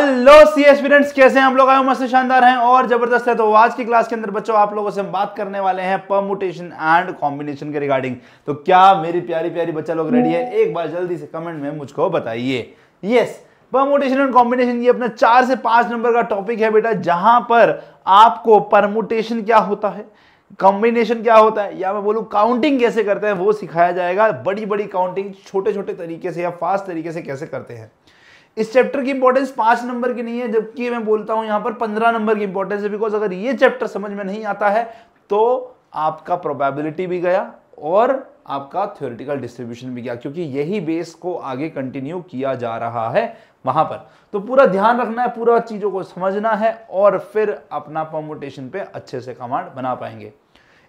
Hello सी students कैसे हैं आप लोग आयो मस्त शानदार हैं और जबरदस्त है तो आज की क्लास के अंदर बच्चों आप लोगों से हम बात करने वाले हैं परमुटेशन एंड कॉम्बिनेशन के रिगार्डिंग तो क्या मेरी प्यारी प्यारी बच्चा लोग रेडी है एक बार जल्दी से कमेंट में मुझको बताइए यस परमुटेशन एंड कॉम्बिनेशन ये अपना चार से पांच नंबर का टॉपिक है बेटा जहां पर आपको परमुटेशन क्या होता है कॉम्बिनेशन क्या होता है या मैं बोलूं काउंटिंग कैसे करते हैं वो सिखाया जाएगा बड़ी बड़ी काउंटिंग छोटे छोटे तरीके से या फास्ट तरीके से कैसे करते हैं इस चैप्टर की इंपॉर्टेंस पांच नंबर की नहीं है जबकि मैं बोलता हूं यहां पर पंद्रह नंबर की इंपॉर्टेंस है बिकॉज अगर ये चैप्टर समझ में नहीं आता है तो आपका प्रोबेबिलिटी भी गया और आपका थियोरिटिकल डिस्ट्रीब्यूशन भी गया क्योंकि यही बेस को आगे कंटिन्यू किया जा रहा है वहां पर तो पूरा ध्यान रखना है पूरा चीज़ों को समझना है और फिर अपना परमोटेशन पे अच्छे से कमांड बना पाएंगे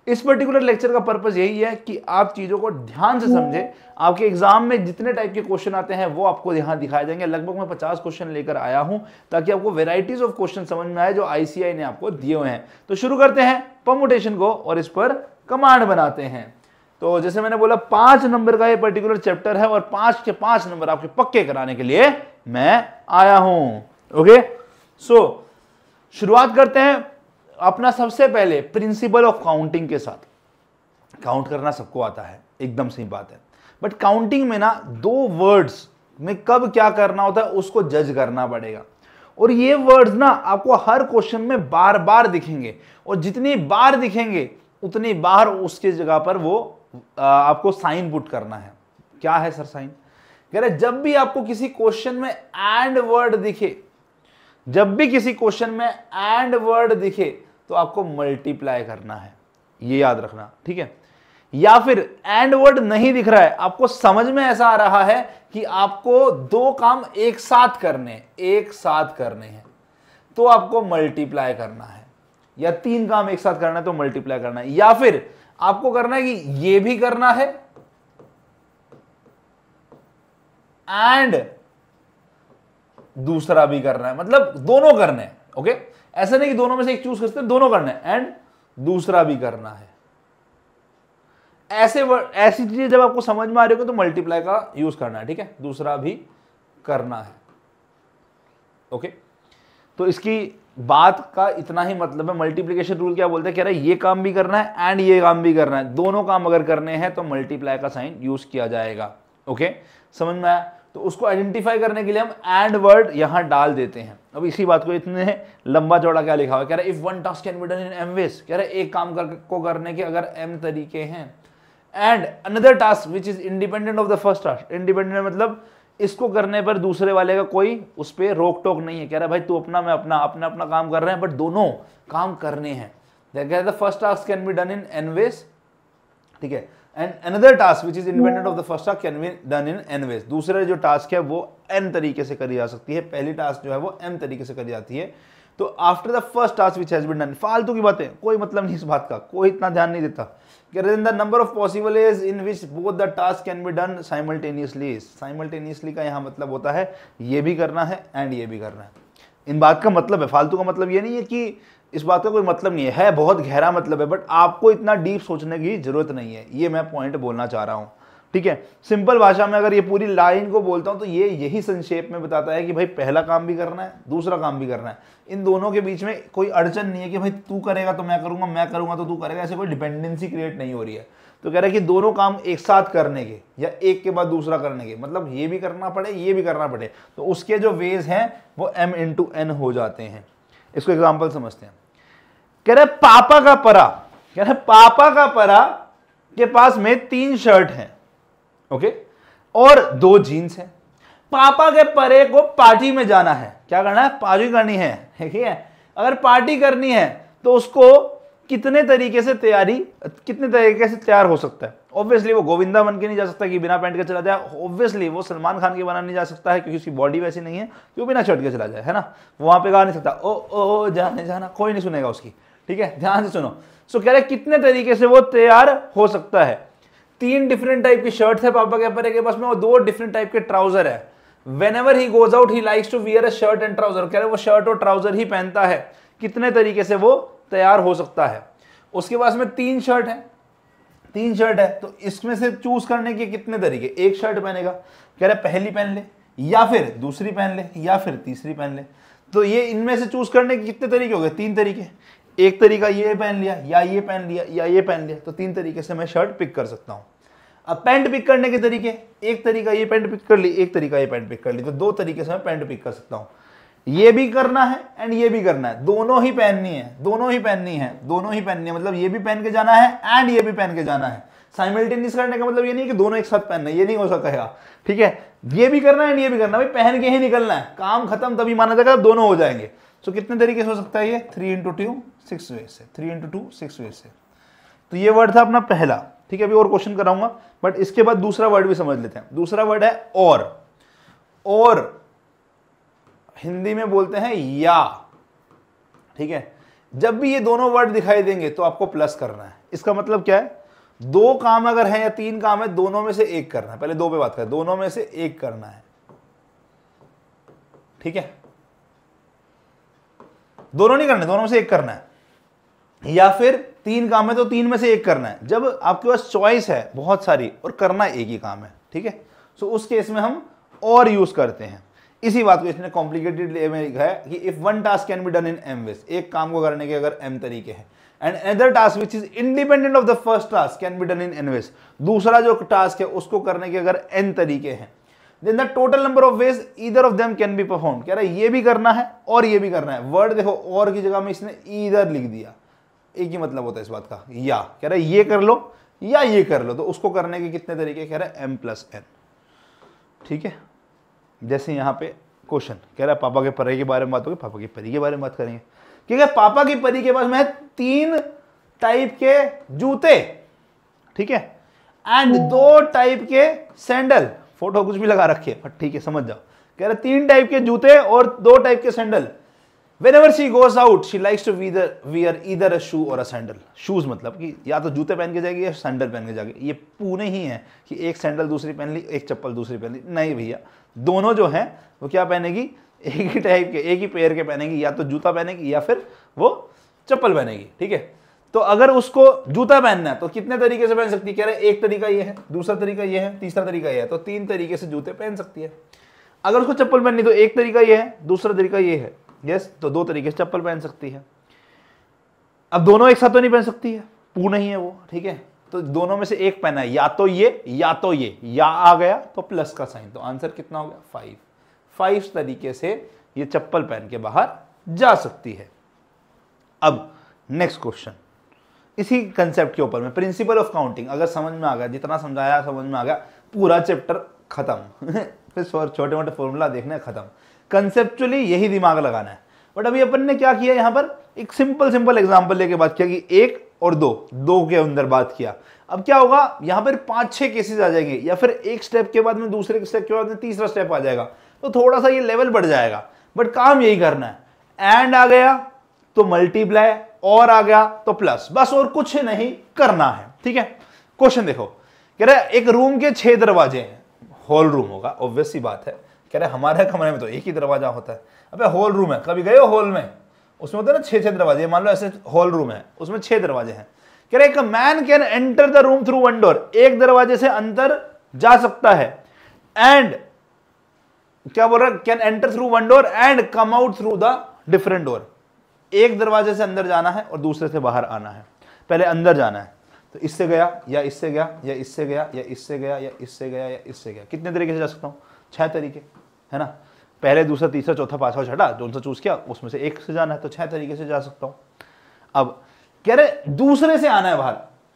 इस पर्टिकुलर लेक्चर का पर्पज यही है कि आप चीज़ों को ध्यान से समझें आपके एग्जाम में जितने टाइप के क्वेश्चन आते हैं वो आपको यहाँ दिखाए जाएंगे लगभग मैं 50 क्वेश्चन लेकर आया हूं ताकि आपको वेराइटीज ऑफ क्वेश्चन समझ में आए जो आईसीआई ने आपको दिए हुए हैं तो शुरू करते हैं पमोटेशन को और इस पर कमांड बनाते हैं तो जैसे मैंने बोला पांच नंबर का ये पर्टिकुलर चैप्टर है और पांच के पांच नंबर आपके पक्के कराने के लिए मैं आया हूं ओके सो शुरुआत करते हैं अपना सबसे पहले प्रिंसिपल ऑफ काउंटिंग के साथ काउंट करना सबको आता है एकदम सही बात है बट काउंटिंग में ना दो वर्ड्स में कब क्या करना होता है उसको जज करना पड़ेगा और ये वर्ड्स ना आपको हर क्वेश्चन में बार बार दिखेंगे और जितनी बार दिखेंगे उतनी बार उसके जगह पर वो आपको साइन पुट करना है क्या है सर साइन कह रहे जब भी आपको किसी क्वेश्चन में एंड वर्ड दिखे जब भी किसी क्वेश्चन में एंड वर्ड दिखे तो आपको मल्टीप्लाई करना है ये याद रखना ठीक है या फिर एंड वर्ड नहीं दिख रहा है आपको समझ में ऐसा आ रहा है कि आपको दो काम एक साथ करने एक साथ करने हैं तो आपको मल्टीप्लाई करना है या तीन काम एक साथ करना है तो मल्टीप्लाई करना है या फिर आपको करना है कि ये भी करना है एंड दूसरा भी करना है मतलब दोनों करने हैं ओके ऐसा नहीं कि दोनों में से एक चूज करते हैं दोनों करना है एंड दूसरा भी करना है ऐसे ऐसी चीजें जब आपको समझ में आ रही हो तो मल्टीप्लाई का यूज करना है ठीक है दूसरा भी करना है ओके तो इसकी बात का इतना ही मतलब है मल्टीप्लीकेशन रूल क्या बोलते हैं कह रहा है ये काम भी करना है एंड ये काम भी करना है दोनों काम अगर करने हैं तो मल्टीप्लाई का साइन यूज किया जाएगा ओके समझ में आया तो उसको आइडेंटिफाई करने के लिए हम एंड वर्ड यहां डाल देते हैं अब इसी बात को इतने लंबा चौड़ा क्या लिखा हुआ कह रहा है if one task can be done in M ways कह रहा है एक काम कर, को करने के अगर एम तरीके हैं and another task which is independent of the first task independent मतलब इसको करने पर दूसरे वाले का कोई उस पर रोक टोक नहीं है कह रहा है भाई तू अपना मैं अपना अपना अपना काम कर रहे हैं बट दोनों काम करने हैं कह the first task can be done in N ways ठीक है and another task which is independent of the first task can be done in N ways दूसरा जो टास्क है वो एन तरीके से करी जा सकती है पहली टास्क जो है वो एम तरीके से करी जाती है तो after the first task which has been done फालतू की बातें कोई मतलब नहीं इस बात का कोई इतना ध्यान नहीं देता greater than the number of possible ways in which both the task can be done simultaneously simultaneously का यहाँ मतलब होता है ये भी करना है एंड ये भी करना है इन बात का मतलब है फालतू का मतलब ये नहीं है कि इस बात का कोई मतलब नहीं है, है बहुत गहरा मतलब है बट आपको इतना डीप सोचने की ज़रूरत नहीं है ये मैं पॉइंट बोलना चाह रहा हूँ ठीक है सिंपल भाषा में अगर ये पूरी लाइन को बोलता हूँ तो ये यही संक्षेप में बताता है कि भाई पहला काम भी करना है दूसरा काम भी करना है इन दोनों के बीच में कोई अड़चन नहीं है कि भाई तू करेगा तो मैं करूँगा मैं करूँगा तो तू करेगा ऐसे कोई डिपेंडेंसी क्रिएट नहीं हो रही है तो कह रहा है कि दोनों काम एक साथ करने के या एक के बाद दूसरा करने के मतलब ये भी करना पड़े ये भी करना पड़े तो उसके जो वेज हैं वो एम इंटू एन हो जाते हैं इसको एग्जाम्पल समझते हैं कह रहे पापा का परा कह रहे पापा का परा के पास में तीन शर्ट हैं ओके और दो जीन्स हैं पापा के परे को पार्टी में जाना है क्या करना है पार्टी करनी है ठीक है अगर पार्टी करनी है तो उसको कितने तरीके से तैयारी कितने तरीके से तैयार हो सकता है ऑब्वियसली वो गोविंदा बन के नहीं जा सकता कि बिना पैंट के चला जाए ऑब्वियसली वो सलमान खान के बना नहीं जा सकता है क्योंकि उसकी बॉडी वैसी नहीं है कि वो बिना शर्ट के चला जाए है ना वहां पे गा नहीं सकता ओ ओ जाने जाना कोई नहीं सुनेगा उसकी ठीक है ध्यान से सुनो सो कह रहे कितने तरीके से वो तैयार हो सकता है तीन डिफरेंट टाइप की शर्ट है पापा के पर के बस में वो दो डिफरेंट टाइप के ट्राउजर है whenever he goes out he likes to wear a shirt and trouser कह रहे वो शर्ट और ट्राउजर ही पहनता है कितने तरीके से वो तैयार हो सकता है उसके पास में तीन शर्ट है तीन शर्ट है तो इसमें से चूज करने के कितने तरीके एक शर्ट पहनेगा कह रहे पहली पहन ले या फिर दूसरी पहन ले या फिर तीसरी पहन ले तो ये इनमें से चूज करने के कितने तरीके हो गए तीन तरीके एक तरीका ये पहन लिया या ये पहन लिया या ये पहन लिया तो तीन तरीके से मैं शर्ट पिक कर सकता हूँ अब पैंट पिक करने के तरीके एक तरीका ये पैंट पिक कर ली एक तरीका ये पैंट पिक कर ली तो दो तरीके से मैं पैंट पिक कर सकता हूँ ये भी करना है एंड ये भी करना है दोनों ही पहननी है दोनों ही पहननी है दोनों ही पहननी है मतलब ये भी पहन के जाना है एंड ये भी पहन के जाना है साइमल्टेनियस करने का मतलब ये नहीं कि दोनों एक साथ पहनना है ये नहीं हो सकेगा ठीक है ये भी करना है एंड ये भी करना है भाई पहन के ही निकलना है काम खत्म तभी माना जाएगा दोनों हो जाएंगे सो तो so, कितने तरीके से हो सकता है ये three into two six way से three into two six way से तो ये वर्ड था अपना पहला ठीक है अभी और क्वेश्चन कराऊंगा बट इसके बाद दूसरा वर्ड भी समझ लेते हैं दूसरा वर्ड है और और हिंदी में बोलते हैं या ठीक है जब भी ये दोनों वर्ड दिखाई देंगे तो आपको प्लस करना है इसका मतलब क्या है दो काम अगर है या तीन काम है दोनों में से एक करना है पहले दो पे बात करें दोनों में से एक करना है ठीक है दोनों नहीं करने दोनों में से एक करना है या फिर तीन काम है तो तीन में से एक करना है जब आपके पास चॉइस है बहुत सारी और करना एक ही काम है ठीक है सो उस केस में हम और यूज करते हैं इसी बात को इसने कॉम्प्लिकेटेड में लिखा है कि if one task can be done in M ways एक काम को करने के अगर एम तरीके हैं and other task which is independent of the first task can be done in n ways दूसरा जो टास्क है उसको करने के अगर एन तरीके हैं then the total number of ways either of them can be perform कह रहा है ये भी करना है और ये भी करना है वर्ड देखो और की जगह में इसने इधर लिख दिया एक ही मतलब होता है इस बात का या कह रहा है ये कर लो या ये कर लो तो उसको करने के कितने तरीके कह रहा है एम प्लस एन ठीक है जैसे यहाँ पे क्वेश्चन कह रहा है पापा के परी के बारे में बात होगी पापा की परी के बारे में बात करेंगे क्योंकि पापा की परी के पास में तीन टाइप के जूते ठीक है एंड दो टाइप के सैंडल फोटो कुछ भी लगा रखे बट ठीक है समझ जाओ कह रहे तीन टाइप के जूते और दो टाइप के sandal whenever she goes out she likes to whether wear either a shoe और अ सैंडल शूज मतलब कि या तो जूते पहन के जाएगी या सैंडल पहन के जाएगी ये पुणे ही है कि एक सैंडल दूसरी पहन ली एक चप्पल दूसरी पहन ली नहीं भैया दोनों जो हैं वो क्या पहनेगी एक ही टाइप के एक ही पेयर के पहनेगी या तो जूता पहनेगी या फिर वो चप्पल पहनेगी ठीक है तो अगर उसको जूता पहनना है तो कितने तरीके से पहन सकती है कह रहे एक तरीका ये है दूसरा तरीका ये है तीसरा तरीका ये है तो तीन तरीके से जूते पहन सकती है अगर उसको चप्पल पहननी तो एक तरीका ये है दूसरा तरीका ये है यस तो दो तरीके से चप्पल पहन सकती है अब दोनों एक साथ तो नहीं पहन सकती है पू नहीं है वो ठीक है तो दोनों में से एक पहना है या तो ये या तो ये या आ गया तो प्लस का साइन तो आंसर कितना हो गया फाइव फाइव तरीके से ये चप्पल पहन के बाहर जा सकती है अब नेक्स्ट क्वेश्चन इसी कंसेप्ट के ऊपर में प्रिंसिपल ऑफ काउंटिंग अगर समझ में आ गया जितना समझाया समझ में आ गया पूरा चैप्टर खत्म फिर छोटे मोटे फॉर्मूला देखने खत्म कंसेप्चुअली यही दिमाग लगाना है बट अभी अपन ने क्या किया यहाँ पर एक सिंपल सिंपल एग्जाम्पल लेके बात किया कि एक और दो दो के अंदर बात किया अब क्या होगा यहाँ पर पांच छह केसेस आ जाएंगे या फिर एक स्टेप के बाद में दूसरे स्टेप के बाद में तीसरा स्टेप आ जाएगा तो थोड़ा सा ये लेवल बढ़ जाएगा बट काम यही करना है एंड आ गया तो मल्टीप्लाई और आ गया तो प्लस बस और कुछ नहीं करना है ठीक है क्वेश्चन देखो कह रहे एक रूम के छह दरवाजे हैं हॉल रूम होगा ऑब्वियस बात है कह रहे हमारे कमरे में तो एक ही दरवाजा होता है अबे हॉल रूम है कभी गए हो हॉल में उसमें होता है ना छह छह दरवाजे मान लो ऐसे हॉल रूम है उसमें छह दरवाजे हैं कह रहे एक man can enter the room through one door एक दरवाजे से अंदर जा सकता है एंड क्या बोल रहा है can enter through one door and come out through the different door एक दरवाजे से अंदर जाना है और दूसरे से बाहर आना है पहले अंदर जाना है तो इससे गया या इससे गया या इससे गया या इससे गया या इससे गया या इससे गया कितने तरीके से जा सकता हूँ छः तरीके है ना पहले दूसरा तीसरा चौथा पांचवा छठा जो उनसे चूज किया उसमें से एक से जाना है तो छह तरीके से जा सकता हूँ अब कह रहे दूसरे से आना है बाहर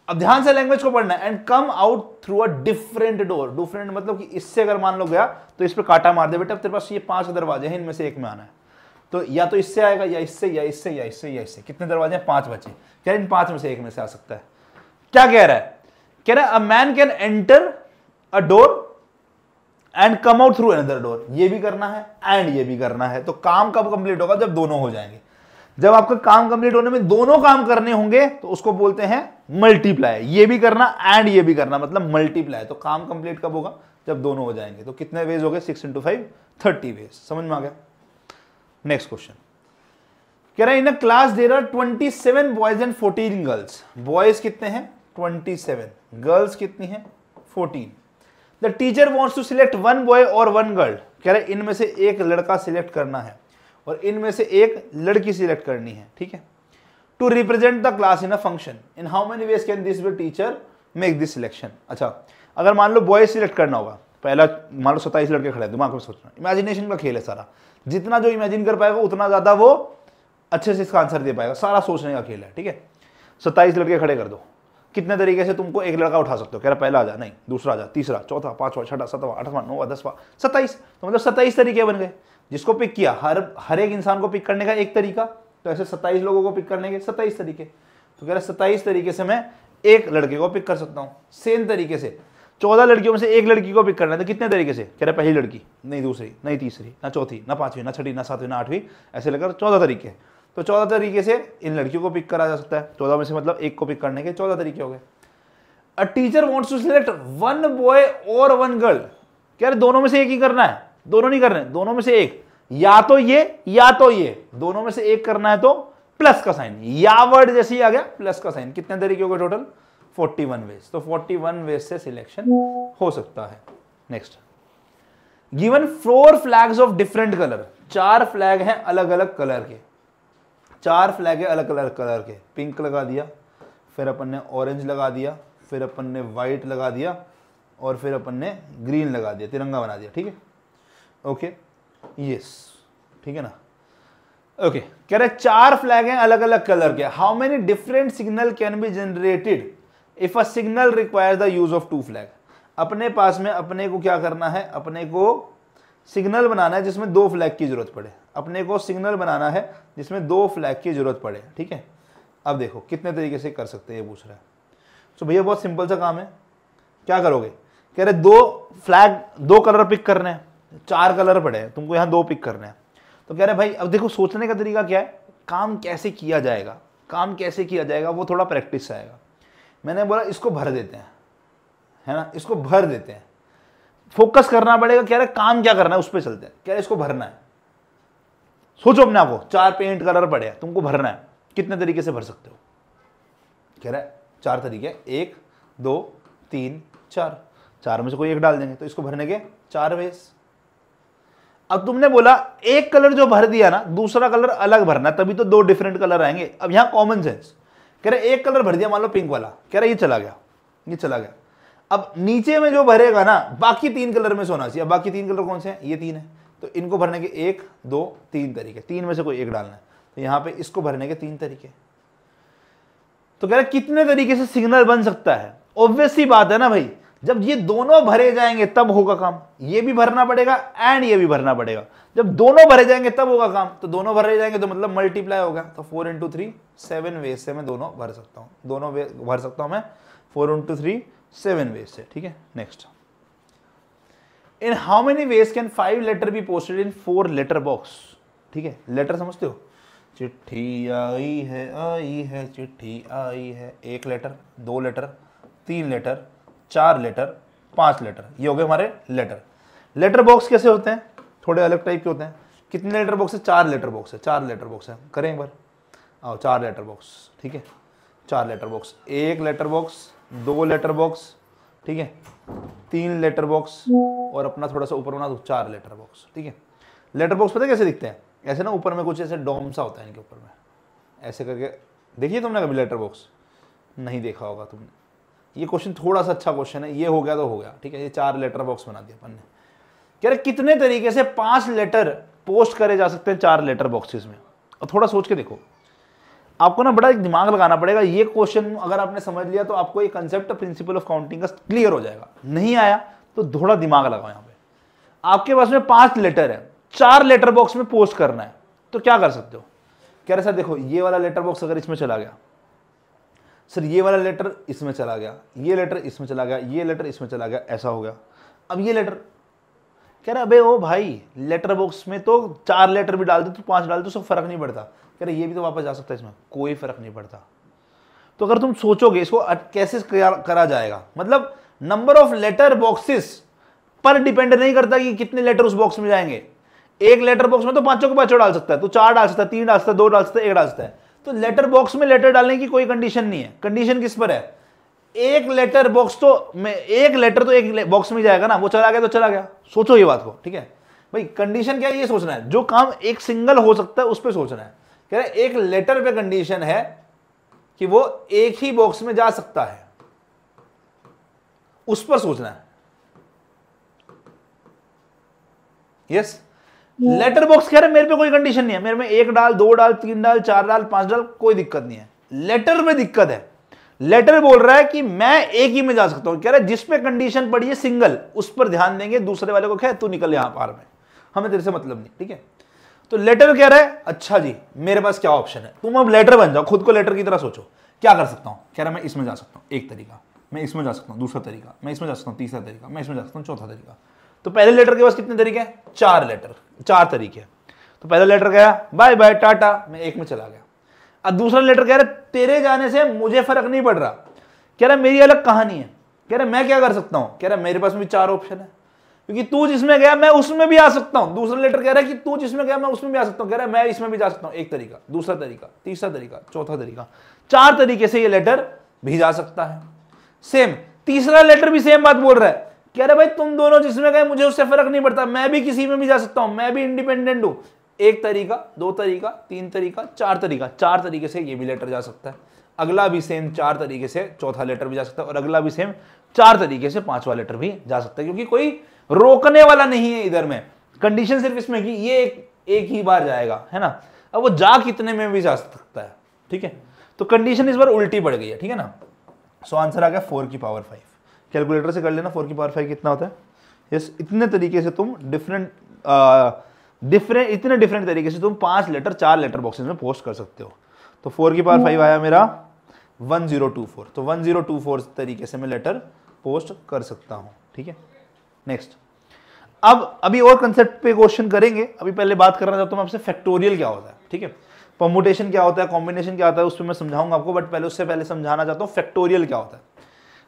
अब ध्यान से लैंग्वेज को पढ़ना है and come out through a different door different मतलब कि इससे अगर मान लो गया तो इस पर काटा मार दे बेटा तेरे पास ये पांच दरवाजे हैं इनमें से एक में आना है तो या तो इससे आएगा या इससे या इससे या इससे या इससे कितने दरवाजे हैं पांच बचे क्या इन पांच में से एक में से आ सकता है क्या कह रहा है कह रहा है a man can enter a door and come out through another door ये भी करना है एंड ये भी करना है तो काम कब कंप्लीट होगा जब दोनों हो जाएंगे जब आपका काम कंप्लीट होने में दोनों काम करने होंगे तो उसको बोलते हैं मल्टीप्लाई ये भी करना एंड ये भी करना मतलब मल्टीप्लाई तो काम कंप्लीट कब होगा जब दोनों हो जाएंगे तो कितने वेज हो गए six into five thirty ways समझ में आ गया नेक्स्ट क्वेश्चन कह रहा है in a class there are twenty seven boys and fourteen girls boys कितने हैं ट्वेंटी सेवन गर्ल्स कितनी हैं fourteen the teacher wants to select one boy और वन गर्ल कह रहे इनमें से एक लड़का सिलेक्ट करना है और इनमें से एक लड़की सिलेक्ट करनी है ठीक है to represent the class in a function in how many ways can this teacher make this selection अच्छा अगर मान लो बॉय सिलेक्ट करना होगा पहला मान लो सत्ताईस लड़के खड़े दिमाग में सोचना इमेजिनेशन का खेल है सारा जितना जो इमेजिन कर पाएगा उतना ज़्यादा वो अच्छे से इसका आंसर दे पाएगा सारा सोचने का खेल है ठीक है सत्ताईस लड़के खड़े कर दो कितने तरीके से तुमको एक लड़का उठा सकते हो कह रहा पहला आ जा नहीं दूसरा आ जा तीसरा चौथा पांचवा छठा सतवा आठवां नौवा दसवा सत्ताईस तो मतलब सत्ताईस तरीके बन गए जिसको पिक किया हर हर एक इंसान को पिक करने का एक तरीका तो ऐसे सत्ताईस लोगों को पिक करने के सत्ताईस तरीके तो कह रहा सत्ताईस तरीके से मैं एक लड़के को पिक कर सकता हूँ सेम तरीके से चौदह लड़कियों में से एक लड़की को पिक करना है तो कितने तरीके से कह रहे पहली लड़की नहीं दूसरी नहीं तीसरी ना चौथी ना पांचवी ना छठी ना सातवीं ना आठवीं ऐसे लेकर चौदह तरीके तो चौदह तरीके से इन लड़कियों को पिक करा जा सकता है चौदह में से मतलब एक को पिक करने के चौदह तरीके हो गए a teacher wants to select one boy और वन गर्ल कह रहे दोनों में से एक ही करना है दोनों नहीं करना है दोनों में से एक या तो ये या तो ये दोनों में से एक करना है तो प्लस का साइन या वर्ड जैसे ही आ गया प्लस का साइन कितने तरीके हो गए टोटल 41 वन वेज तो 41 वन वेज से सिलेक्शन हो सकता है next given four flags of different colour चार फ्लैग हैं अलग अलग कलर के चार फ्लैग है अलग अलग कलर के पिंक लगा दिया फिर अपन ने ऑरेंज लगा दिया फिर अपन ने वाइट लगा दिया और फिर अपन ने ग्रीन लगा दिया तिरंगा बना दिया ठीक है ओके यस ठीक है ना ओके कह रहे चार फ्लैग हैं अलग अलग कलर के how many different signal can be generated if a signal requires the use of two flag अपने पास में अपने को क्या करना है अपने को सिग्नल बनाना है जिसमें दो फ्लैग की ज़रूरत पड़े अपने को सिग्नल बनाना है जिसमें दो फ्लैग की ज़रूरत पड़े ठीक है अब देखो कितने तरीके से कर सकते हैं ये पूछ रहा है तो भैया बहुत सिंपल सा काम है क्या करोगे कह रहे दो फ्लैग दो कलर पिक करने हैं चार कलर पड़े हैं तुमको यहाँ दो पिक करने हैं तो कह रहे भाई अब देखो सोचने का तरीका क्या है काम कैसे किया जाएगा काम कैसे किया जाएगा वो थोड़ा प्रैक्टिस आएगा मैंने बोला इसको भर देते हैं है ना इसको भर देते हैं फोकस करना पड़ेगा कह रहे काम क्या करना है उस पर चलते हैं कह रहे इसको भरना है सोचो अपने आपको चार पेंट कलर पड़े तुमको भरना है कितने तरीके से भर सकते हो कह रहा है चार तरीके एक दो तीन चार चार में से कोई एक डाल देंगे तो इसको भरने के चार वेस अब तुमने बोला एक कलर जो भर दिया ना दूसरा कलर अलग भरना तभी तो दो डिफरेंट कलर आएंगे अब यहां कॉमन सेंस कह रहे एक कलर भर दिया मान लो पिंक वाला कह रहा ये चला गया ये चला गया अब नीचे में जो भरेगा ना बाकी तीन कलर में सोना चाहिए बाकी तीन कलर कौन से हैं ये तीन है तो इनको भरने के एक दो तीन तरीके तीन में से कोई एक डालना है तो यहाँ पे इसको भरने के तीन तरीके तो कह रहे कितने तरीके से सिग्नल बन सकता है ऑब्वियसली बात है ना भाई जब ये दोनों भरे जाएंगे तब होगा काम ये भी भरना पड़ेगा एंड ये भी भरना पड़ेगा जब दोनों भरे जाएंगे तब होगा काम तो दोनों भरे जाएंगे तो मतलब मल्टीप्लाई होगा तो four into three seven way से मैं दोनों भर सकता हूँ दोनों वे भर सकता हूँ मैं four into three seven way से ठीक है next in how many ways can five letter be posted in four letter box ठीक है लेटर समझते हो चिट्ठी आई है आई है चिट्ठी आई है एक लेटर दो लेटर तीन लेटर चार लेटर पांच लेटर ये हो गए हमारे लेटर लेटर बॉक्स कैसे होते हैं थोड़े अलग टाइप के होते हैं कितने लेटर बॉक्स है चार लेटर बॉक्स है चार लेटर बॉक्स है करें एक बार आओ चार लेटर बॉक्स ठीक है चार लेटर बॉक्स एक लेटर बॉक्स दो लेटर बॉक्स ठीक है तीन लेटर बॉक्स और अपना थोड़ा सा ऊपर बना दो चार लेटर बॉक्स ठीक है लेटर बॉक्स पता कैसे दिखते हैं ऐसे ना ऊपर में कुछ ऐसे डोम सा होता है इनके ऊपर में ऐसे करके देखिए तुमने कभी लेटर बॉक्स नहीं देखा होगा तुमने ये क्वेश्चन थोड़ा सा अच्छा क्वेश्चन है ये हो गया तो हो गया ठीक है ये चार लेटर बॉक्स बना दिया अपन ने कह रहे कितने तरीके से पांच लेटर पोस्ट करे जा सकते हैं चार लेटर बॉक्सेस में और थोड़ा सोच के देखो आपको ना बड़ा एक दिमाग लगाना पड़ेगा ये क्वेश्चन अगर आपने समझ लिया तो आपको ये कंसेप्ट प्रिंसिपल ऑफ काउंटिंग का क्लियर हो जाएगा नहीं आया तो थोड़ा दिमाग लगाओ यहाँ पे आपके पास में पांच लेटर है चार लेटर बॉक्स में पोस्ट करना है तो क्या कर सकते हो कह रहे सर देखो ये वाला लेटर बॉक्स अगर इसमें चला गया सर ये वाला लेटर इसमें चला गया ये लेटर इसमें चला गया ये लेटर इसमें चला गया ऐसा हो गया अब ये लेटर कह रहा अबे ओ भाई लेटर बॉक्स में तो चार लेटर भी डाल दे तो पांच डाल दे तो फर्क नहीं पड़ता कह रहे ये भी तो वापस जा सकता है इसमें कोई फर्क नहीं पड़ता तो अगर तुम सोचोगे इसको कैसे करा जाएगा मतलब नंबर ऑफ लेटर बॉक्सिस पर डिपेंड नहीं करता कि कितने लेटर उस बॉक्स में जाएंगे एक लेटर बॉक्स में तो पांचों के पांचों डाल सकता है तो चार डाल सकता है तीन डाल सकता है दो डाल सकता है एक डाल सकता है तो लेटर बॉक्स में लेटर डालने की कोई कंडीशन नहीं है कंडीशन किस पर है एक लेटर बॉक्स तो मैं एक लेटर तो एक बॉक्स में जाएगा ना वो चला गया तो चला गया सोचो ये बात को ठीक है भाई कंडीशन क्या है ये सोचना है जो काम एक सिंगल हो सकता है उस पर सोचना है कह रहे एक लेटर पे कंडीशन है कि वो एक ही बॉक्स में जा सकता है उस पर सोचना है यस लेटर बॉक्स कह रहे मेरे पे कोई कंडीशन नहीं है मेरे में एक डाल दो डाल तीन डाल चार डाल पांच डाल कोई दिक्कत नहीं है लेटर में दिक्कत है लेटर बोल रहा है कि मैं एक ही में जा सकता हूं कह रहा है जिस पे कंडीशन पड़ी है सिंगल उस पर ध्यान देंगे दूसरे वाले को कह तू निकल यहां पार में हमें तेरे से मतलब नहीं ठीक है तो लेटर कह रहा है अच्छा जी मेरे पास क्या ऑप्शन है तुम अब लेटर बन जाओ खुद को लेटर की तरह सोचो क्या कर सकता हूं कह रहा है मैं इसमें जा सकता हूं एक तरीका मैं इसमें जा सकता हूं दूसरा तरीका मैं इसमें जा सकता हूं तीसरा तरीका मैं इसमें जा सकता हूं चौथा तरीका तो पहले लेटर के पास कितने तरीके हैं चार लेटर चार तरीके तो पहला लेटर गया बाय बाय टाटा मैं एक में चला गया अब दूसरा लेटर कह रहे तेरे जाने से मुझे फर्क नहीं पड़ रहा कह रहा मेरी अलग कहानी है कह रहा मैं क्या कर सकता हूं कह रहा मेरे पास भी चार ऑप्शन है क्योंकि तू जिसमें गया मैं उसमें भी आ सकता हूं दूसरा लेटर कह रहा है कि तू जिसमें गया मैं उसमें भी आ सकता हूं कह रहा मैं इसमें भी जा सकता हूं एक तरीका दूसरा तरीका तीसरा तरीका चौथा तरीका चार तरीके से यह लेटर भेजा सकता है सेम तीसरा लेटर भी सेम बात बोल रहा है कह रहे भाई तुम दोनों जिसमें गए मुझे उससे फर्क नहीं पड़ता मैं भी किसी में भी जा सकता हूं मैं भी इंडिपेंडेंट हूं एक तरीका दो तरीका तीन तरीका चार तरीका चार तरीके से ये भी लेटर जा सकता है अगला भी सेम चार तरीके से चौथा लेटर भी जा सकता है और अगला भी सेम चार तरीके से पांचवा लेटर भी जा सकता है क्योंकि कोई रोकने वाला नहीं है इधर में कंडीशन सिर्फ इसमें कि ये एक, एक ही बार जाएगा है ना अब वो जा कितने में भी जा सकता है ठीक है तो कंडीशन इस बार उल्टी पड़ गई है ठीक है ना सो आंसर आ गया फोर की पावर फाइव कैलकुलेटर से कर लेना फोर की पावर फाइव कितना होता है यस इतने तरीके से तुम डिफरेंट डिफरेंट इतने डिफरेंट तरीके से तुम पांच लेटर चार लेटर बॉक्सेस में पोस्ट कर सकते हो तो फोर की पावर फाइव आया मेरा वन जीरो टू फोर तो वन जीरो टू फोर तरीके से मैं लेटर पोस्ट कर सकता हूँ ठीक है नेक्स्ट अब अभी और कंसेप्ट पे क्वेश्चन करेंगे अभी पहले बात करना चाहता हूँ आपसे फैक्टोरियल क्या होता है ठीक है परमुटेशन क्या होता है कॉम्बिनेशन क्या होता है उस पर मैं समझाऊंगा आपको बट पहले उससे पहले समझाना चाहता हूँ फैक्टोरियल क्या होता है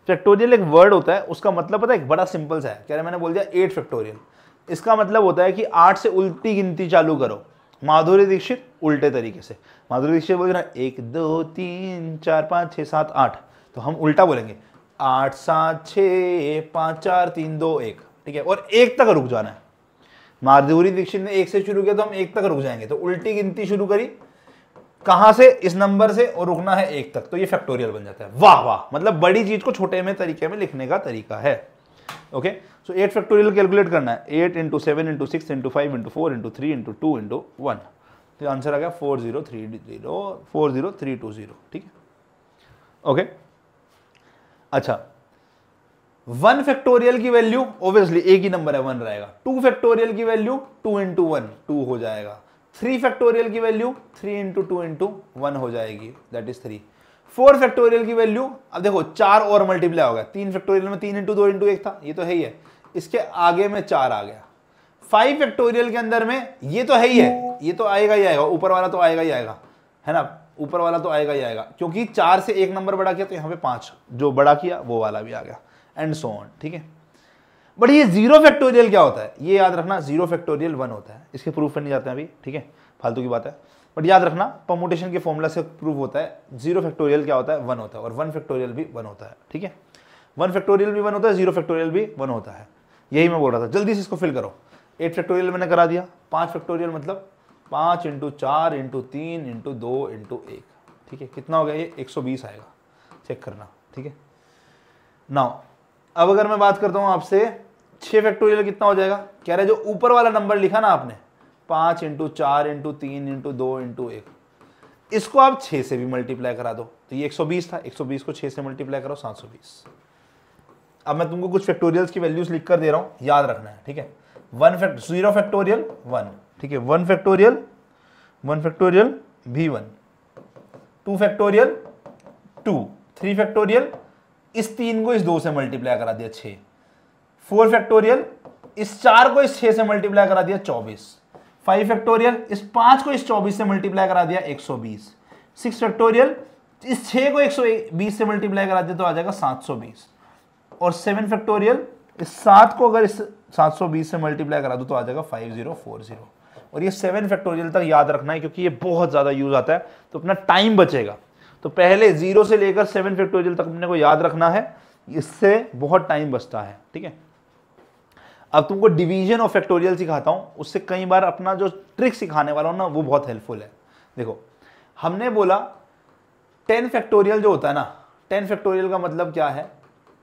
फैक्टोरियल एक वर्ड होता है उसका मतलब पता है एक बड़ा सिंपल सा है कह रहे मैंने बोल दिया एट फैक्टोरियल इसका मतलब होता है कि आठ से उल्टी गिनती चालू करो माधुरी दीक्षित उल्टे तरीके से माधुरी दीक्षित बोल रहा है एक दो तीन चार पाँच छः सात आठ तो हम उल्टा बोलेंगे आठ सात छः पाँच चार तीन दो एक ठीक है और एक तक रुक जाना है माधुरी दीक्षित ने एक से शुरू किया तो हम एक तक रुक जाएंगे तो उल्टी गिनती शुरू करी कहाँ से इस नंबर से और रुकना है एक तक तो ये फैक्टोरियल बन जाता है वाह वाह मतलब बड़ी चीज को छोटे में तरीके में लिखने का तरीका है okay so eight factorial calculate करना है eight into seven into six into five into four into three into two into one तो आंसर आ गया four zero three zero four zero three two zero ठीक है ओके अच्छा one factorial की value obviously एक ही नंबर है वन रहेगा टू फैक्टोरियल की value two into one two हो जाएगा थ्री फैक्टोरियल की value three into two into one हो जाएगी that is three four factorial की वैल्यू अब देखो चार और मल्टीप्लाई हो गया तीन फैक्टोरियल में तीन इंटू दो इंटू एक था ये तो है ही है इसके आगे में चार आ गया फाइव फैक्टोरियल के अंदर में ये तो है ही है ये तो आएगा ही आएगा ऊपर वाला तो आएगा ही आएगा है ना ऊपर वाला तो आएगा ही आएगा क्योंकि चार से एक नंबर बड़ा किया तो यहाँ पे पांच जो बड़ा किया वो वाला भी आ गया एंड सो ऑन ठीक है बट ये जीरो फैक्टोरियल क्या होता है ये याद रखना जीरो फैक्टोरियल वन होता है इसके प्रूफ पर नहीं जाते हैं अभी ठीक है फालतू की बात है बट याद रखना पमोटेशन के फॉर्मूला से प्रूव होता है जीरो फैक्टोरियल क्या होता है वन होता है और वन फैक्टोरियल भी वन होता है ठीक है वन फैक्टोरियल भी वन होता है जीरो फैक्टोरियल भी वन होता है यही मैं बोल रहा था जल्दी से इसको फिल करो एट फैक्टोरियल मैंने करा दिया पाँच फैक्टोरियल मतलब पाँच इंटू चार इंटू तीन इंटू दो इंटू एक ठीक है कितना हो गया ये एक सौ बीस आएगा चेक करना ठीक है नाउ अब अगर मैं बात करता हूँ आपसे छः फैक्टोरियल कितना हो जाएगा कह रहे जो ऊपर वाला नंबर लिखा ना आपने पांच इंटू चार इंटू तीन इंटू दो इंटू एक इसको आप छह से भी मल्टीप्लाई करा दो तो ये 120 था 120 को छह से मल्टीप्लाई करो 720 अब मैं तुमको कुछ फैक्टोरियल्स की वैल्यूज लिख कर दे रहा हूं याद रखना है ठीक है one fact zero factorial one ठीक है वन फैक्टोरियल वन फैक्टोरियल भी one two factorial two three factorial इस तीन को इस दो से मल्टीप्लाई करा दिया छ फोर फैक्टोरियल इस चार को इस छः से मल्टीप्लाई करा दिया चौबीस फाइव फैक्टोरियल इस पांच को इस चौबीस से मल्टीप्लाई करा दिया एक सौ बीस सिक्स फैक्टोरियल इस छः को एक सौ बीस से मल्टीप्लाई करा दिया तो आ जाएगा सात सौ बीस और सेवन फैक्टोरियल इस सात को अगर इस सात सौ बीस से मल्टीप्लाई करा दो तो आ जाएगा फाइव जीरो फोर जीरो और ये सेवन फैक्टोरियल तक याद रखना है क्योंकि ये बहुत ज़्यादा यूज आता है तो अपना टाइम बचेगा तो पहले जीरो से लेकर सेवन फैक्टोरियल तक अपने को याद रखना है इससे बहुत टाइम बचता है ठीक है अब तुमको डिवीजन और फैक्टोरियल सिखाता हूँ उससे कई बार अपना जो ट्रिक सिखाने वाला हूँ ना वो बहुत हेल्पफुल है देखो हमने बोला टेन फैक्टोरियल जो होता है ना टेन फैक्टोरियल का मतलब क्या है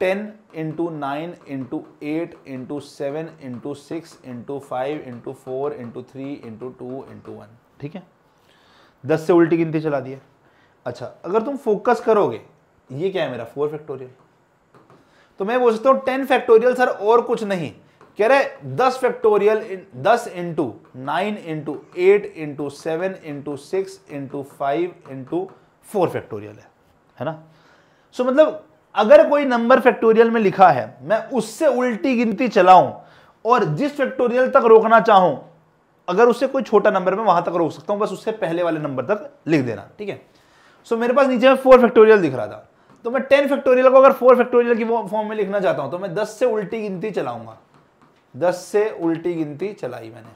ten into nine into eight into seven into six into five into four into three into two into one ठीक है दस से उल्टी गिनती चला दी है अच्छा अगर तुम फोकस करोगे ये क्या है मेरा फोर फैक्टोरियल तो मैं बोलता हूँ टेन फैक्टोरियल सर और कुछ नहीं कह रहे दस फैक्टोरियल दस into nine into eight into seven into six into five into four factorial है है ना सो so, मतलब अगर कोई नंबर फैक्टोरियल में लिखा है मैं उससे उल्टी गिनती चलाऊं और जिस फैक्टोरियल तक रोकना चाहूं अगर उससे कोई छोटा नंबर में वहां तक रोक सकता हूं बस उससे पहले वाले नंबर तक लिख देना ठीक है सो मेरे पास नीचे में फोर फैक्टोरियल दिख रहा था तो मैं टेन फैक्टोरियल को अगर फोर फैक्टोरियल की फॉर्म में लिखना चाहता हूं तो मैं दस से उल्टी गिनती चलाऊंगा दस से उल्टी गिनती चलाई मैंने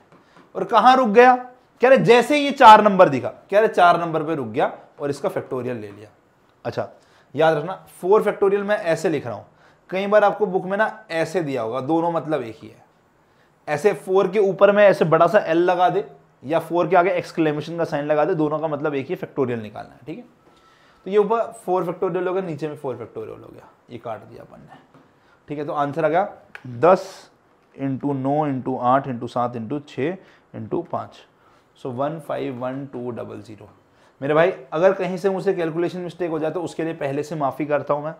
और कहाँ रुक गया कह रहे जैसे ये चार नंबर दिखा कह रहे चार नंबर पे रुक गया और इसका फैक्टोरियल ले लिया अच्छा याद रखना फोर फैक्टोरियल मैं ऐसे लिख रहा हूं कई बार आपको बुक में ना ऐसे दिया होगा दोनों मतलब एक ही है ऐसे फोर के ऊपर में ऐसे बड़ा सा एल लगा दे या फोर के आगे एक्सक्लेमेशन का साइन लगा दे दोनों का मतलब एक ही फैक्टोरियल निकालना है ठीक है तो ये ऊपर फोर फैक्टोरियल हो गया नीचे में फोर फैक्टोरियल हो गया ये काट दिया अपन ने ठीक है तो आंसर आ गया दस इंटू नौ इंटू आठ इंटू सात इंटू छः इंटू पाँच so one five one two double zero मेरे भाई अगर कहीं से मुझसे कैलकुलेशन मिस्टेक हो जाए तो उसके लिए पहले से माफ़ी करता हूँ मैं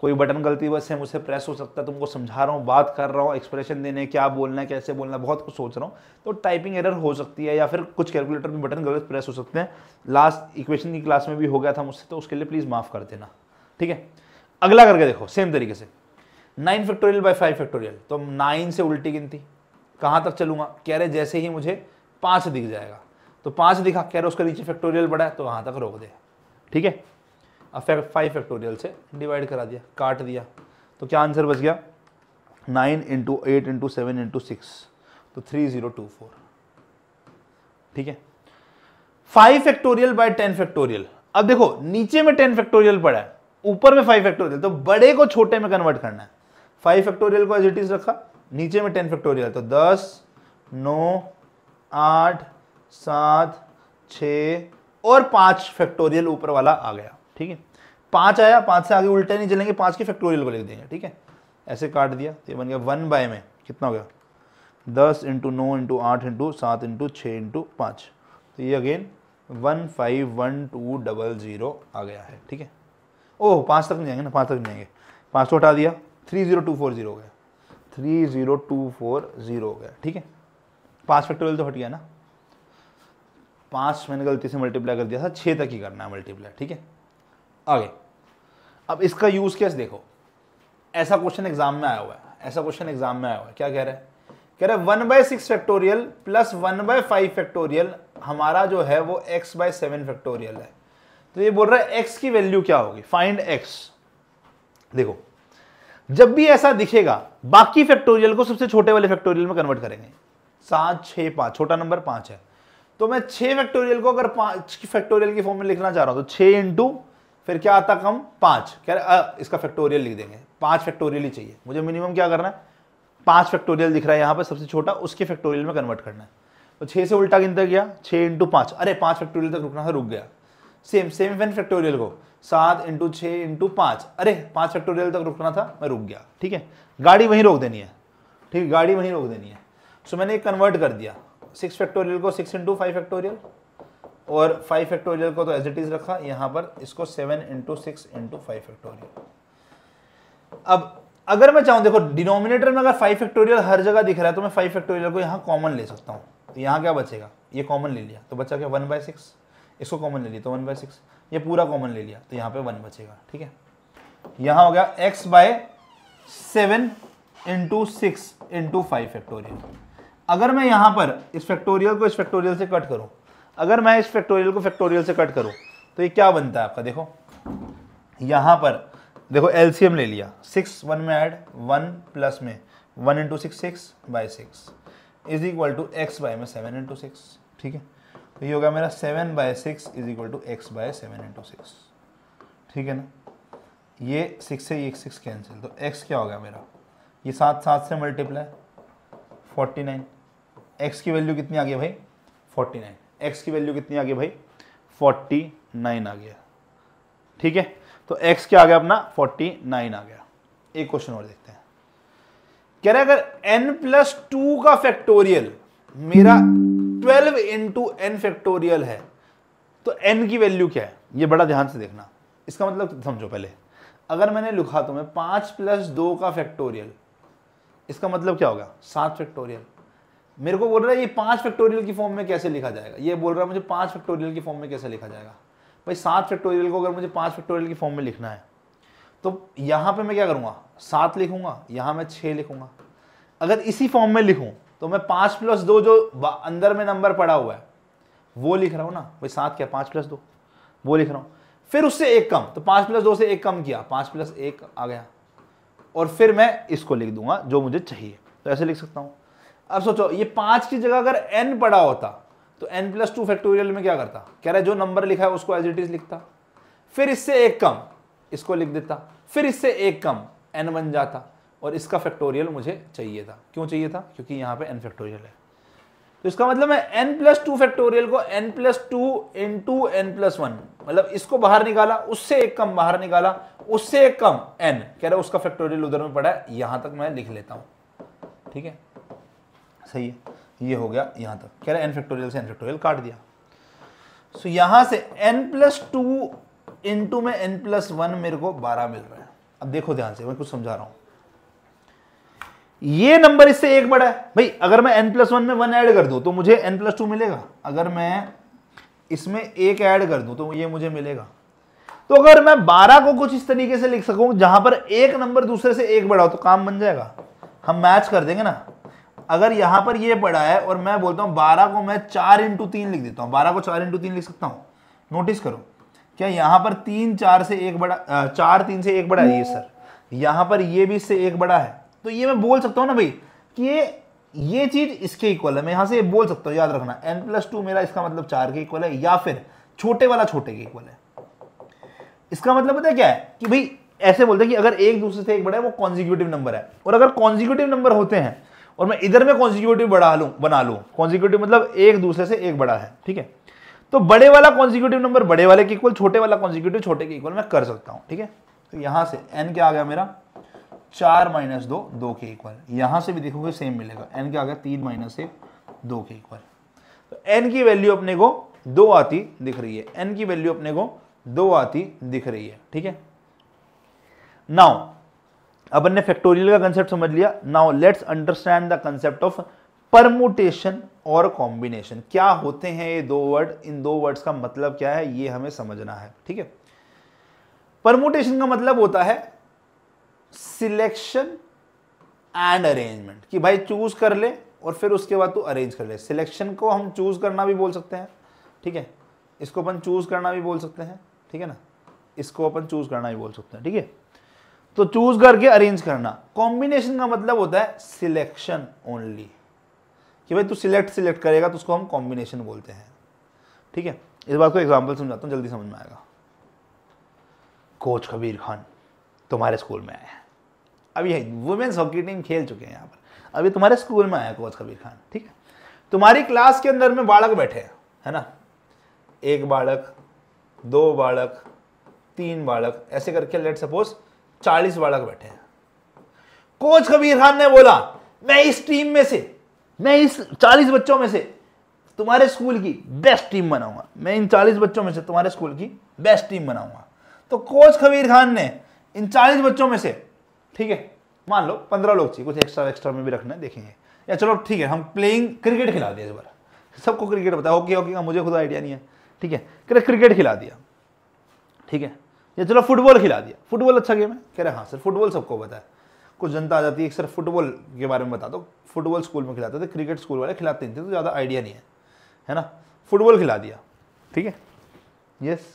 कोई बटन गलती बस है मुझसे प्रेस हो सकता है तुमको समझा रहा हूँ बात कर रहा हूँ एक्सप्रेशन देने क्या बोलना है कैसे बोलना है बहुत कुछ सोच रहा हूँ तो टाइपिंग एरर हो सकती है या फिर कुछ कैलकुलेटर में बटन गलत प्रेस हो सकते हैं लास्ट इक्वेशन की क्लास में भी हो गया था मुझसे तो उसके लिए प्लीज़ माफ़ कर देना ठीक है अगला करके देखो सेम तरीके से nine factorial by five factorial तो हम नाइन से उल्टी गिनती कहाँ तक चलूंगा कह रहे जैसे ही मुझे पाँच दिख जाएगा तो पाँच दिखा कह रहे उसका नीचे फैक्टोरियल बढ़ा है तो वहाँ तक रोक दे ठीक है अब फाइव फैक्टोरियल से डिवाइड करा दिया काट दिया तो क्या आंसर बच गया nine into eight into seven into six तो थ्री जीरो टू फोर ठीक है five factorial by ten factorial अब देखो नीचे में टेन फैक्टोरियल पड़ा है ऊपर में फाइव फैक्टोरियल तो बड़े को छोटे में कन्वर्ट करना है फाइव फैक्टोरियल को एज इट इज रखा नीचे में टेन फैक्टोरियल तो दस नौ आठ सात छ और पाँच फैक्टोरियल ऊपर वाला आ गया ठीक है पाँच आया पाँच से आगे उल्टा नहीं चलेंगे पाँच के फैक्टोरियल को लिख देंगे ठीक है ऐसे काट दिया तो ये बन गया वन बाय में कितना हो गया दस इंटू नौ इंटू आठ इंटू सात इंटू छः इंटू पाँच तो ये again one five one two double zero आ गया है ठीक है ओह पाँच तक नहीं आएंगे ना पाँच तक नहीं आएंगे पाँच तो हटा दिया three zero two four zero हो गया three zero two four zero हो गया ठीक है पांच फैक्टोरियल तो हट गया ना पांच मैंने गलती से मल्टीप्लाई कर दिया था छः तक ही करना है मल्टीप्लाई ठीक है आगे अब इसका यूज़ कैसे देखो ऐसा क्वेश्चन एग्जाम में आया हुआ है ऐसा क्वेश्चन एग्जाम में आया हुआ है क्या कह रहा है कह रहा है one by six factorial plus one by five factorial हमारा जो है वो एक्स बाय सेवन फैक्टोरियल है तो ये बोल रहा है एक्स की वैल्यू क्या होगी फाइंड एक्स देखो जब भी ऐसा दिखेगा बाकी फैक्टोरियल को सबसे छोटे वाले फैक्टोरियल में कन्वर्ट करेंगे सात छह पांच छोटा नंबर पांच है तो मैं छह फैक्टोरियल को अगर पांच फैक्टोरियल की फॉर्म में लिखना चाह रहा हूं तो छह इंटू फिर क्या आता कम पांच क्या आ, इसका फैक्टोरियल लिख देंगे पांच फैक्टोरियल ही चाहिए मुझे मिनिमम क्या करना है पांच फैक्टोरियल दिख रहा है यहां पर सबसे छोटा उसके फैक्टोरियल में कन्वर्ट करना है तो छह से उल्टा गिनता गया छह इंटू पांच अरे पांच फैक्टोरियल तक रुकना है रुक गया सेम सेम फैक्टोरियल को सात इंटू छः इंटू पाँच अरे पाँच फैक्टोरियल तक रुकना था मैं रुक गया ठीक है गाड़ी वहीं रोक देनी है ठीक है गाड़ी वहीं रोक देनी है सो मैंने कन्वर्ट कर दिया सिक्स फैक्टोरियल को सिक्स इंटू फाइव फैक्टोरियल और फाइव फैक्टोरियल को तो एज इट इज़ रखा यहाँ पर इसको seven into six into five factorial अब अगर मैं चाहूँ देखो डिनोमिनेटर में अगर फाइव फैक्टोरियल हर जगह दिख रहा है तो मैं फाइव फैक्टोरियल को यहाँ कॉमन ले सकता हूँ तो यहाँ क्या बचेगा ये कॉमन ले लिया तो बचा क्या वन बाय सिक्स इसको कॉमन ले लिया तो वन बाय सिक्स ये पूरा कॉमन ले लिया तो यहां पे वन बचेगा ठीक है यहां हो गया x by seven into six into five factorial अगर मैं यहां पर इस फैक्टोरियल को इस फैक्टोरियल से कट करूं अगर मैं इस फैक्टोरियल को फैक्टोरियल से कट करूं तो ये क्या बनता है आपका देखो यहां पर देखो एलसीएम ले लिया सिक्स वन में ऐड वन प्लस में one into six six by six is equal to x by में सेवन इंटू सिक्स ठीक है तो ये होगा मेरा seven by six is equal to x by seven into six ठीक है ना ये सिक्स से एक सिक्स कैंसिल तो एक्स क्या गया मेरा ये सात सात से मल्टीप्लाई फोर्टी नाइन एक्स की वैल्यू कितनी आ गई भाई फोर्टी नाइन एक्स की वैल्यू कितनी आ गई भाई फोर्टी नाइन आ गया ठीक है तो एक्स क्या आ गया अपना फोर्टी नाइन आ गया एक क्वेश्चन और देखते हैं कह रहे अगर एन प्लस टू का फैक्टोरियल मेरा ट्वेल्व इंटू एन फैक्टोरियल है तो एन की वैल्यू क्या है ये बड़ा ध्यान से देखना इसका मतलब समझो पहले अगर मैंने लिखा तो मैं पाँच प्लस दो का फैक्टोरियल इसका मतलब क्या होगा सात फैक्टोरियल मेरे को बोल रहा है ये पाँच फैक्टोरियल की फॉर्म में कैसे लिखा जाएगा ये बोल रहा है मुझे पाँच फैक्टोरियल की फॉर्म में कैसे लिखा जाएगा भाई सात फैक्टोरियल को अगर मुझे पाँच फैक्टोरियल की फॉर्म में लिखना है तो यहाँ पे मैं क्या करूँगा सात लिखूंगा यहाँ मैं छः लिखूँगा अगर इसी फॉर्म में लिखूँ तो मैं पांच प्लस दो जो अंदर में नंबर पड़ा हुआ है वो लिख रहा हूं ना भाई सात क्या पांच प्लस दो वो लिख रहा हूं फिर उससे एक कम तो पांच प्लस दो से एक कम किया पांच प्लस एक आ गया और फिर मैं इसको लिख दूंगा जो मुझे चाहिए तो ऐसे लिख सकता हूं अब सोचो ये पांच की जगह अगर एन पड़ा होता तो एन प्लस टू फैक्टोरियल में क्या करता कह रहा है जो नंबर लिखा है उसको एज इट इज लिखता फिर इससे एक कम इसको लिख देता फिर इससे एक कम एन बन जाता और इसका फैक्टोरियल मुझे चाहिए था क्यों चाहिए था क्योंकि यहाँ पे एन फैक्टोरियल है तो इसका मतलब है एन प्लस टू फैक्टोरियल को n plus two into n plus one मतलब इसको बाहर निकाला उससे एक कम बाहर निकाला उससे एक कम एन कह रहा उसका फैक्टोरियल उधर में पड़ा है यहाँ तक मैं लिख लेता हूँ ठीक है सही है ये हो गया यहाँ तक कह रहा है एन फैक्टोरियल से एन फैक्टोरियल काट दिया सो so, यहाँ से एन प्लस टू इंटू में एन प्लस वन मेरे को बारह मिल रहा है अब देखो ध्यान से मैं कुछ समझा रहा हूँ ये नंबर इससे एक बड़ा है भाई अगर मैं एन प्लस वन में वन ऐड कर दूं तो मुझे एन प्लस टू मिलेगा अगर मैं इसमें एक ऐड कर दूं तो ये मुझे मिलेगा तो अगर मैं बारह को कुछ इस तरीके से लिख सकूं जहां पर एक नंबर दूसरे से एक बड़ा हो तो काम बन जाएगा हम मैच कर देंगे ना अगर यहां पर ये बड़ा है और मैं बोलता हूं बारह को मैं चार इंटू तीन लिख देता हूं बारह को चार इंटू तीन लिख सकता हूं नोटिस करो क्या यहां पर तीन चार से एक बड़ा चार तीन से एक बड़ा है ये सर यहां पर ये भी इससे एक बड़ा है तो ये मैं बोल सकता हूँ ना भाई कि ये ये चीज़ इसके इक्वल है मैं यहाँ से ये बोल सकता हूँ याद रखना एन प्लस टू मेरा इसका मतलब चार के इक्वल है या फिर छोटे वाला छोटे के इक्वल है इसका मतलब पता क्या है कि भाई ऐसे बोलते हैं कि अगर एक दूसरे से एक बड़ा है वो कॉन्जिक्यूटिव नंबर है और अगर कॉन्जिक्यूटिव नंबर होते हैं और मैं इधर में कॉन्जिक्यूटिव बढ़ा लूँ बना लूँ कॉन्जिक्यूटिव मतलब एक दूसरे से एक बड़ा है ठीक है तो बड़े वाला कॉन्जिक्यूटिव नंबर बड़े वाले के इक्वल छोटे वाला कॉन्जिक्यूटिव छोटे के इक्वल मैं कर सकता हूँ ठीक है तो यहाँ से एन क्या आ गया मेरा चार माइनस दो दो के इक्वल यहां से भी देखोगे सेम मिलेगा एन क्या आ गया तीन माइनस एक दो के इक्वल तो एन की वैल्यू अपने को दो आती दिख रही है एन की वैल्यू अपने को दो आती दिख रही है ठीक है नाउ अपन ने फैक्टोरियल का कंसेप्ट समझ लिया now let's understand the concept of permutation और कॉम्बिनेशन क्या होते हैं ये दो वर्ड इन दो वर्ड्स का मतलब क्या है ये हमें समझना है ठीक है परमुटेशन का मतलब होता है सिलेक्शन एंड अरेंजमेंट कि भाई चूज कर ले और फिर उसके बाद तू अरेंज कर ले सिलेक्शन को हम चूज करना भी बोल सकते हैं ठीक है इसको अपन चूज करना भी बोल सकते हैं ठीक है ना इसको अपन चूज करना भी बोल सकते हैं ठीक है तो चूज करके अरेंज करना कॉम्बिनेशन का मतलब होता है सिलेक्शन ओनली कि भाई तू सिलेक्ट सिलेक्ट करेगा तो उसको हम कॉम्बिनेशन बोलते हैं ठीक है इस बात को एग्जाम्पल समझाता हूँ जल्दी समझ में आएगा कोच कबीर खान तुम्हारे स्कूल में आए हैं अभी है वुमेन्स हॉकी टीम खेल चुके हैं यहाँ पर अभी तुम्हारे स्कूल में आया कोच कबीर खान ठीक है तुम्हारी क्लास के अंदर में बालक बैठे हैं है ना एक बालक दो बालक तीन बालक ऐसे करके लेट सपोज चालीस बालक बैठे हैं कोच कबीर खान ने बोला मैं इस टीम में से मैं इस चालीस बच्चों में से तुम्हारे स्कूल की बेस्ट टीम बनाऊंगा मैं इन चालीस बच्चों में से तुम्हारे स्कूल की बेस्ट टीम बनाऊंगा तो कोच कबीर खान ने इन चालीस बच्चों में से ठीक है मान लो पंद्रह लोग चाहिए कुछ एक्स्ट्रा एक्स्ट्रा में भी रखना है देखेंगे या चलो ठीक है हम प्लेइंग क्रिकेट खिला दिया इस बार सबको क्रिकेट बताया ओके ओके का मुझे खुद आइडिया नहीं है ठीक है कह क्रिकेट खिला दिया ठीक है या चलो फुटबॉल खिला दिया फुटबॉल अच्छा गेम है कह रहे हाँ सर फुटबॉल सबको बताया कुछ जनता आ जाती है सर फुटबॉल के बारे में बता दो फुटबॉल स्कूल में खिलाते थे क्रिकेट स्कूल वाले खिलाते नहीं थे तो ज़्यादा आइडिया नहीं है है ना फुटबॉल खिला दिया ठीक है यस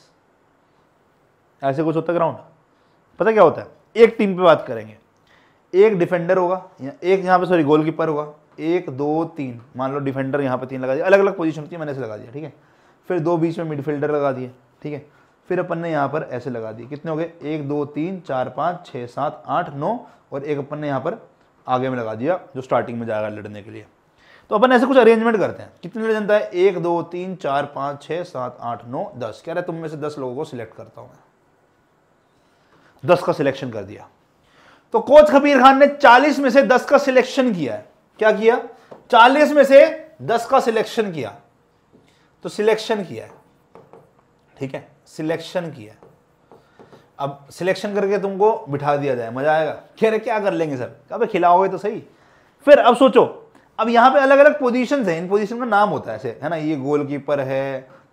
ऐसे कुछ होता ग्राउंड पता क्या होता है एक टीम पे बात करेंगे एक डिफेंडर होगा एक यहाँ पे सॉरी गोलकीपर होगा एक दो तीन मान लो डिफेंडर यहाँ पे तीन लगा दिया अलग अलग पोजीशन होती है मैंने ऐसे लगा दिया ठीक है फिर दो बीच में मिडफील्डर लगा दिए ठीक है फिर अपन ने यहाँ पर ऐसे लगा दिए कितने हो गए एक दो तीन चार पाँच छः सात आठ नौ और एक अपन ने यहाँ पर आगे में लगा दिया जो स्टार्टिंग में जाएगा लड़ने के लिए तो अपन ऐसे कुछ अरेंजमेंट करते हैं कितने लड़ जनता है एक दो तीन चार पाँच छः सात आठ नौ दस कह रहे तुम में से दस लोगों को सिलेक्ट करता हूँ मैं दस का सिलेक्शन कर दिया तो कोच खबीर खान ने चालीस में से दस का सिलेक्शन किया है क्या किया चालीस में से दस का सिलेक्शन किया तो सिलेक्शन किया है ठीक है सिलेक्शन किया है अब सिलेक्शन करके तुमको बिठा दिया जाए मजा आएगा कह रहे क्या कर लेंगे सर अब खिलाओगे तो सही फिर अब सोचो अब यहां पे अलग अलग पोजीशंस है इन पोजीशन का नाम होता है ऐसे है ना ये गोलकीपर है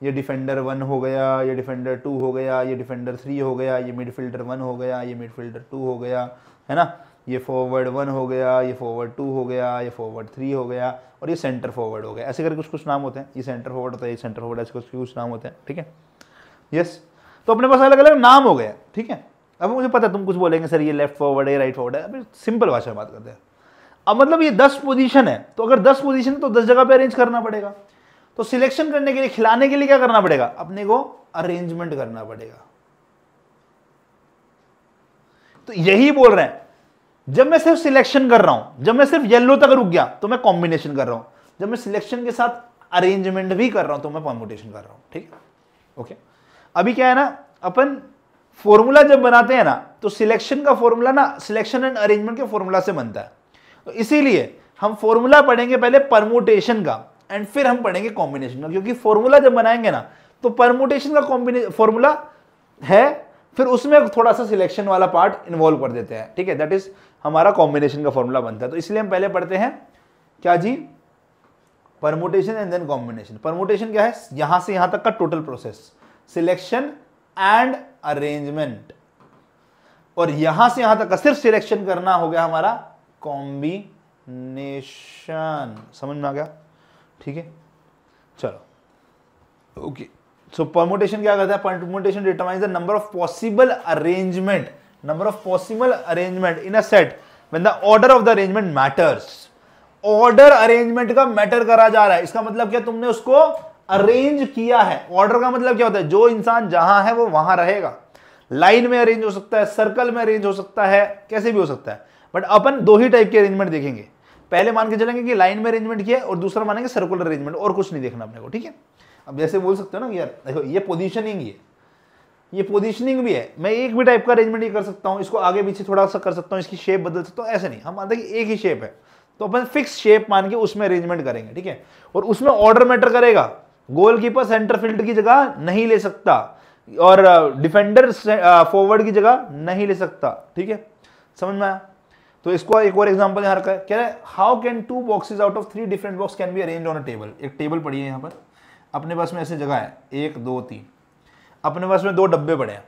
ये डिफेंडर वन हो गया ये डिफेंडर टू हो गया ये डिफेंडर थ्री हो गया ये मिड फील्डर वन हो गया ये मिड फील्डर टू हो गया है ना ये फॉरवर्ड वन हो गया ये फॉरवर्ड टू हो गया ये फॉरवर्ड थ्री हो गया और ये सेंटर फॉरवर्ड हो गया ऐसे करके कुछ कुछ नाम होते हैं ये सेंटर फॉरवर्ड होता है ये सेंटर फॉरवर्ड ऐसे कुछ कुछ नाम होते हैं ठीक है यस तो अपने पास अलग अलग नाम हो गए ठीक है अब मुझे पता तुम कुछ बोलेंगे सर ये लेफ्ट फॉरवर्ड है राइट फॉरवर्ड है अभी सिंपल भाषा में बात करते हैं अब मतलब ये दस पोजीशन है तो अगर दस पोजीशन तो दस जगह पे अरेंज करना पड़ेगा तो सिलेक्शन करने के लिए खिलाने के लिए क्या करना पड़ेगा अपने को अरेंजमेंट करना पड़ेगा तो यही बोल रहे हैं जब मैं सिर्फ सिलेक्शन कर रहा हूं जब मैं सिर्फ येलो तक रुक गया तो मैं कॉम्बिनेशन कर रहा हूं जब मैं सिलेक्शन के साथ अरेंजमेंट भी कर रहा हूं तो मैं कॉम्बिनेशन कर रहा हूं ठीक है ओके अभी क्या है ना अपन फॉर्मूला जब बनाते हैं ना तो सिलेक्शन का फॉर्मूला ना सिलेक्शन एंड अरेंजमेंट के फॉर्मूला से बनता है तो इसीलिए हम फॉर्मूला पढ़ेंगे पहले परमोटेशन का एंड फिर हम पढ़ेंगे कॉम्बिनेशन का क्योंकि फॉर्मूला जब बनाएंगे ना तो परमुटेशन का कॉम्बिनेशन फॉर्मूला है फिर उसमें थोड़ा सा सिलेक्शन वाला पार्ट इन्वॉल्व कर देते हैं ठीक है दैट इज हमारा कॉम्बिनेशन का फॉर्मूला बनता है तो इसलिए हम पहले पढ़ते हैं क्या जी permutation and then combination permutation क्या है यहां से यहां तक का total process selection and arrangement और यहां से यहां तक का सिर्फ सिलेक्शन करना हो गया हमारा कॉम्बिनेशन समझ में आ गया ठीक है चलो ओके सो परमोटेशन क्या कहता है permutation determine the number of possible arrangement number of possible arrangement in a set when the order of the arrangement matters order arrangement का मैटर करा जा रहा है इसका मतलब क्या तुमने उसको अरेंज किया है ऑर्डर का मतलब क्या होता है जो इंसान जहां है वो वहां रहेगा लाइन में अरेंज हो सकता है सर्कल में अरेंज हो सकता है कैसे भी हो सकता है बट अपन दो ही टाइप के अरेंजमेंट देखेंगे पहले मान के चलेंगे कि लाइन में अरेंजमेंट किया है और दूसरा मानेंगे सर्कुलर अरेंजमेंट और कुछ नहीं देखना अपने को ठीक है अब जैसे बोल सकते हो ना यार देखो ये पोजिशनिंग ही है ये पोजिशनिंग भी है मैं एक भी टाइप का अरेंजमेंट ये कर सकता हूँ इसको आगे पीछे थोड़ा सा कर सकता हूँ इसकी शेप बदल सकता हूँ ऐसे नहीं हम मानते हैं कि एक ही शेप है तो अपन फिक्स शेप मान के उसमें अरेंजमेंट करेंगे ठीक है और उसमें ऑर्डर मैटर करेगा गोलकीपर सेंटर फील्ड की जगह नहीं ले सकता और डिफेंडर uh, फॉरवर्ड uh, की जगह नहीं ले सकता ठीक है समझ में आया तो इसको एक और एग्जांपल यहाँ रखा है कह रहा है how can two boxes out of three different box can be arrange on a table एक टेबल पड़ी है यहाँ पर अपने पास में ऐसे जगह है एक दो तीन अपने पास में दो डब्बे पड़े हैं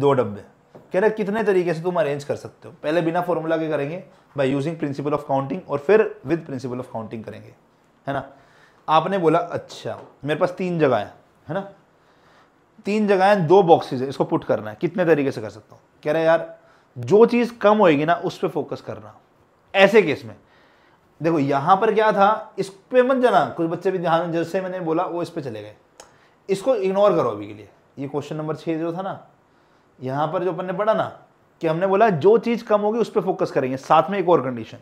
दो डब्बे कह रहे कितने तरीके से तुम अरेंज कर सकते हो पहले बिना फॉर्मूला के करेंगे by using principle of counting और फिर विद प्रिंसिपल ऑफ काउंटिंग करेंगे है ना आपने बोला अच्छा मेरे पास तीन जगह है है ना तीन जगह दो बॉक्सेज है इसको पुट करना है कितने तरीके से कर सकता हूँ कह रहे यार जो चीज़ कम होएगी ना उस पर फोकस करना ऐसे केस में देखो यहां पर क्या था इस पर मत जाना कुछ बच्चे भी ध्यान जैसे मैंने बोला वो इस पर चले गए इसको इग्नोर करो अभी के लिए ये क्वेश्चन नंबर छः जो था ना यहां पर जो अपन ने पढ़ा ना कि हमने बोला जो चीज़ कम होगी उस पर फोकस करेंगे साथ में एक और कंडीशन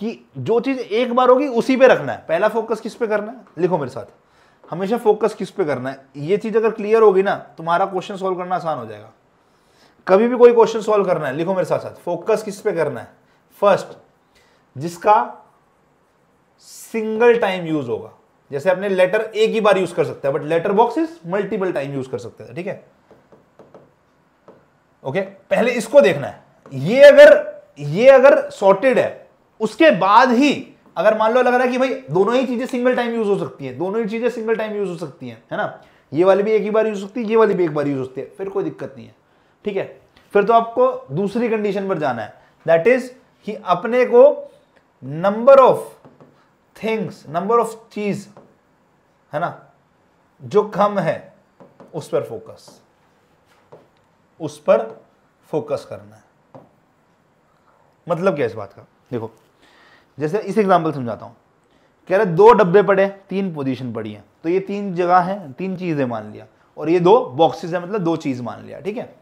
कि जो चीज़ एक बार होगी उसी पे रखना है पहला फोकस किस पे करना है लिखो मेरे साथ हमेशा फोकस किस पे करना है ये चीज़ अगर क्लियर होगी ना तुम्हारा क्वेश्चन सॉल्व करना आसान हो जाएगा कभी भी कोई क्वेश्चन सॉल्व करना है लिखो मेरे साथ साथ फोकस किस पे करना है फर्स्ट जिसका सिंगल टाइम यूज होगा जैसे अपने लेटर एक ही बार यूज कर सकते हैं but letter box is multiple time use कर सकते हैं ठीक है ओके okay? पहले इसको देखना है ये अगर ये अगर सॉर्टेड है उसके बाद ही अगर मान लो लग रहा है कि भाई दोनों ही चीजें सिंगल टाइम यूज हो सकती है दोनों ही चीजें सिंगल टाइम यूज हो सकती है है ना ये वाली भी एक ही बार यूज सकती है ये वाली भी एक बार यूज होती है फिर कोई दिक्कत नहीं है ठीक है फिर तो आपको दूसरी कंडीशन पर जाना है दैट इज कि अपने को number of things number of चीज है ना जो कम है उस पर फोकस उस पर फोकस करना है मतलब क्या इस बात का देखो जैसे इस एग्जाम्पल समझाता हूं कह रहे दो डब्बे पड़े तीन पोजीशन पड़ी है तो ये तीन जगह है तीन चीजें मान लिया और ये दो बॉक्सेस है मतलब दो चीज मान लिया ठीक है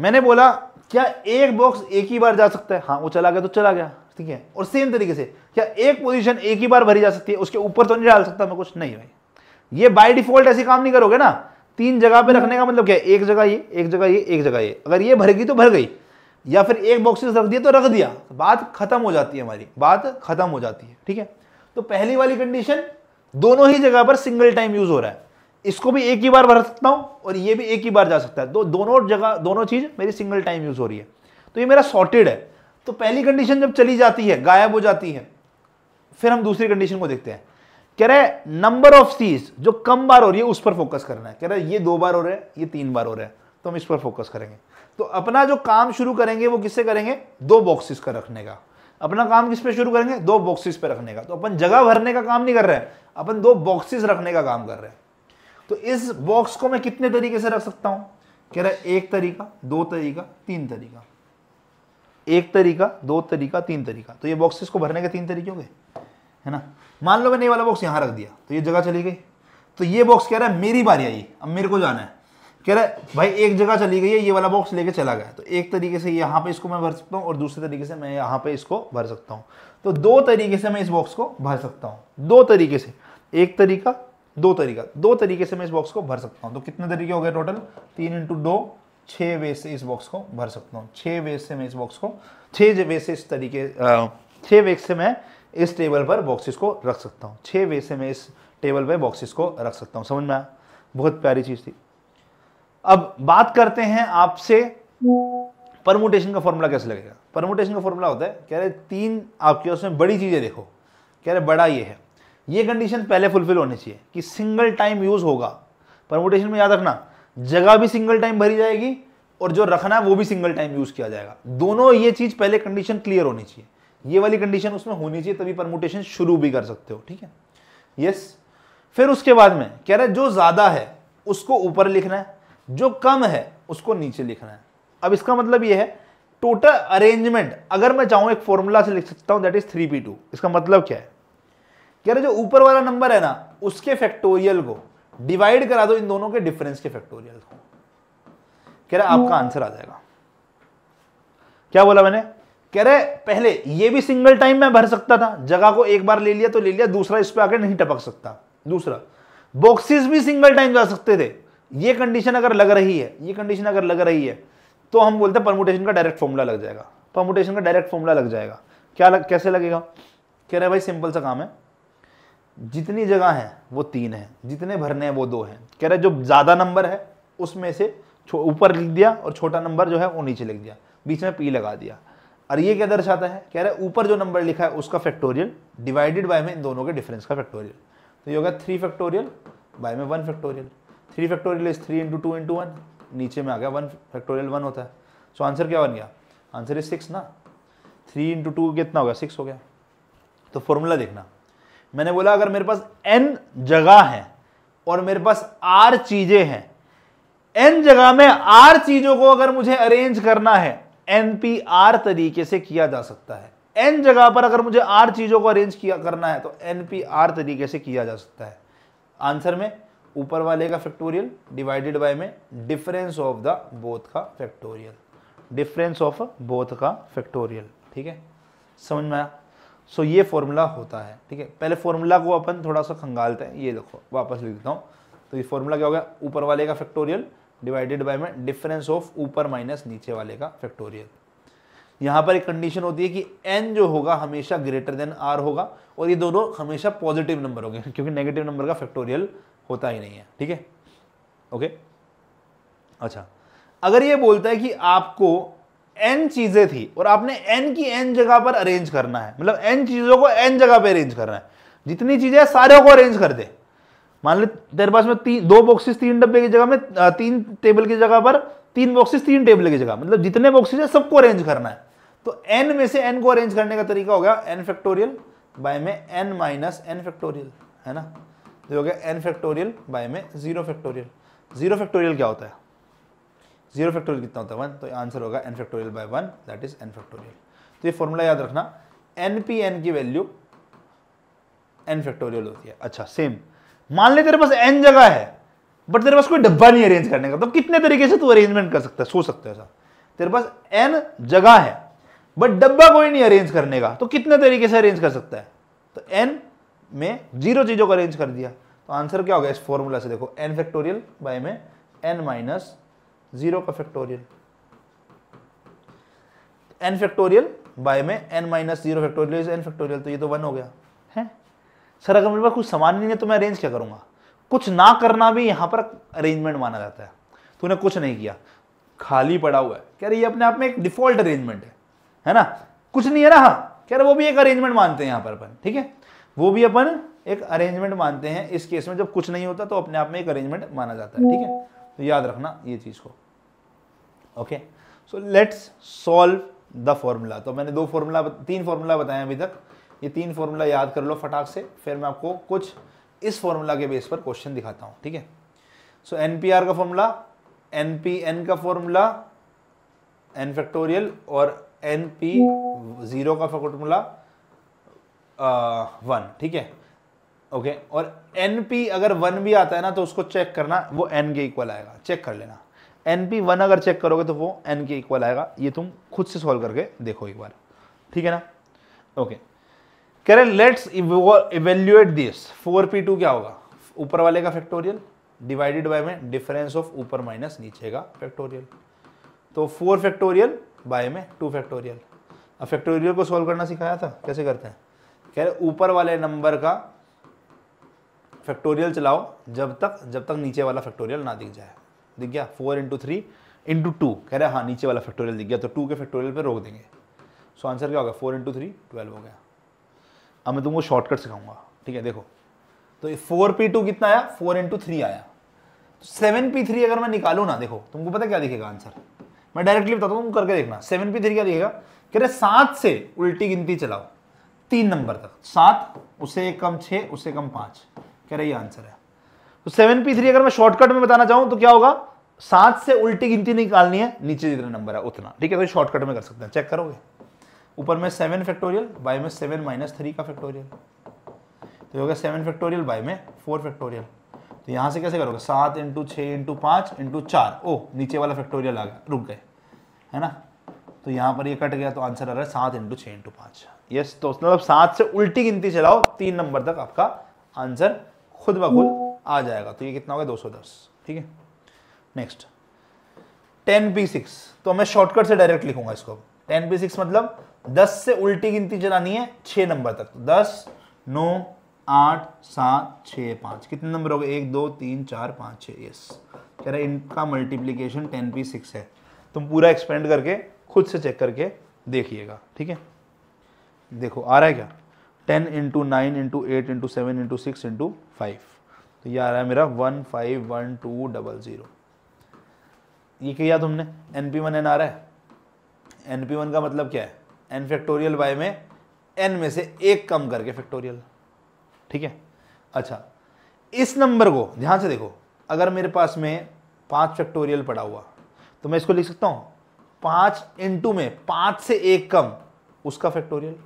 मैंने बोला क्या एक बॉक्स एक ही बार जा सकता है हाँ वो चला गया तो चला गया ठीक है और सेम तरीके से क्या एक पोजीशन एक ही बार भरी जा सकती है उसके ऊपर तो नहीं डाल सकता मैं कुछ नहीं भाई ये बाय डिफॉल्ट ऐसे काम नहीं करोगे ना तीन जगह पे रखने का मतलब क्या एक जगह ये एक जगह ये एक जगह ये अगर ये भर गई तो भर गई या फिर एक बॉक्स रख दिया तो रख दिया बात खत्म हो जाती है हमारी बात खत्म हो जाती है ठीक है तो पहली वाली कंडीशन दोनों ही जगह पर सिंगल टाइम यूज हो रहा है इसको भी एक ही बार भर सकता हूं और ये भी एक ही बार जा सकता है दो दोनों जगह दोनों चीज़ मेरी सिंगल टाइम यूज़ हो रही है तो ये मेरा सॉर्टेड है तो पहली कंडीशन जब चली जाती है गायब हो जाती है फिर हम दूसरी कंडीशन को देखते हैं कह रहे नंबर ऑफ सीज जो कम बार हो रही है उस पर फोकस करना है कह रहे ये दो बार हो रहा है ये तीन बार हो रहा है तो हम इस पर फोकस करेंगे तो अपना जो काम शुरू करेंगे वो किससे करेंगे दो बॉक्सेस का रखने का अपना काम किस पे शुरू करेंगे दो बॉक्सेस पे रखने का तो अपन जगह भरने का काम नहीं कर रहे हैं अपन दो बॉक्सेस रखने का काम कर रहे हैं तो इस बॉक्स को मैं कितने तरीके से रख सकता हूं कह रहा है एक तरीका दो तरीका तीन तरीका एक तरीका दो तरीका तीन तरीका तो ये बॉक्सेस को भरने के तीन तरीके हो गए है ना मान लो मैंने ये वाला बॉक्स यहां रख दिया तो ये जगह चली गई तो ये बॉक्स कह रहा है मेरी बारी आई अब मेरे को जाना है कह रहा है भाई एक जगह चली गई है ये वाला बॉक्स लेके चला गया तो एक तरीके से यहां पे इसको मैं भर सकता हूँ और दूसरे तरीके से मैं यहां पे इसको भर सकता हूँ तो दो तरीके से मैं इस बॉक्स को भर सकता हूँ दो तरीके से एक तरीका दो तरीका दो तरीके से मैं इस बॉक्स को भर सकता हूँ तो कितने तरीके हो गए टोटल तीन इंटू दो छः वे से इस बॉक्स को भर सकता हूँ छः वे से मैं इस बॉक्स को छः वे से इस तरीके छः वे से मैं इस टेबल पर बॉक्सेस को रख सकता हूँ छः वे से मैं इस टेबल पर बॉक्सेस को रख सकता हूँ समझ में आया बहुत प्यारी चीज़ थी अब बात करते हैं आपसे परमोटेशन का फॉर्मूला कैसे लगेगा परमोटेशन का फॉर्मूला होता है कह रहे तीन आपके उसमें बड़ी चीज़ें देखो कह रहे बड़ा ये है ये कंडीशन पहले फुलफिल होनी चाहिए कि सिंगल टाइम यूज़ होगा परमोटेशन में याद रखना जगह भी सिंगल टाइम भरी जाएगी और जो रखना है वो भी सिंगल टाइम यूज़ किया जाएगा दोनों ये चीज़ पहले कंडीशन क्लियर होनी चाहिए ये वाली कंडीशन उसमें होनी चाहिए तभी परमोटेशन शुरू भी कर सकते हो ठीक है यस फिर उसके बाद में कह रहे जो ज़्यादा है उसको ऊपर लिखना है जो कम है उसको नीचे लिखना है अब इसका मतलब यह है टोटल अरेंजमेंट अगर मैं चाहूँ एक फॉर्मूला से लिख सकता हूँ that is three P two इसका मतलब क्या है कह रहे जो ऊपर वाला नंबर है ना उसके फैक्टोरियल को डिवाइड करा दो इन दोनों के डिफरेंस के फैक्टोरियल को कह रहे आपका आंसर आ जाएगा क्या बोला मैंने कह रहे पहले ये भी सिंगल टाइम में भर सकता था जगह को एक बार ले लिया तो ले लिया दूसरा इस पर आकर नहीं टपक सकता दूसरा बॉक्सेस भी सिंगल टाइम जा सकते थे ये कंडीशन अगर लग रही है ये कंडीशन अगर लग रही है तो हम बोलते हैं परमुटेशन का डायरेक्ट फॉर्मूला लग जाएगा परमुटेशन का डायरेक्ट फॉर्मूला लग जाएगा क्या लग, कैसे लगेगा कह रहे भाई सिंपल सा काम है जितनी जगह है वो तीन है जितने भरने हैं वो दो हैं कह रहे जो ज़्यादा नंबर है उसमें से ऊपर लिख दिया और छोटा नंबर जो है वो नीचे लिख दिया बीच में पी लगा दिया और ये क्या दर्शाता है कह रहे ऊपर जो नंबर लिखा है उसका फैक्टोरियल डिवाइडेड बाय में इन दोनों के डिफरेंस का फैक्टोरियल तो ये होगा थ्री फैक्टोरियल बाय में one factorial three factorial is three into two into one नीचे में आ गया वन फैक्टोरियल वन होता है सो so, आंसर क्या बन गया आंसर इज सिक्स ना थ्री इंटू टू कितना हो गया सिक्स हो गया तो फॉर्मूला देखना मैंने बोला अगर मेरे पास एन जगह है और मेरे पास आर चीजें हैं एन जगह में आर चीजों को अगर मुझे अरेंज करना है एन पी आर तरीके से किया जा सकता है एन जगह पर अगर मुझे आर चीजों को अरेंज किया करना है तो एन पी आर तरीके से किया जा सकता है आंसर में ऊपर वाले का फैक्टोरियल डिवाइडेड बाय में डिफरेंस ऑफ द बोथ का फैक्टोरियल डिफरेंस ऑफ बोथ का फैक्टोरियल ठीक है समझ में आया सो ये फॉर्मूला होता है ठीक है पहले फॉर्मूला को अपन थोड़ा सा खंगालते हैं ये देखो वापस लिख देता हूँ तो ये फॉर्मूला क्या हो गया ऊपर वाले का फैक्टोरियल डिवाइडेड बाय में डिफरेंस ऑफ ऊपर माइनस नीचे वाले का फैक्टोरियल यहाँ पर एक कंडीशन होती है कि एन जो होगा हमेशा ग्रेटर देन आर होगा और ये दोनों हमेशा पॉजिटिव नंबर होंगे क्योंकि नेगेटिव नंबर का फैक्टोरियल होता ही नहीं है ठीक है ओके अच्छा अगर ये बोलता है कि आपको एन चीज़ें थी और आपने एन की एन जगह पर अरेंज करना है मतलब एन चीज़ों को एन जगह पर अरेंज करना है जितनी चीज़ें हैं सारे को अरेंज कर दे मान ले तेरे पास में तीन दो बॉक्सेस तीन डब्बे की जगह में तीन टेबल की जगह पर तीन बॉक्सेस तीन टेबल की जगह मतलब जितने बॉक्सेस हैं सबको अरेंज करना है तो एन में से एन को अरेंज करने का तरीका हो गया एन फैक्टोरियल बाय में एन माइनस एन फैक्टोरियल है ना ये हो गया एन फैक्टोरियल बाय में जीरो फैक्टोरियल जीरो फैक्टोरियल क्या होता है जीरो फैक्टोरियल कितना होता है वन तो आंसर होगा n factorial by one that is N factorial तो ये फॉर्मूला तो याद रखना एन पी एन की वैल्यू एन फैक्टोरियल होती है अच्छा सेम मान ले तेरे पास एन जगह है बट तेरे पास कोई डब्बा नहीं अरेंज करने का तो कितने तरीके से तू अरेंजमेंट कर सकता है सोच सकते हो ऐसा तेरे पास एन जगह है बट डब्बा कोई नहीं अरेंज करने का तो कितने तरीके से अरेंज कर सकता है तो एन में जीरो चीज़ों को अरेंज कर दिया तो आंसर क्या होगा इस फॉर्मूला से देखो एन फैक्टोरियल बाय में एन माइनस जीरो का फैक्टोरियल एन फैक्टोरियल बाय में N minus zero factorial n factorial तो ये तो वन हो गया है सर अगर मेरे पास कुछ सामान नहीं है तो मैं अरेंज क्या करूंगा कुछ ना करना भी यहां पर अरेंजमेंट माना जाता है तूने कुछ नहीं किया खाली पड़ा हुआ है कह रहे ये अपने आप में एक डिफॉल्ट अरेंजमेंट है है ना कुछ नहीं है ना हाँ कह रहे वो भी एक अरेंजमेंट मानते हैं यहाँ पर अपन ठीक है वो भी अपन एक अरेंजमेंट मानते हैं इस केस में जब कुछ नहीं होता तो अपने आप में एक अरेंजमेंट माना जाता है ठीक है तो याद रखना ये चीज़ को okay so let's solve the formula तो मैंने दो फॉर्मूला तीन फॉर्मूला बताए अभी तक ये तीन फॉर्मूला याद कर लो फटाक से फिर मैं आपको कुछ इस फॉर्मूला के बेस पर क्वेश्चन दिखाता हूँ ठीक है सो एन का फॉर्मूला एन पी एन का फॉर्मूला एन फैक्टोरियल और एन पी जीरो का फॉर्मूला वन ठीक है ओके और एन पी अगर वन भी आता है ना तो उसको चेक करना वो एन के इक्वल आएगा चेक कर लेना एन पी वन अगर चेक करोगे तो वो एन के इक्वल आएगा ये तुम खुद से सॉल्व करके देखो एक बार ठीक है ना ओके कह रहे let's evaluate this four P two क्या होगा ऊपर वाले का फैक्टोरियल डिवाइडेड बाय में डिफरेंस ऑफ ऊपर माइनस नीचे का फैक्टोरियल तो फोर फैक्टोरियल बाय में टू फैक्टोरियल अब फैक्टोरियल को सॉल्व करना सिखाया था कैसे करते हैं कह रहे ऊपर वाले नंबर का फैक्टोरियल चलाओ जब तक जब तक नीचे वाला फैक्टोरियल ना दिख जाए दिख गया four into three into two कह रहे हाँ नीचे वाला फैक्टोरियल दिख गया तो टू के फैक्टोरियल पे रोक देंगे सो आंसर क्या होगा फोर इंटू थ्री ट्वेल्व हो गया अब मैं तुमको शॉर्टकट सिखाऊंगा ठीक है देखो तो फोर पी टू कितना आया फोर इंटू थ्री आया सेवन पी थ्री अगर मैं निकालू ना देखो तुमको पता क्या दिखेगा आंसर मैं डायरेक्टली बताता हूँ तुम करके देखना सेवन पी थ्री क्या दिखेगा कह रहे सात से उल्टी गिनती चलाओ तीन नंबर तक सात उससे कम छः उससे कम पाँच कह रहे ये आंसर है तो सेवन पी थ्री अगर मैं शॉर्टकट में बताना चाहूं तो क्या होगा सात से उल्टी गिनती निकालनी है नीचे जितना नंबर है उतना ठीक है तो शॉर्टकट में कर सकते हैं चेक करोगे ऊपर में सेवन फैक्टोरियल बाय में सेवन माइनस थ्री का फैक्टोरियल तो होगा सेवन फैक्टोरियल बाय में फोर फैक्टोरियल तो यहां से कैसे करोगे सात इंटू छः इंटू पाँच इंटू चार ओ नीचे वाला फैक्टोरियल आ गया रुक गए है ना तो यहाँ पर ये कट गया तो आंसर आ रहा है सात इंटू छः इंटू पाँच यस तो मतलब सात से उल्टी गिनती चलाओ तीन नंबर तक आपका आंसर खुद ब खुद आ जाएगा तो ये कितना हो गया 210 ठीक है नेक्स्ट टेन पी सिक्स तो मैं शॉर्टकट से डायरेक्ट लिखूंगा इसको टेन पी सिक्स मतलब दस से उल्टी गिनती चलानी है छः नंबर तक तो दस नौ आठ सात छः पाँच कितने नंबर हो गए एक दो तीन चार पाँच छः यस कह रहे इनका मल्टीप्लीकेशन टेन पी सिक्स है तुम पूरा एक्सपेंड करके खुद से चेक करके देखिएगा ठीक है देखो आ रहा है क्या ten into nine into eight into seven into six into five तो ये आ रहा है मेरा one five one two double zero ये किया तुमने एन पी वन एन आ रहा है एन पी वन का मतलब क्या है एन फैक्टोरियल वाई में एन में से एक कम करके फैक्टोरियल ठीक है अच्छा इस नंबर को ध्यान से देखो अगर मेरे पास में पाँच फैक्टोरियल पड़ा हुआ तो मैं इसको लिख सकता हूँ पाँच इंटू में पाँच से एक कम उसका फैक्टोरियल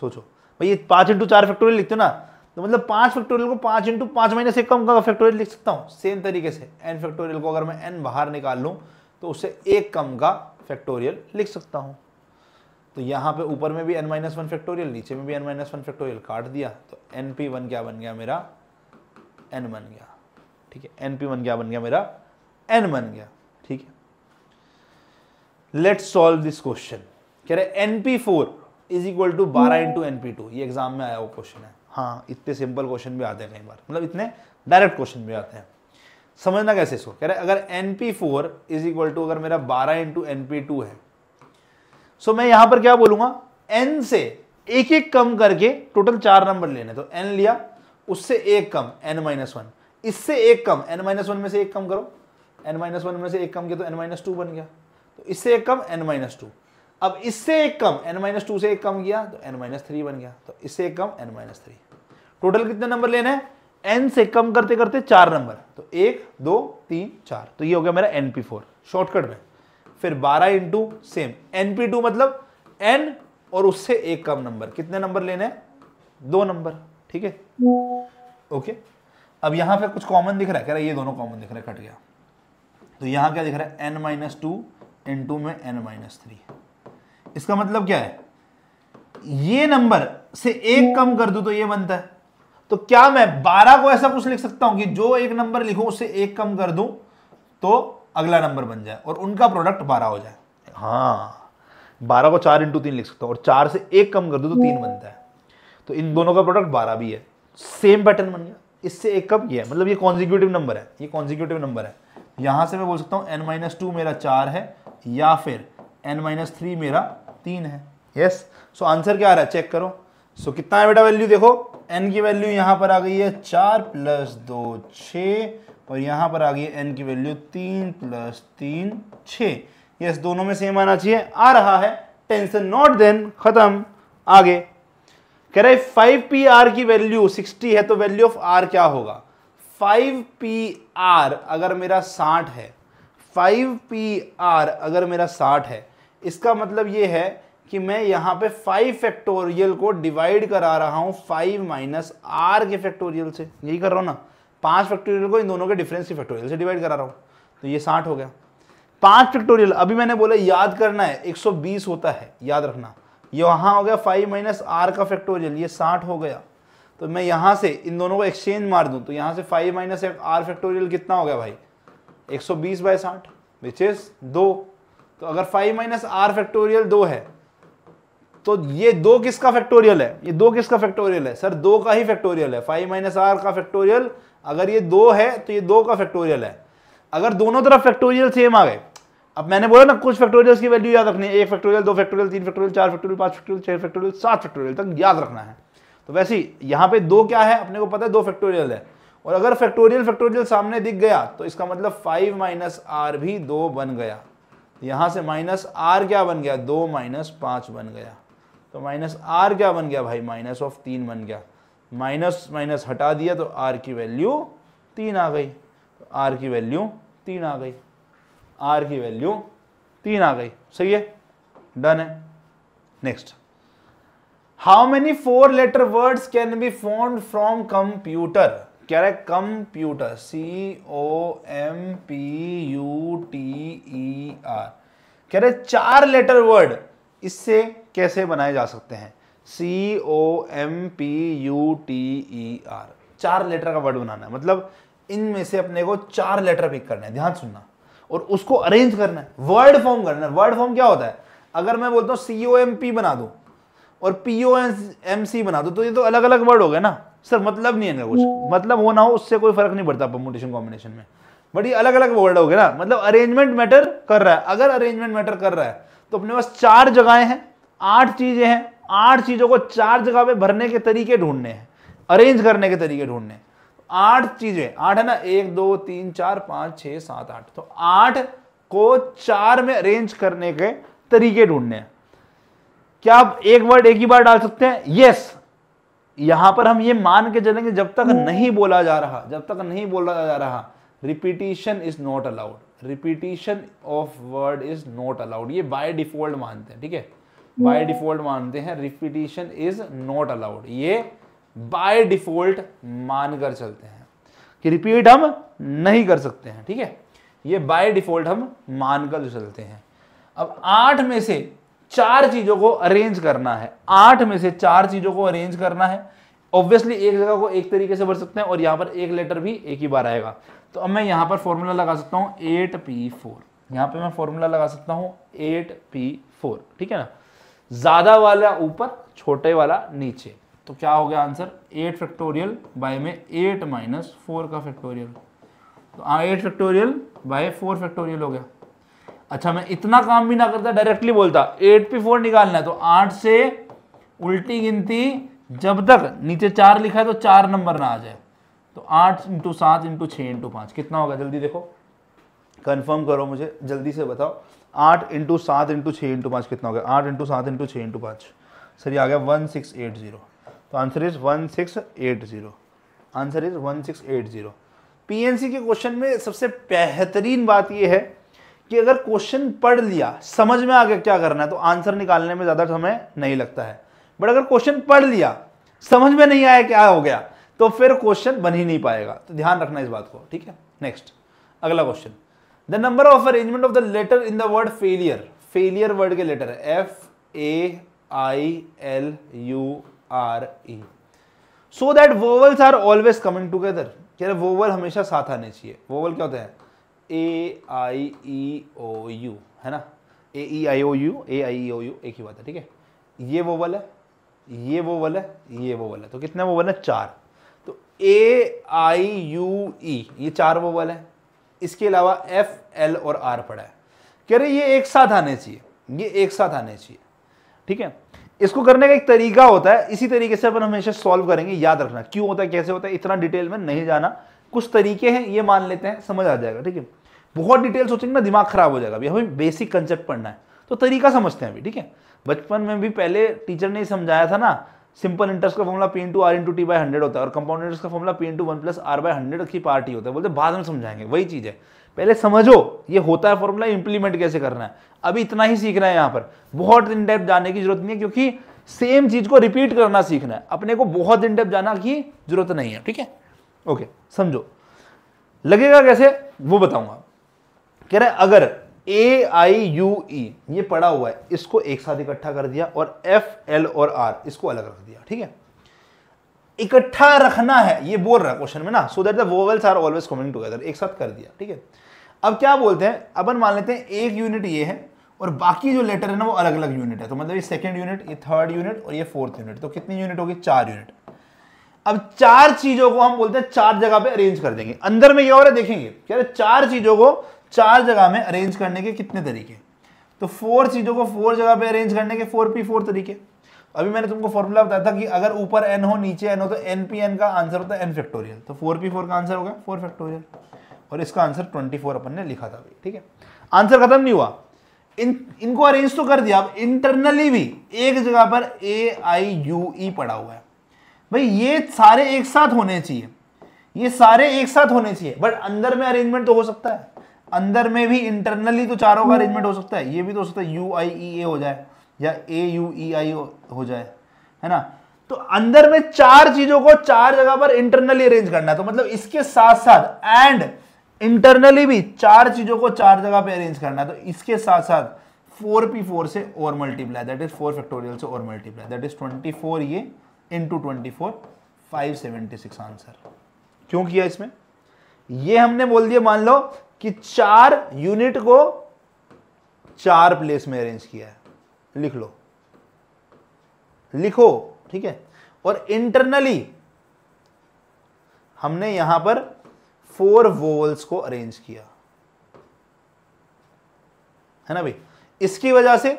सोचो भाई ये पाँच इंटू चार फैक्टोरियल लिखते हो ना तो मतलब पांच फैक्टोरियल को पांच इंटू पांच माइनस एक कम का फैक्टोरियल लिख सकता हूँ सेम तरीके से एन फैक्टोरियल को अगर मैं एन बाहर निकाल लूं तो उससे एक कम का फैक्टोरियल लिख सकता हूँ तो यहाँ पे ऊपर में भी एन माइनस वन फैक्टोरियल नीचे में भी एन माइनस वन फैक्टोरियल काट दिया तो एन पी वन क्या बन गया मेरा एन बन गया ठीक है एन पी वन क्या बन गया मेरा एन बन गया ठीक है लेट सॉल्व दिस क्वेश्चन कह रहे n P four is equal to बारह इंटू एन पी टू ये एग्जाम में आया वो क्वेश्चन है हाँ इतने सिंपल क्वेश्चन भी आते हैं कई बार मतलब इतने डायरेक्ट क्वेश्चन भी आते हैं समझना कैसे इसको कह रहे अगर n P four is equal to अगर मेरा बारह इंटू एन पी टू है सो मैं यहाँ पर क्या बोलूंगा एन से एक एक कम करके टोटल चार नंबर लेने तो एन लिया उससे एक कम एन माइनस वन इससे एक कम एन माइनस वन में से एक कम करो एन माइनस वन में से एक कम किया तो एन माइनस टू बन गया तो इससे एक कम एन माइनस टू अब इससे एक कम एन माइनस टू से एक कम गया तो एन माइनस थ्री बन गया तो इससे एक कम एन माइनस थ्री टोटल कितने नंबर लेने है एन से कम करते करते चार नंबर तो एक दो तीन चार तो ये हो गया मेरा एन पी फोर शॉर्टकट में फिर बारह into same n P two मतलब एन और उससे एक कम नंबर कितने नंबर लेने हैं दो नंबर ठीक है ओके अब यहां पे कुछ कॉमन दिख रहा है कह रहा है ये दोनों कॉमन दिख रहा है कट गया तो यहां क्या दिख रहा है एन माइनस टू टू में एन माइनस थ्री इसका मतलब क्या है ये नंबर से एक हम्म। कम कर दू तो ये बनता है तो क्या मैं बारह को ऐसा कुछ लिख सकता हूं कि जो एक नंबर लिखू उससे एक कम कर दू तो अगला नंबर बन जाए और उनका प्रोडक्ट बारह हो जाए हाँ बारह को चार इंटू तीन लिख सकता हूं और चार से एक कम कर दू तो तीन हम्म। बनता है तो इन दोनों का प्रोडक्ट बारह भी है सेम पैटर्न बन गया इससे एक कम किया मतलब ये कॉन्जिक्यूटिव नंबर है ये कॉन्जिक्यूटिव नंबर है यहां से मैं बोल सकता हूं एन माइनस टू मेरा चार है या फिर एन माइनस थ्री मेरा तीन है यस सो आंसर क्या आ रहा है चेक करो सो so, कितना है बेटा वैल्यू देखो एन की वैल्यू यहां पर आ गई है चार प्लस दो छ और यहां पर आ गई है एन की वैल्यू तीन प्लस तीन छ यस दोनों में सेम आना चाहिए आ रहा है टेंशन नॉट देन खत्म आगे कह रहे फाइव पी आर की वैल्यू सिक्सटी है तो वैल्यू ऑफ आर क्या होगा फाइव पी आर अगर मेरा साठ है फाइव पी आर अगर मेरा साठ है इसका मतलब ये है कि मैं यहाँ पे फाइव फैक्टोरियल को डिवाइड करा रहा हूँ फाइव माइनस आर के फैक्टोरियल से यही कर रहा हूँ ना पाँच फैक्टोरियल को इन दोनों के डिफरेंस की फैक्टोरियल से डिवाइड करा रहा हूँ तो ये साठ हो गया पाँच फैक्टोरियल अभी मैंने बोला याद करना है एक सौ बीस होता है याद रखना ये वहाँ हो गया फाइव माइनस आर का फैक्टोरियल ये साठ हो गया तो मैं यहाँ से इन दोनों को एक्सचेंज मार दूँ तो यहाँ से फाइव माइनस आर फैक्टोरियल कितना हो गया भाई एक सौ बीस बाई साठ विच इज़ दो तो अगर फाइव माइनस आर फैक्टोरियल दो है तो ये दो किसका फैक्टोरियल है ये दो किसका फैक्टोरियल है सर दो का ही फैक्टोरियल है फाइव माइनस आर का फैक्टोरियल अगर ये दो है तो ये दो का फैक्टोरियल है अगर दोनों तरफ फैक्टोरियल सेम आ गए अब मैंने बोला ना कुछ फैक्टोरियल्स की वैल्यू याद रखनी है एक फैक्टोरियल दो फैक्टोरियल तीन फैक्टोरियल चार फैक्टोरियल पांच फैक्टोरियल छह फैक्टोरियल सात फैक्टोरियल तक याद रखना है तो वैसे ही यहाँ पे दो क्या है अपने को पता है दो फैक्टोरियल है और अगर फैक्टोरियल फैक्टोरियल सामने दिख गया तो इसका मतलब फाइव माइनस आर भी दो बन गया यहाँ से माइनस आर क्या बन गया दो माइनस पाँच बन गया तो माइनस आर क्या बन गया भाई माइनस ऑफ तीन बन गया माइनस माइनस हटा दिया तो आर की वैल्यू तीन आ गई तो आर की वैल्यू तीन आ गई आर की वैल्यू तीन आ गई सही है डन है next how many four letter words can be found from computer क्या है computer C O M P U T E R कह रहे चार लेटर वर्ड इससे कैसे बनाए जा सकते हैं C O M P U T E R चार लेटर का वर्ड बनाना है मतलब इनमें से अपने को चार लेटर पिक करना है ध्यान सुनना और उसको अरेंज करना है वर्ड फॉर्म करना है वर्ड फॉर्म क्या होता है अगर मैं बोलता हूँ सी ओ एम पी बना दो और पी ओ एम सी बना दो तो ये तो अलग अलग वर्ड हो गए ना सर मतलब नहीं है कुछ मतलब हो ना हो उससे कोई फर्क नहीं पड़ता परमोटेशन कॉम्बिनेशन में बट ये अलग अलग वर्ड हो गया ना मतलब अरेंजमेंट मैटर कर रहा है अगर अरेंजमेंट मैटर कर रहा है तो अपने पास चार जगहें हैं आठ चीजें हैं आठ चीजों को चार जगह पे भरने के तरीके ढूंढने हैं अरेंज करने के तरीके ढूंढने आठ चीजें आठ है ना एक दो तीन चार पाँच छह सात आठ तो आठ को चार में अरेंज करने के तरीके ढूंढने हैं क्या आप एक वर्ड एक ही बार डाल सकते हैं यस यहां पर हम ये मान के चलेंगे जब तक हम्म। नहीं बोला जा रहा जब तक नहीं बोला जा रहा repetition is not allowed repetition of word is not allowed ये बाय डिफॉल्ट मानते हैं ठीक है बाय डिफॉल्ट हम्म। मानते हैं रिपीटिशन इज नॉट अलाउड ये बाय डिफॉल्ट मानकर चलते हैं कि रिपीट हम नहीं कर सकते हैं ठीक है ये बाय डिफॉल्ट हम मानकर चलते हैं अब आठ में से चार चीजों को अरेंज करना है आठ में से चार चीजों को अरेंज करना है ऑब्वियसली एक जगह को एक तरीके से भर सकते हैं और यहां पर एक लेटर भी एक ही बार आएगा तो अब मैं यहां पर फॉर्मूला लगा सकता हूं एट पी फोर यहां पर मैं फॉर्मूला लगा सकता हूं एट पी फोर ठीक है ना ज्यादा वाला ऊपर छोटे वाला नीचे तो क्या हो गया आंसर एट फैक्टोरियल बाय में एट माइनस फोर का फैक्टोरियल तो eight factorial by four factorial हो गया अच्छा मैं इतना काम भी ना करता डायरेक्टली बोलता एट पी फोर निकालना है तो आठ से उल्टी गिनती जब तक नीचे चार लिखा है तो चार नंबर ना आ जाए तो आठ इंटू सात इंटू छः इंटू पाँच कितना होगा जल्दी देखो कंफर्म करो मुझे जल्दी से बताओ आठ इंटू सात इंटू छः इंटू पाँच कितना हो गया आठ इंटू सात इंटू छः इंटू पाँच सर आ गया वन सिक्स एट ज़ीरो तो answer is one six eight zero answer is one six eight zero सी के क्वेश्चन में सबसे बेहतरीन बात यह है कि अगर क्वेश्चन पढ़ लिया समझ में आ गया क्या करना है तो आंसर निकालने में ज़्यादा समय नहीं लगता है बट अगर क्वेश्चन पढ़ लिया समझ में नहीं आया क्या हो गया तो फिर क्वेश्चन बन ही नहीं पाएगा तो ध्यान रखना इस बात को ठीक है नेक्स्ट अगला question the number of arrangement of the letter in the word failure failure word के letter F A I L U R E so that vowels are always coming together क्या वोवल हमेशा साथ आने चाहिए vowel क्या होते हैं ए आई ई ओ you है ना ए ई आई ओ U A I E O you एक ही बात है ठीक है ये वो वल है ये वो वल है ये वो वल है तो कितने वो वल है चार तो ए आई यू ई ये चार वो वल है इसके अलावा एफ एल और आर पड़ा है कह रहे ये एक साथ आने चाहिए ये एक साथ आने चाहिए ठीक है इसको करने का एक तरीका होता है इसी तरीके से अपन हमेशा सॉल्व करेंगे याद रखना क्यों होता है कैसे होता है इतना डिटेल में नहीं जाना कुछ तरीके हैं ये मान लेते हैं समझ आ जाएगा ठीक है बहुत डिटेल सोचेंगे ना दिमाग खराब हो जाएगा अभी हमें बेसिक कंसेप्ट पढ़ना है तो तरीका समझते हैं अभी ठीक है बचपन में भी पहले टीचर ने समझाया था ना सिंपल इंटरेस्ट का formula P into r into t by hundred होता है और कंपाउंड इंटरेस्ट का formula P into one plus r by hundred की पार्टी होता है बोलते बाद में समझाएंगे वही चीज़ है पहले समझो ये होता है फॉर्मूला इंप्लीमेंट कैसे करना है अभी इतना ही सीखना है यहाँ पर बहुत इन डेप जाने की जरूरत नहीं है क्योंकि सेम चीज़ को रिपीट करना सीखना है अपने को बहुत इन डेप जाना की जरूरत नहीं है ठीक है ओके समझो लगेगा कैसे वो बताऊंगा कह रहा है अगर ए आई यू ई ये पड़ा हुआ है इसको एक साथ इकट्ठा कर दिया और एफ एल और आर इसको अलग रख दिया ठीक है इकट्ठा रखना है ये बोल रहा है क्वेश्चन में ना so that the vowels are always coming together एक साथ कर दिया ठीक है अब क्या बोलते हैं अपन मान लेते हैं एक यूनिट ये है और बाकी जो लेटर है ना वो अलग अलग यूनिट है तो मतलब ये सेकेंड यूनिट ये थर्ड यूनिट और ये फोर्थ यूनिट तो कितनी यूनिट होगी चार यूनिट अब चार चीजों को हम बोलते हैं चार जगह पे अरेंज कर देंगे अंदर में ये और है देखेंगे क्या चार चीजों को चार जगह में अरेंज करने के कितने तरीके तो फोर चीज़ों को फोर जगह पे अरेंज करने के फोर पी फोर तरीके अभी मैंने तुमको फॉर्मूला बताया था कि अगर ऊपर एन हो नीचे एन हो तो एन पी एन का आंसर होता है एन फैक्टोरियल तो फोर पी फोर का आंसर होगा फोर फैक्टोरियल और इसका आंसर ट्वेंटी फोर अपन ने लिखा था ठीक है आंसर खत्म नहीं हुआ इन इनको अरेंज तो कर दिया अब इंटरनली भी एक जगह पर ए आई यू ई पड़ा हुआ है भाई ये सारे एक साथ होने चाहिए ये सारे एक साथ होने चाहिए बट अंदर में अरेंजमेंट तो हो सकता है अंदर में भी इंटरनली तो चारों का अरेंजमेंट हो सकता है ये भी तो हो सकता है यू आई ई ए हो जाए या ए यू ई आई हो जाए है ना तो अंदर में चार चीजों को चार जगह पर इंटरनली अरेंज करना है तो मतलब इसके साथ साथ एंड इंटरनली भी चार चीजों को चार जगह पर अरेंज करना है तो इसके साथ साथ फोर पी फोर से और multiply that is four factorial से और multiply that is twenty four ये into twenty four five seventy six answer क्यों किया इसमें ये हमने बोल दिया मान लो कि चार यूनिट को चार प्लेस में अरेंज किया है लिख लो लिखो ठीक है और इंटरनली हमने यहां पर फोर वोवल्स को अरेंज किया है ना भाई इसकी वजह से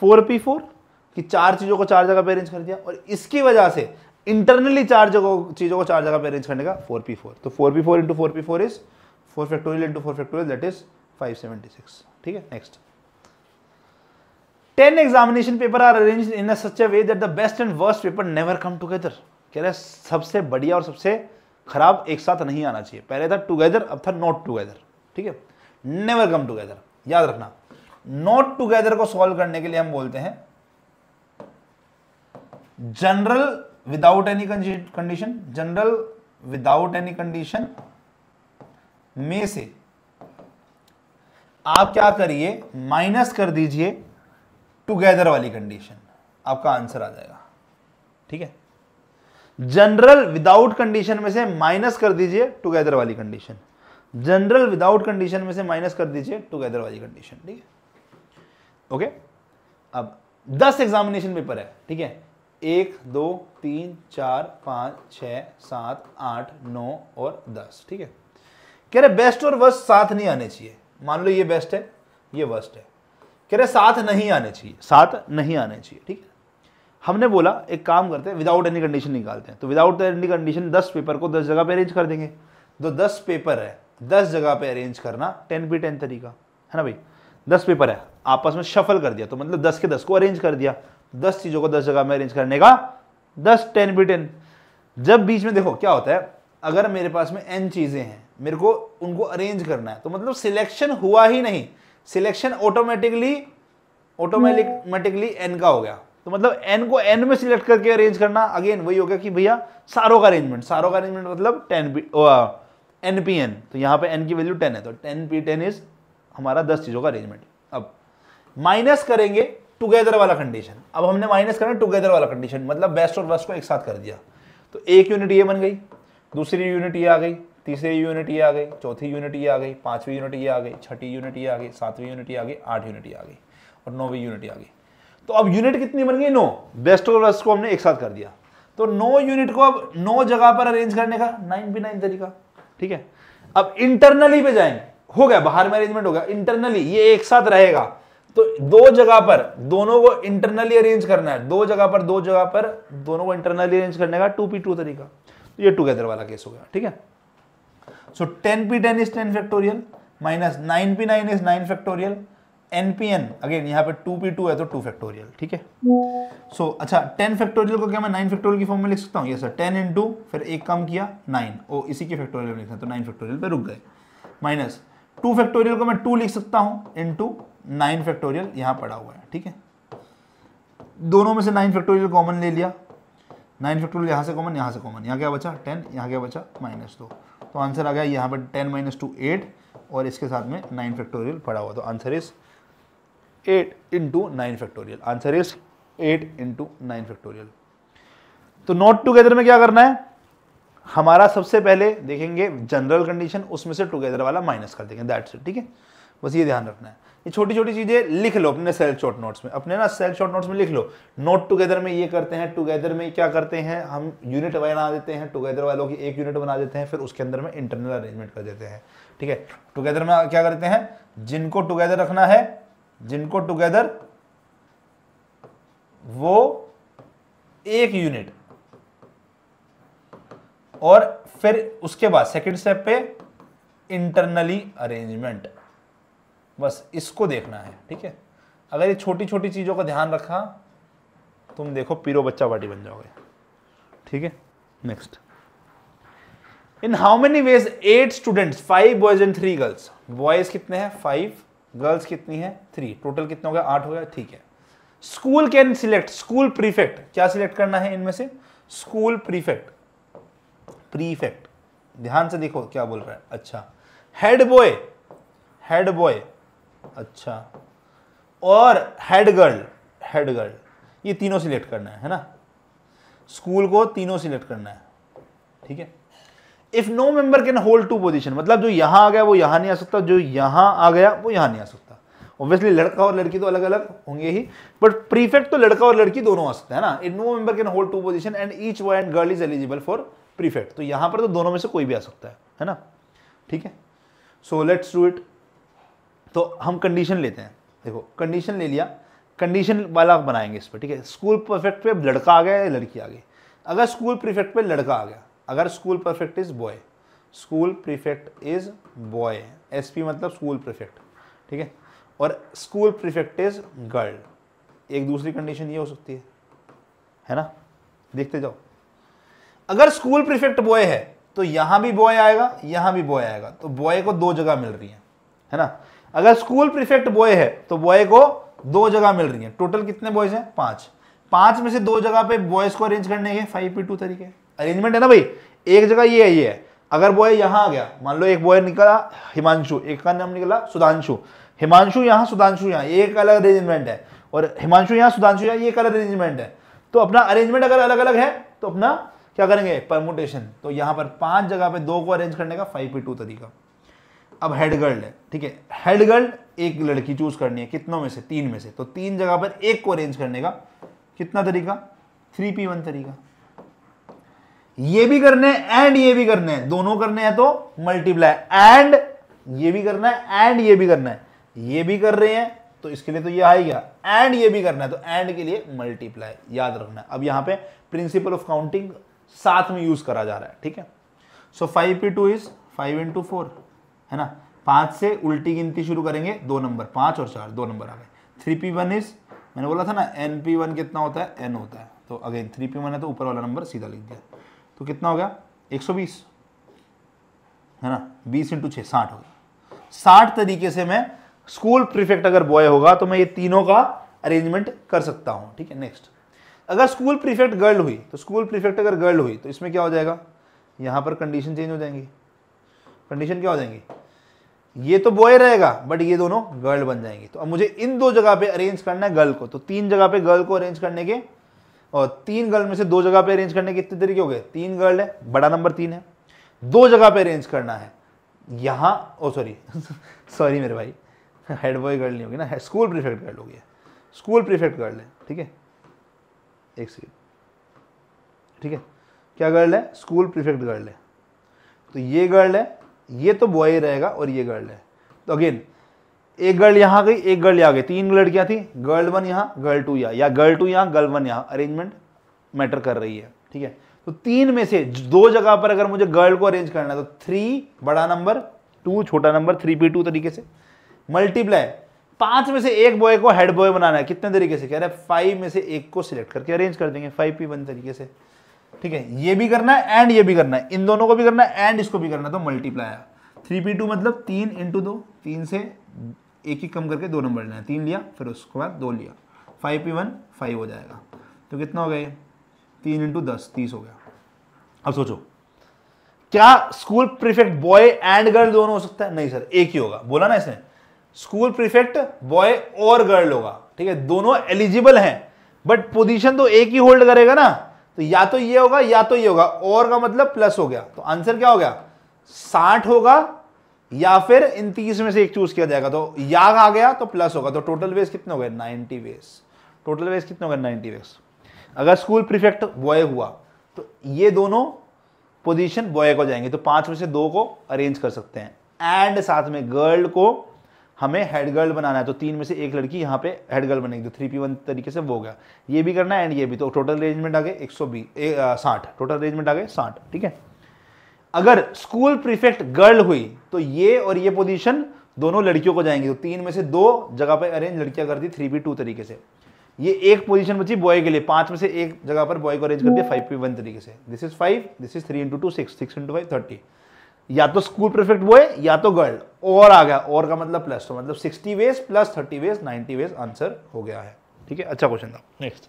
फोर पी फोर कि चार चीजों को चार जगह पर अरेंज कर दिया और इसकी वजह से इंटरनली चार जगह चीजों को चार जगह पर अरेंज करने का फोर पी फोर तो four P four into four P four is into four factorial that is five seventy six ठीक है next ten examination paper are arrange in such a way that the best and worst paper never come together कह रहे सबसे बढ़िया और सबसे खराब एक साथ नहीं आना चाहिए पहले था टुगेदर अब था नॉट टुगेदर ठीक है नेवर कम टुगेदर याद रखना नॉट टुगेदर को सॉल्व करने के लिए हम बोलते हैं general without any condition general without any condition में से आप क्या करिए माइनस कर दीजिए टुगेदर वाली कंडीशन आपका आंसर आ जाएगा ठीक है जनरल विदाउट कंडीशन में से माइनस कर दीजिए टुगेदर वाली कंडीशन जनरल विदाउट कंडीशन में से माइनस कर दीजिए टुगेदर वाली कंडीशन ठीक है ओके अब दस एग्जामिनेशन पेपर है ठीक है एक दो तीन चार पांच छ सात आठ नौ और दस ठीक है कह रहे बेस्ट और वर्स्ट साथ नहीं आने चाहिए मान लो ये बेस्ट है ये वर्स्ट है कह रहे साथ नहीं आने चाहिए साथ नहीं आने चाहिए ठीक है हमने बोला एक काम करते हैं विदाउट एनी कंडीशन निकालते हैं तो विदाउट एनी कंडीशन दस पेपर को दस जगह पे अरेंज कर देंगे तो दस पेपर है दस जगह पे अरेंज करना टेन बी टेन तरीका है ना भाई दस पेपर है आपस में शफल कर दिया तो मतलब दस के दस को अरेंज कर दिया दस चीज़ों को दस जगह में अरेंज करने का दस टेन बी टेन जब बीच में देखो क्या होता है अगर मेरे पास में एन चीज़ें हैं मेरे को उनको अरेंज करना है तो मतलब सिलेक्शन हुआ ही नहीं सिलेक्शन ऑटोमेटिकली ऑटोमेटिकली एन का हो गया तो मतलब एन को एन में सिलेक्ट करके अरेंज करना अगेन वही हो गया कि भैया सारों का अरेंजमेंट सारों का अरेंजमेंट मतलब ten P n P n तो यहाँ पे एन की वैल्यू टेन है तो टेन पी टेन इज हमारा दस चीज़ों का अरेंजमेंट अब माइनस करेंगे टुगेदर वाला कंडीशन अब हमने माइनस करना टुगेदर वाला कंडीशन मतलब बेस्ट और वर्स्ट को एक साथ कर दिया तो एक यूनिट ये बन गई दूसरी यूनिट ये आ गई तीसरी यूनिट ये आ गई चौथी यूनिट ये आ गई पांचवी यूनिट ये आ गई छठी यूनिट ये आ गई सातवीं यूनिट ये आ गई आठ यूनिट ये आ गई और नौवीं यूनिट ये आ गई तो अब यूनिट कितनी बन गई नौ बेस्ट और वर्स्ट को हमने एक साथ कर दिया तो नौ यूनिट को अब नौ जगह पर अरेंज करने का नाइन बी नाइन तरीका ठीक है अब इंटरनली पे जाएंगे हो गया बाहर में अरेंजमेंट हो गया इंटरनली ये एक साथ रहेगा तो दो जगह पर दोनों को इंटरनली अरेंज करना है दो जगह पर दो जगह पर दोनों को इंटरनली अरेंज करने का टू पी टू तरीका तो ये टुगेदर वाला केस हो गया ठीक है so ten ten ten P is factorial minus nine P nine is nine factorial N P n again यहाँ पे टू पी टू है तो टू फैक्टोरियल ठीक है सो अच्छा टेन फैक्टोरियल को क्या मैं नाइन फैक्टोरियल की फॉर्म में लिख सकता हूँ ये सर टेन इन टू फिर एक कम किया नाइन ओ इसी के फैक्टोरियल में लिखा तो नाइन फैक्टोरियल पे रुक गए माइनस टू फैक्टोरियल को मैं टू लिख सकता हूँ इन टू नाइन फैक्टोरियल यहाँ पड़ा हुआ है ठीक है दोनों में से नाइन फैक्टोरियल कॉमन ले लिया नाइन फैक्टोरियल यहाँ से कॉमन यहाँ से कॉमन यहाँ क्या बचा टेन यहाँ क्या बचा माइनस दो तो. तो आंसर आ गया यहाँ पर टेन माइनस टू एट और इसके साथ में नाइन फैक्टोरियल पड़ा हुआ तो answer is eight into nine factorial answer is eight into nine factorial तो नॉट टुगेदर में क्या करना है हमारा सबसे पहले देखेंगे जनरल कंडीशन उसमें से टुगेदर वाला माइनस कर देंगे दैट्स इट ठीक है बस ये ध्यान रखना है ये छोटी छोटी चीजें लिख लो अपने सेल्फ शॉर्ट नोट्स में अपने ना सेल्फ शॉर्ट नोट्स में लिख लो नोट टुगेदर में ये करते हैं टुगेदर में क्या करते हैं हम यूनिट बना देते हैं टुगेदर वालों की एक यूनिट बना देते हैं फिर उसके अंदर में इंटरनल अरेंजमेंट कर देते हैं ठीक है टुगेदर में क्या करते हैं जिनको टुगेदर रखना है जिनको टुगेदर वो एक यूनिट और फिर उसके बाद सेकेंड स्टेप पे इंटरनली अरेंजमेंट बस इसको देखना है ठीक है अगर ये छोटी छोटी चीज़ों का ध्यान रखा तुम देखो पीरो बच्चा पार्टी बन जाओगे ठीक है next in how many ways eight students five boys and three girls boys कितने हैं फाइव गर्ल्स कितनी है थ्री टोटल कितना हो गया आठ हो गया ठीक है school can select school prefect क्या सिलेक्ट करना है इनमें से स्कूल प्रीफेक्ट प्रीफेक्ट ध्यान से देखो क्या बोल रहा है अच्छा हेड बॉय हेड बॉय अच्छा और हेड गर्ल हेड गर्ल ये तीनों सिलेक्ट करना है है ना स्कूल को तीनों सिलेक्ट करना है ठीक है if no member can hold two position मतलब जो यहां आ गया वो यहां नहीं आ सकता जो यहां आ गया वो यहां नहीं आ सकता ऑब्वियसली लड़का और लड़की तो अलग अलग होंगे ही बट प्रीफेक्ट तो लड़का और लड़की दोनों आ सकते हैं ना if no member can hold two position and each boy and girl is eligible for prefect तो यहां पर तो दोनों में से कोई भी आ सकता है है ना ठीक है सो लेट्स डू इट तो हम कंडीशन लेते हैं देखो कंडीशन ले लिया कंडीशन वाला बनाएंगे इस पर ठीक है स्कूल परफेक्ट पे लड़का आ गया या लड़की आ गई अगर स्कूल परफेक्ट पे लड़का आ गया अगर school perfect is boy school prefect is boy S मतलब स्कूल प्रीफेक्ट ठीक है और स्कूल परफेक्ट इज़ गर्ल एक दूसरी कंडीशन ये हो सकती है है ना देखते जाओ अगर स्कूल परफेक्ट बॉय है तो यहाँ भी बॉय आएगा यहाँ भी बॉय आएगा तो बॉय को दो जगह मिल रही है है ना अगर स्कूल प्रिफेक्ट बॉय है तो बॉय को दो जगह मिल रही है टोटल कितने बॉयज हैं पांच पांच में से दो जगह पे बॉयज को अरेंज करने के फाइव पी टू तरीके अरेंजमेंट है ना भाई एक जगह ये है ये है अगर बॉय यहाँ आ गया मान लो एक बॉय निकला हिमांशु एक का नाम निकला सुधांशु हिमांशु यहाँ सुधांशु यहाँ ये एक अलग अरेंजमेंट है और हिमांशु यहाँ सुधांशु यहाँ ये एक अलग अरेंजमेंट है तो अपना अरेंजमेंट अगर अलग अलग है तो अपना क्या करेंगे परमोटेशन तो यहाँ पर पांच जगह पे दो को अरेंज करने का फाइव पी टू तरीका अब हेड गर्ल्ड है ठीक है हेड गर्ल्ड एक लड़की चूज करनी है कितनों में से तीन में से तो तीन जगह पर एक को अरेंज करने का कितना तरीका थ्री पी वन तरीका ये भी करने एंड ये भी करने हैं दोनों करने हैं तो मल्टीप्लाई एंड ये भी करना है एंड ये भी करना है ये भी कर रहे हैं तो इसके लिए तो ये आएगा एंड ये भी करना है तो एंड के लिए मल्टीप्लाई याद रखना है अब यहां पे प्रिंसिपल ऑफ काउंटिंग साथ में यूज करा जा रहा है ठीक है so five P two is five into four है ना पाँच से उल्टी गिनती शुरू करेंगे दो नंबर पाँच और चार दो नंबर आ गए थ्री पी वन इज मैंने बोला था ना एन पी वन कितना होता है एन होता है तो अगेन थ्री पी वन है तो ऊपर वाला नंबर सीधा लिख दिया तो कितना हो गया एक सौ बीस है ना बीस इंटू छः साठ हो गया साठ तरीके से मैं स्कूल प्रीफेक्ट अगर बॉय होगा तो मैं ये तीनों का अरेंजमेंट कर सकता हूँ ठीक है नेक्स्ट अगर स्कूल प्रीफेक्ट गर्ल हुई तो स्कूल प्रीफेक्ट अगर गर्ल हुई तो इसमें क्या हो जाएगा यहाँ पर कंडीशन चेंज हो जाएंगी कंडीशन क्या हो जाएंगी ये तो बॉय रहेगा बट ये दोनों गर्ल बन जाएंगी तो अब मुझे इन दो जगह पे अरेंज करना है गर्ल को तो तीन जगह पे गर्ल को अरेंज करने के और तीन गर्ल में से दो जगह पे अरेंज करने के कितने तरीके हो गए तीन गर्ल है बड़ा नंबर तीन है दो जगह पे अरेंज करना है यहाँ ओ सॉरी सॉरी मेरे भाई हेड बॉय गर्ल नहीं होगी ना स्कूल प्रीफेक्ट गर्ल होगी स्कूल प्रीफेक्ट गर्ल है ठीक है एक सेकेंड ठीक है क्या गर्ल है स्कूल प्रीफेक्ट गर्ल है तो ये गर्ल है ये तो बॉय रहेगा और ये गर्ल है तो अगेन एक गर्ल यहाँ गई एक गर्ल यहाँ गई तीन लड़कियाँ थी गर्ल वन यहाँ गर्ल टू यहाँ या गर्ल टू यहाँ गर्ल वन यहाँ अरेंजमेंट मैटर कर रही है ठीक है तो तीन में से दो जगह पर अगर मुझे गर्ल को अरेंज करना है तो थ्री बड़ा नंबर टू छोटा नंबर थ्री पी टू तरीके से मल्टीप्लाई पांच में से एक बॉय को हेड बॉय बनाना है कितने तरीके से कह रहे हैं फाइव में से एक को सिलेक्ट करके अरेंज कर देंगे फाइव पी वन तरीके से ठीक है ये भी करना है एंड ये भी करना है इन दोनों को भी करना है एंड इसको भी करना है तो मल्टीप्लाई थ्री पी टू मतलब तीन इंटू दो तीन से एक ही कम करके दो नंबर लेना है तीन लिया फिर उसके बाद दो लिया फाइव पी वन फाइव हो जाएगा तो कितना हो गया ये तीन इंटू दस तीस हो गया अब सोचो क्या school prefect boy and girl दोनों हो सकता है नहीं सर एक ही होगा बोला ना इसने स्कूल प्रीफेक्ट बॉय और गर्ल होगा ठीक है दोनों एलिजिबल हैं बट पोजीशन तो एक ही होल्ड करेगा ना तो या तो ये होगा या तो ये होगा और का मतलब प्लस हो गया तो आंसर क्या हो गया साठ होगा या फिर इन तीस में से एक चूज किया जाएगा तो या आ गया तो प्लस होगा तो टोटल वेस कितने हो गए नाइनटी वेस टोटल वेस कितने हो गए नाइनटी वेस अगर स्कूल प्रिफेक्ट बॉय हुआ तो ये दोनों पोजीशन बॉय को जाएंगे तो पांच में से दो को अरेंज कर सकते हैं एंड साथ में गर्ल को हमें हेड गर्ल बनाना है तो तीन में से एक लड़की यहाँ पे हेड गर्ल बनेगी तो थ्री पी वन तरीके से वो हो गया ये भी करना है एंड ये भी तो टोटल अरेंजमेंट आ गए एक सौ बीस साठ टोटल अरेंजमेंट आ गए साठ ठीक है अगर स्कूल प्रीफेक्ट गर्ल हुई तो ये और ये पोजीशन दोनों लड़कियों को जाएंगी तो तीन में से दो जगह पर अरेंज लड़कियां कर दी थ्री पी टू तरीके से ये एक पोजीशन बची बॉय के लिए पांच में से एक जगह पर बॉय को अरेंज कर दिया फाइव पी वन तरीके से this is five this is three into two six six into five thirty या तो स्कूल प्रिफेक्ट बॉय या तो गर्ल और आ गया और का मतलब प्लस तो मतलब sixty ways plus thirty ways ninety ways answer हो गया है ठीक है अच्छा क्वेश्चन था next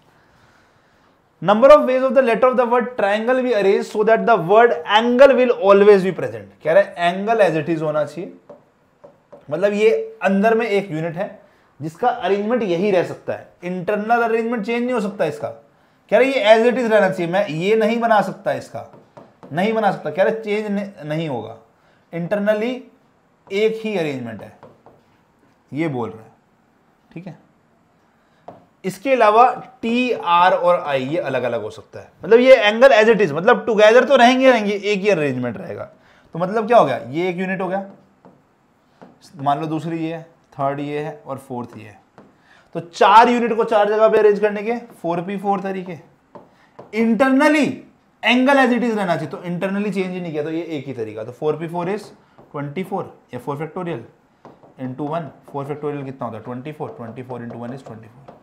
number of ways of the letter of the word triangle we arrange so that the word angle will always be present कह रहे हैं एंगल एज इट इज होना चाहिए मतलब ये अंदर में एक यूनिट है जिसका अरेंजमेंट यही रह सकता है इंटरनल अरेंजमेंट चेंज नहीं हो सकता इसका कह रहे ये एज इट इज रहना चाहिए मैं ये नहीं बना सकता इसका नहीं बना सकता कह रहे चेंज नहीं होगा इंटरनली एक ही अरेंजमेंट है ये बोल रहे है ठीक है इसके अलावा टी आर और आई ये अलग अलग हो सकता है मतलब ये एंगल एज इट इज मतलब टुगेदर तो रहेंगे रहेंगे एक ही अरेंजमेंट रहेगा तो मतलब क्या हो गया ये एक यूनिट हो गया मान लो दूसरी ये है थर्ड ये है और फोर्थ ये है तो चार यूनिट को चार जगह पे अरेंज करने के फोर पी फोर तरीके internally angle as it is रहना चाहिए तो इंटरनली चेंज ही नहीं किया तो ये एक ही तरीका तो four P four is twenty four या four factorial into one four factorial कितना होता है twenty four twenty four into one is twenty four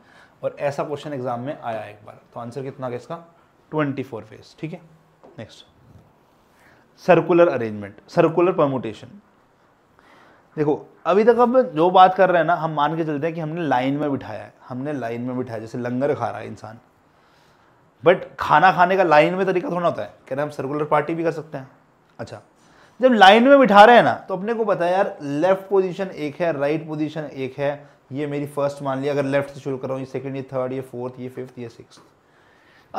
और ऐसा क्वेश्चन एग्जाम में आया एक बार तो आंसर कितना गया इसका ट्वेंटी फोर फेज ठीक है next circular arrangement circular permutation देखो अभी तक अब जो बात कर रहे हैं ना हम मान के चलते हैं कि हमने लाइन में बिठाया है हमने लाइन में बिठाया जैसे लंगर खा रहा है इंसान बट खाना खाने का लाइन में तरीका थोड़ा होता है कह रहे हम सर्कुलर पार्टी भी कर सकते हैं अच्छा जब लाइन में बिठा रहे हैं ना तो अपने को पता है यार लेफ्ट पोजीशन एक है राइट पोजीशन एक है ये मेरी फर्स्ट मान लिया अगर लेफ्ट से शुरू कर रहा हूँ ये सेकंड ये थर्ड ये फोर्थ ये फिफ्थ ये सिक्स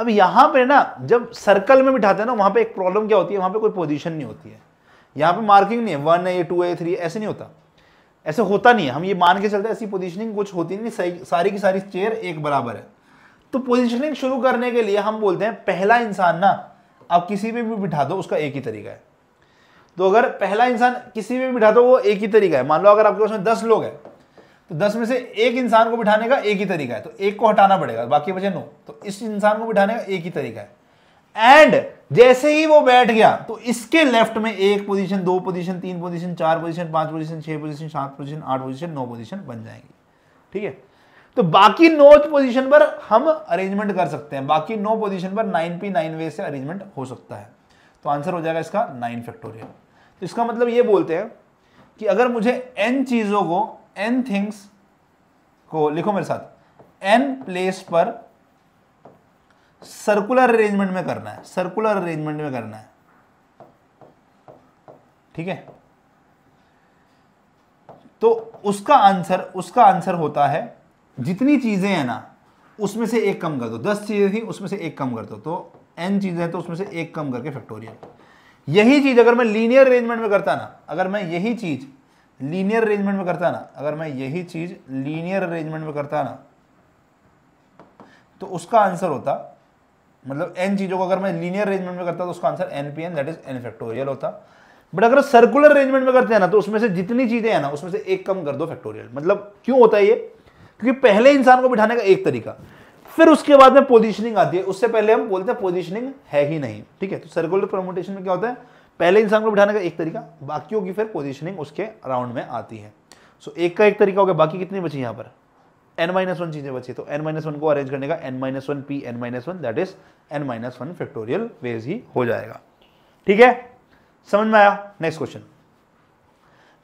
अब यहाँ पे ना जब सर्कल में बिठाते हैं ना वहाँ पे एक प्रॉब्लम क्या होती है वहाँ पे कोई पोजीशन नहीं होती है यहाँ पे मार्किंग नहीं है वन है ये टू है ये थ्री ऐसे नहीं होता ऐसे होता नहीं है हम ये मान के चलते ऐसी पोजिशनिंग कुछ होती नहीं सही सारी की सारी चेयर एक बराबर है तो पोजिशनिंग शुरू करने के लिए हम बोलते हैं पहला इंसान ना आप किसी पर भी बिठा दो उसका एक ही तरीका है तो अगर पहला इंसान किसी पे भी बिठा दो वो एक ही तरीका है मान लो अगर आपके पास में दस लोग हैं तो दस में से एक इंसान को बिठाने का एक ही तरीका है तो एक को हटाना पड़ेगा बाकी बचे नो तो इस इंसान को बिठाने का एक ही तरीका है एंड जैसे ही वो बैठ गया तो इसके लेफ्ट में एक पोजीशन दो पोजीशन तीन पोजीशन चार पोजीशन पांच पोजीशन छह पोजीशन सात पोजीशन आठ पोजीशन नौ पोजीशन बन जाएंगी ठीक है तो बाकी नो पोजीशन पर हम अरेंजमेंट कर सकते हैं बाकी नो पोजीशन पर नाइन पी नाइन वे से अरेंजमेंट हो सकता है तो आंसर हो जाएगा इसका नाइन फैक्टोरियल तो इसका मतलब ये बोलते हैं कि अगर मुझे एन चीज़ों को एन थिंग्स को लिखो मेरे साथ एन प्लेस पर सर्कुलर अरेंजमेंट में करना है सर्कुलर अरेंजमेंट में करना है ठीक है तो उसका आंसर उसका आंसर होता है जितनी चीज़ें हैं ना उसमें से एक कम कर दो दस चीज़ें थी उसमें से एक कम कर दो तो एन चीज़ें हैं तो उसमें से एक कम करके फैक्टोरियल यही चीज़ अगर मैं लीनियर अरेंजमेंट में करता ना अगर मैं यही चीज़ लीनियर अरेंजमेंट में करता ना अगर मैं यही चीज़ लीनियर अरेंजमेंट में करता ना तो उसका आंसर होता मतलब एन चीज़ों को अगर मैं लीनियर अरेंजमेंट में करता तो उसका answer n P n that is N factorial होता बट अगर सर्कुलर अरेंजमेंट में करते हैं ना तो उसमें से जितनी चीज़ें हैं ना उसमें से एक कम कर दो फैक्टोरियल मतलब क्यों होता है ये क्योंकि पहले इंसान को बिठाने का एक तरीका फिर उसके बाद में पोजिशनिंग आती है उससे पहले हम बोलते हैं पोजिशनिंग है ही नहीं ठीक है तो सर्कुलर प्रमोटेशन में क्या होता है पहले इंसान को बिठाने का एक तरीका बाकियों की फिर पोजिशनिंग उसके राउंड में आती है सो एक का एक तरीका हो गया बाकी कितनी बची यहाँ पर एन माइनस वन चीज़ें बची तो एन माइनस वन को अरेंज करने का n minus one P n minus one that is n minus one factorial ways ही हो जाएगा ठीक है समझ में आया next question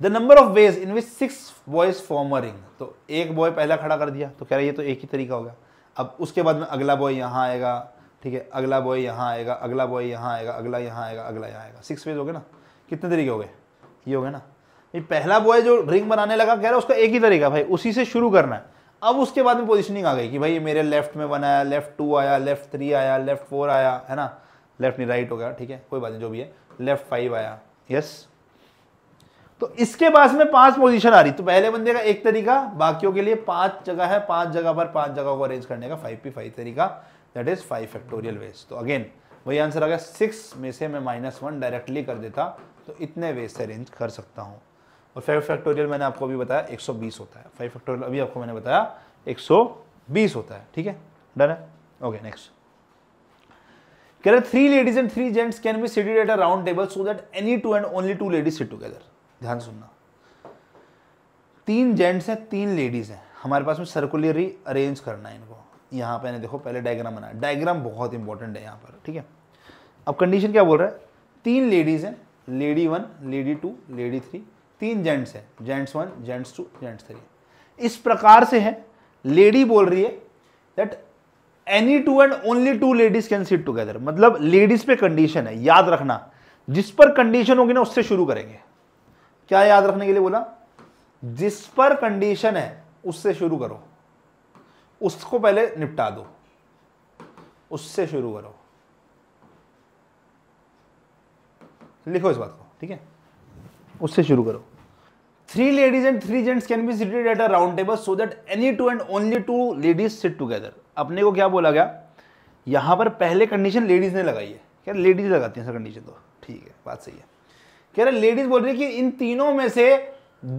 the number of ways in which six boys form a ring तो एक बॉय पहला खड़ा कर दिया तो कह रहा है ये तो एक ही तरीका हो गया अब उसके बाद में अगला बॉय यहाँ आएगा ठीक है अगला बॉय यहाँ आएगा अगला बॉय यहाँ आएगा अगला यहाँ आएगा अगला यहाँ आएगा सिक्स वेज हो गए ना कितने तरीके हो गए ये हो गए ना ये पहला बॉय जो रिंग बनाने लगा कह रहा है उसका एक ही तरीका भाई उसी से शुरू करना है अब उसके बाद में पोजिशनिंग आ गई कि भाई ये मेरे लेफ्ट में बनाया लेफ्ट टू आया लेफ्ट थ्री आया लेफ्ट फोर आया है ना लेफ्ट नहीं राइट हो गया ठीक है कोई बात नहीं जो भी है लेफ्ट फाइव आया यस तो इसके पास में पांच पोजीशन आ रही तो पहले बंदे का एक तरीका बाकियों के लिए पांच जगह है पांच जगह पर पांच जगह को अरेंज करने का फाइव पी फाइव तरीका that is five factorial ways तो अगेन वही आंसर आ गया सिक्स में से मैं माइनस वन डायरेक्टली कर देता तो इतने वेज से अरेंज कर सकता हूँ और फाइव फैक्टोरियल मैंने आपको अभी बताया एक होता है फाइव फैक्टोरियल अभी आपको मैंने बताया एक होता है ठीक है डन है ओके नेक्स्ट कह रहे three ladies and three gents can be seated at a round table so that any two and only two ladies sit together ध्यान सुनना तीन जेंट्स हैं तीन लेडीज़ हैं हमारे पास में सर्कुलरली अरेंज करना है इनको यहाँ पे देखो पहले डायग्राम बनाया डायग्राम बहुत इंपॉर्टेंट है यहाँ पर ठीक है अब कंडीशन क्या बोल रहा है तीन लेडीज़ हैं lady one lady two lady three तीन जेंट्स हैं gents one gents two gents three इस प्रकार से है लेडी बोल रही है that any two and only two ladies can seat together मतलब लेडीज पे कंडीशन है याद रखना जिस पर कंडीशन होगी ना उससे शुरू करेंगे क्या याद रखने के लिए बोला जिस पर कंडीशन है उससे शुरू करो उसको पहले निपटा दो उससे शुरू करो लिखो इस बात को ठीक है उससे शुरू करो three ladies and three gents can be seated at a round table so that any two and only two ladies sit together अपने को क्या बोला गया यहां पर पहले कंडीशन लेडीज ने लगाई है क्या लेडीज लगाती है सर कंडीशन तो ठीक है बात सही है कह रहे लेडीज बोल रही है कि इन तीनों में से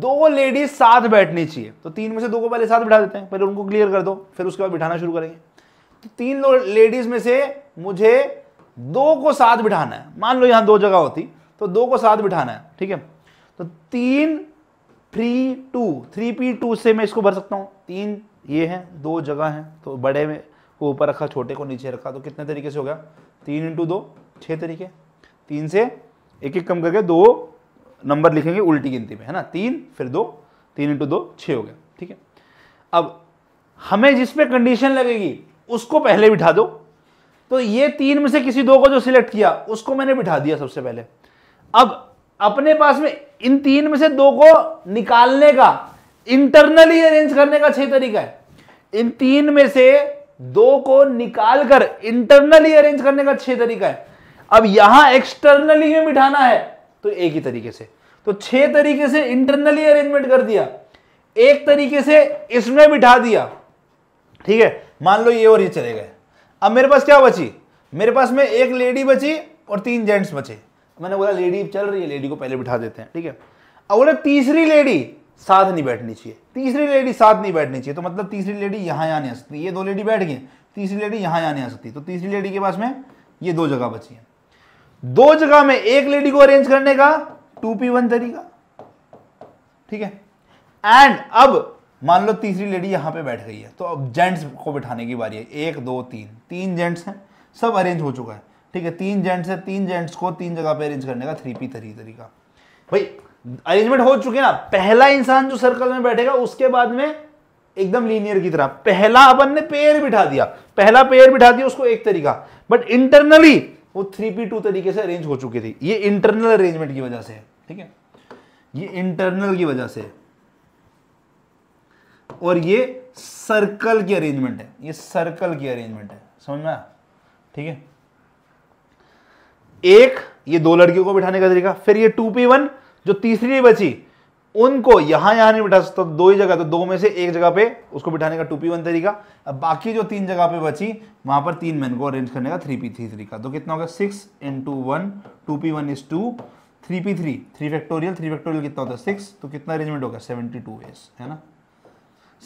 दो लेडीज साथ बैठनी चाहिए तो तीन में से दो को पहले साथ बिठा देते हैं पहले उनको क्लियर कर दो फिर उसके बाद बिठाना शुरू करेंगे तो तीन लोग लेडीज में से मुझे दो को साथ बिठाना है मान लो यहां दो जगह होती तो दो को साथ बिठाना है ठीक है तो तीन three two three P two से मैं इसको भर सकता हूं तीन ये है दो जगह है तो बड़े में को ऊपर रखा छोटे को नीचे रखा तो कितने तरीके से हो गया तीन इंटू दो छह तरीके तीन से एक एक कम करके दो नंबर लिखेंगे उल्टी गिनती में है ना तीन फिर दो तीन इंटू दो छः हो गया ठीक है अब हमें जिस पे कंडीशन लगेगी उसको पहले बिठा दो तो ये तीन में से किसी दो को जो सिलेक्ट किया उसको मैंने बिठा दिया सबसे पहले अब अपने पास में इन तीन में से दो को निकालने का इंटरनली अरेंज करने का छह तरीका है इन तीन में से दो को निकालकर इंटरनली अरेंज करने का छह तरीका है अब यहां एक्सटर्नली में बिठाना है तो एक ही तरीके से तो छह तरीके से इंटरनली अरेंजमेंट कर दिया एक तरीके से इसमें बिठा दिया ठीक है मान लो ये और ये चले गए अब मेरे पास क्या बची मेरे पास में एक लेडी बची और तीन जेंट्स बचे मैंने बोला लेडी चल रही है लेडी को पहले बिठा देते हैं ठीक है अब बोले तीसरी लेडी साथ नहीं बैठनी चाहिए तीसरी लेडी साथ नहीं बैठनी चाहिए तो मतलब तीसरी लेडी यहां आने नहीं आ सकती ये दो लेडी बैठ गई तीसरी लेडी यहां आने नहीं आ सकती तो तीसरी लेडी के पास में ये दो जगह बची है दो जगह में एक लेडी को अरेंज करने का टू पी वन तरीका ठीक है एंड अब मान लो तीसरी लेडी यहां पे बैठ गई है तो अब जेंट्स को बिठाने की बारी है एक दो तीन तीन जेंट्स हैं सब अरेंज हो चुका है ठीक है तीन जेंट्स है तीन जेंट्स को तीन जगह पे अरेंज करने का थ्री पी थ्री तरीका भाई अरेंजमेंट हो चुके ना पहला इंसान जो सर्कल में बैठेगा उसके बाद में एकदम लीनियर की तरह पहला अपन ने पेयर बिठा दिया पहला पेयर बिठा दिया उसको एक तरीका बट इंटरनली वो थ्री पी टू तरीके से अरेंज हो चुकी थी ये इंटरनल अरेंजमेंट की वजह से है ठीक है ये इंटरनल की वजह से है और ये सर्कल की अरेंजमेंट है ये सर्कल की अरेंजमेंट है समझ में ठीक है एक ये दो लड़कियों को बिठाने का तरीका फिर ये टू पी वन जो तीसरी बची उनको यहां यहां नहीं बिठा सकता तो दो ही जगह तो दो में से एक जगह पे उसको बिठाने का टू पी वन तरीका अब बाकी जो तीन जगह पे बची वहां पर तीन मैन को अरेंज करने का थ्री पी थ्री तरीका तो कितना होगा six two one two P one is two three P three three factorial three factorial कितना होता है सिक्स तो कितना अरेंजमेंट होगा सेवेंटी टू वेज है ना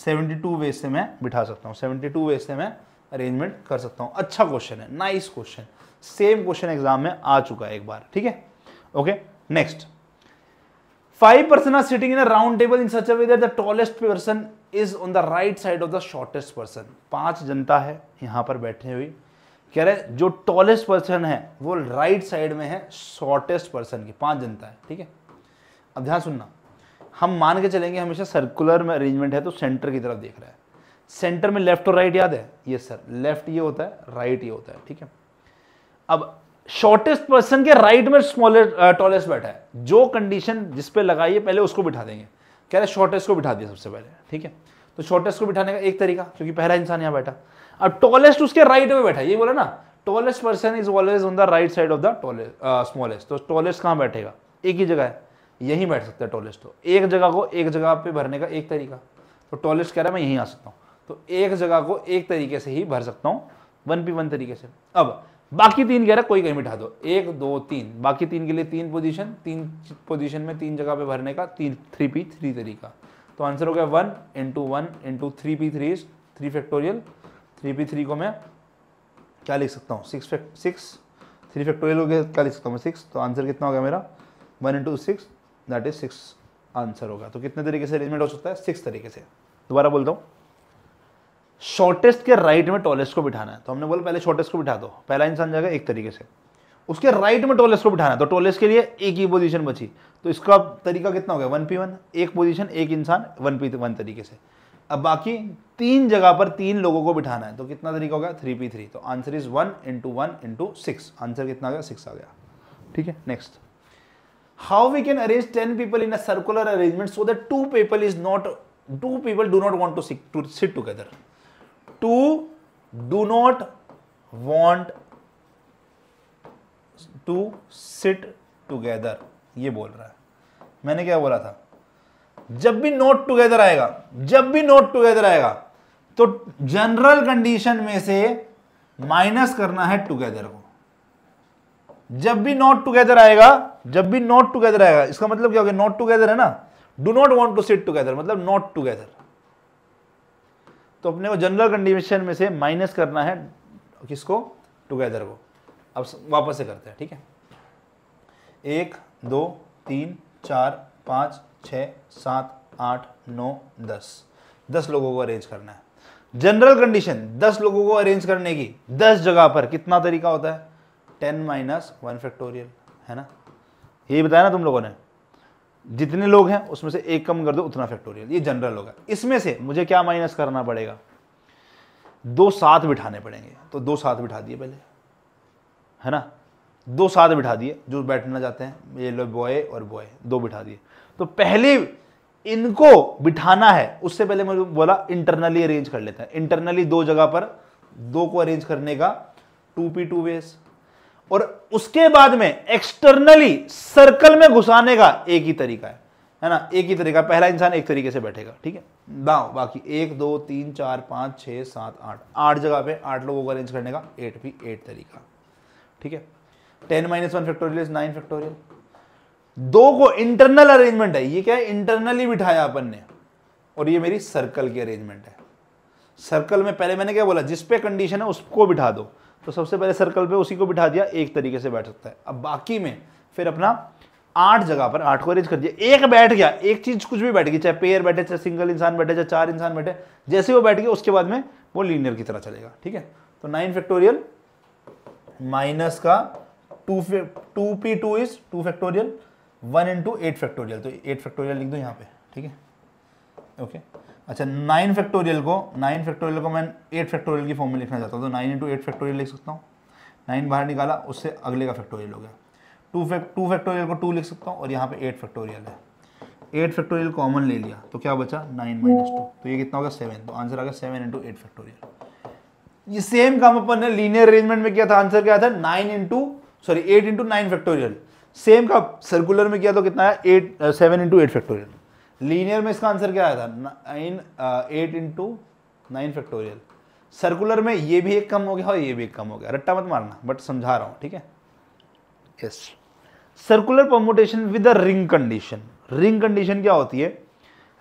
सेवेंटी टू वेज से मैं बिठा सकता हूँ सेवेंटी टू वेज से मैं अरेंजमेंट कर सकता हूँ अच्छा क्वेश्चन है nice question same question exam में आ चुका है एक बार ठीक है okay next Five person are sitting in a round table in such a way that the tallest person is on the right side of the shortest person. पांच जनता है यहाँ पर बैठे हुई कह रहे जो टॉलेस्ट पर्सन है वो राइट साइड में है शॉर्टेस्ट पर्सन की पांच जनता है ठीक है अब ध्यान सुनना हम मान के चलेंगे हमेशा सर्कुलर में अरेंजमेंट है तो सेंटर की तरफ देख रहा है सेंटर में लेफ्ट और राइट याद है ये सर लेफ्ट ये होता है राइट ये होता है ठीक है अब शॉर्टेस्ट पर्सन के राइट में स्मॉलेस्ट टॉलेस्ट uh, बैठा है जो कंडीशन जिस पे लगाइए पहले उसको बिठा देंगे कह रहे शॉर्टेस्ट को बिठा दिया सबसे पहले ठीक है तो शॉर्टेस्ट को बिठाने का एक तरीका क्योंकि पहला इंसान यहां बैठा अब टॉलेस्ट उसके राइट में बैठा ये बोला ना tallest person is always on the right side of the smallest तो टॉलेस्ट कहां बैठेगा एक ही जगह है यहीं बैठ सकता है टॉलेस्ट तो एक जगह को एक जगह पे भरने का एक तरीका तो टॉलेस्ट कह रहा है मैं यहीं आ सकता हूं तो एक जगह को एक तरीके से ही भर सकता हूं वन पी वन तरीके से अब बाकी तीन कह रहा कोई कहीं बिठा दो एक दो तीन बाकी तीन के लिए तीन पोजीशन तीन पोजीशन में तीन जगह पे भरने का तीन थ्री पी थ्री तरीका तो आंसर हो गया one into one into three P three three factorial three P three को मैं क्या लिख सकता हूँ सिक्स सिक्स थ्री फैक्टोरियल हो गया क्या लिख सकता हूँ मैं सिक्स तो आंसर कितना हो गया मेरा one into six that is six answer होगा तो कितने तरीके से अरेंजमेंट हो सकता है सिक्स तरीके से दोबारा बोलता हूँ शॉर्टेस्ट के राइट में टॉलेस्ट को बिठाना है तो हमने बोला पहले शॉर्टेस्ट को बिठा दो पहला इंसान जाएगा एक तरीके से उसके राइट में टॉलेस्ट को बिठाना है तो टॉलेस्ट के लिए एक ही पोजीशन बची तो इसका तरीका कितना हो गया वन पी वन एक पोजीशन एक इंसान वन पी वन तरीके से अब बाकी तीन जगह पर तीन लोगों को बिठाना है तो कितना तरीका हो गया थ्री पी थ्री तो answer is one into one into six answer कितना आ गया सिक्स आ गया ठीक है next how we can arrange ten people in a circular arrangement so that two people is not two people do not want to sit together two do not want to sit together ये बोल रहा है मैंने क्या बोला था जब भी नोट टूगेदर आएगा जब भी नोट टूगेदर आएगा तो जनरल कंडीशन में से माइनस करना है टूगेदर को जब भी नॉट टुगेदर आएगा जब भी नॉट टूगेदर आएगा इसका मतलब क्या हो गया नॉट टूगेदर है ना do not want to sit together मतलब नॉट टूगेदर तो अपने को जनरल कंडीशन में से माइनस करना है किसको टुगेदर को अब वापस से करते हैं ठीक है एक दो तीन चार पाँच छ सात आठ नौ दस दस लोगों को अरेंज करना है जनरल कंडीशन दस लोगों को अरेंज करने की दस जगह पर कितना तरीका होता है टेन माइनस वन फैक्टोरियल है ना ये बताया ना तुम लोगों ने जितने लोग हैं उसमें से एक कम कर दो उतना फैक्टोरियल ये जनरल होगा इसमें से मुझे क्या माइनस करना पड़ेगा दो सात बिठाने पड़ेंगे तो दो सात बिठा दिए पहले है ना दो सात बिठा दिए जो बैठना चाहते हैं ये लो बॉय और बॉय दो बिठा दिए तो पहले इनको बिठाना है उससे पहले मुझे बोला इंटरनली अरेंज कर लेते हैं इंटरनली दो जगह पर दो को अरेंज करने का टू पी टू वेस और उसके बाद में एक्सटर्नली सर्कल में घुसाने का एक ही तरीका है है ना एक ही तरीका पहला इंसान एक तरीके से बैठेगा ठीक है दाव बाकी एक दो तीन चार पाँच छः सात आठ आठ जगह पे आठ लोगों को अरेंज करने का एट भी एट तरीका ठीक है ten minus one factorial is nine factorial दो को इंटरनल अरेंजमेंट है ये क्या है इंटरनली बिठाया अपन ने और ये मेरी सर्कल की अरेंजमेंट है सर्कल में पहले मैंने क्या बोला जिस पे कंडीशन है उसको बिठा दो तो सबसे पहले सर्कल पे उसी को बिठा दिया एक तरीके से बैठ सकता है अब बाकी में फिर अपना आठ जगह पर आठ को अरेंज कर दिया एक बैठ गया एक चीज कुछ भी बैठ गई चाहे पेयर बैठे चाहे सिंगल इंसान बैठे चाहे चार इंसान बैठे जैसे वो बैठ गया उसके बाद में वो लीनियर की तरह चलेगा ठीक है तो नाइन फैक्टोरियल माइनस का two two P two is two factorial one into eight factorial तो एट फैक्टोरियल लिख दो यहाँ पे ठीक है ओके अच्छा नाइन फैक्टोरियल को नाइन फैक्टोरियल को मैं एट फैक्टोरियल की फॉर्म में लिखना चाहता हूँ तो नाइन इंटू एट फैक्टोरियल लिख सकता हूँ नाइन बाहर निकाला उससे अगले का फैक्टोरियल हो गया टू टू फैक्टोरियल को टू लिख सकता हूँ और यहाँ पे एट फैक्टोरियल है एट फैक्टोरियल कॉमन ले लिया तो क्या बचा नाइन माइनस टू तो ये कितना होगा सेवन तो आंसर आ गया सेवन इंटू एट फैक्टोरियल ये सेम काम अपन ने लीनियर अरेंजमेंट में किया था आंसर क्या था nine into sorry eight into nine factorial same का सर्कुलर में किया तो कितना है eight seven into eight factorial linear में इसका आंसर क्या आया था nine eight into nine factorial circular में ये भी एक कम हो गया और ये भी एक कम हो गया रट्टा मत मारना बट समझा रहा हूँ ठीक है yes circular permutation with a ring condition ring condition क्या होती है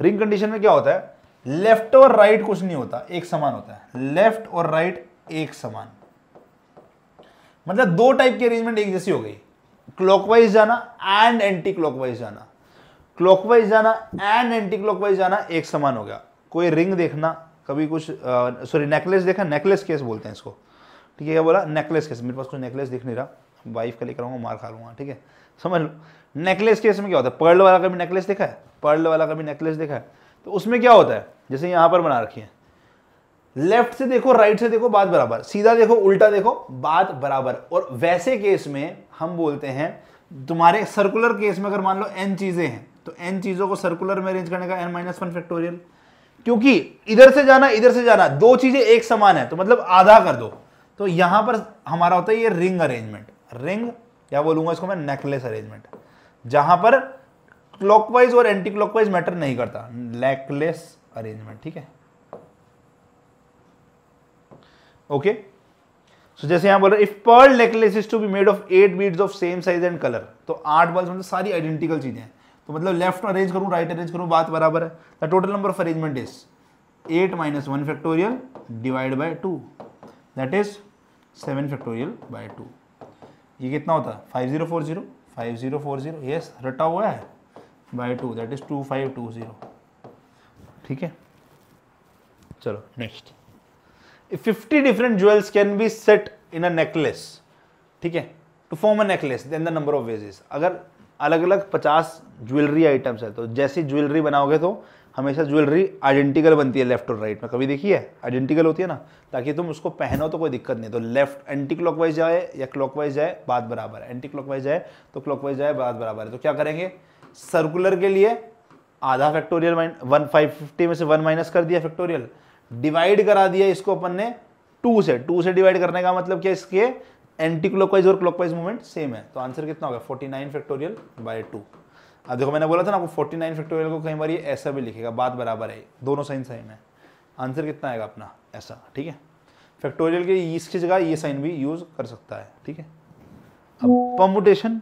रिंग कंडीशन में क्या होता है लेफ्ट और राइट right कुछ नहीं होता एक समान होता है लेफ्ट और राइट right एक समान मतलब दो टाइप की अरेंजमेंट एक जैसी हो गई क्लॉकवाइज जाना एंड एंटी क्लॉकवाइज जाना क्लॉकवाइज जाना एंड एंटी क्लॉकवाइज जाना एक समान हो गया कोई रिंग देखना कभी कुछ सॉरी नेकलेस देखा नेकलेस केस बोलते हैं इसको ठीक है क्या बोला नेकलेस केस मेरे पास कुछ नेकलेस दिख नहीं रहा वाइफ का लेकर आऊँगा मार खा लूँगा ठीक है समझ लो नेकलेस केस में क्या होता है पर्ल वाला का भी नेकलेस देखा है पर्ल वाला का भी नेकलेस देखा है तो उसमें क्या होता है जैसे यहाँ पर बना रखी है लेफ्ट से देखो राइट से देखो बात बराबर सीधा देखो उल्टा देखो बात बराबर और वैसे केस में हम बोलते हैं तुम्हारे सर्कुलर केस में अगर मान लो एन चीज़ें हैं तो एन चीज़ों को सर्कुलर में अरेंज करने का एन माइनस वन फैक्टोरियल क्योंकि इधर से जाना इधर से जाना दो चीज़ें एक समान है तो मतलब आधा कर दो तो यहां पर हमारा होता है ये रिंग अरेंजमेंट रिंग या बोलूंगा इसको मैं नेकलेस अरेंजमेंट जहां पर क्लॉकवाइज और एंटी क्लॉकवाइज मैटर नहीं करता नेकलेस अरेंजमेंट ठीक है ओके सो जैसे यहां बोल रहे if pearl necklace is to be made of eight beads of same size and colour तो आठ बल्स मतलब सारी आइडेंटिकल चीजें हैं तो मतलब लेफ्ट अरेंज करूँ राइट अरेंज करूँ बात बराबर है the total number of arrangement is eight minus one factorial divide by two that is seven factorial by two ये कितना होता है five zero four zero five zero four zero yes रटा हुआ है by two that is two five two zero ठीक है चलो next fifty different jewels can be set in a necklace ठीक है to form a necklace then the number of ways अगर अलग अलग पचास ज्वेलरी आइटम्स है तो जैसी ज्वेलरी बनाओगे तो हमेशा ज्वेलरी आइडेंटिकल बनती है लेफ्ट और राइट में कभी देखिए आइडेंटिकल होती है ना ताकि तुम उसको पहनो तो कोई दिक्कत नहीं तो लेफ्ट एंटी क्लॉकवाइज जाए या क्लॉकवाइज जाए बात बराबर है एंटी क्लॉकवाइज जाए तो क्लॉकवाइज जाए बात बराबर है तो क्या करेंगे सर्कुलर के लिए आधा factorial minus one five fifty में से वन माइनस कर दिया फैक्टोरियल डिवाइड करा दिया इसको अपन ने टू से टू से डिवाइड करने का मतलब क्या इसके एंटी क्लॉकवाइज और क्लॉकवाइज मूवमेंट सेम है तो आंसर कितना होगा 49 फैक्टोरियल बाय टू अब देखो मैंने बोला था ना आपको 49 फैक्टोरियल को कई बार ये ऐसा भी लिखेगा बात बराबर है दोनों साइन सेम है आंसर कितना आएगा अपना ऐसा ठीक है फैक्टोरियल के इसकी जगह ये साइन भी यूज कर सकता है ठीक है अब permutation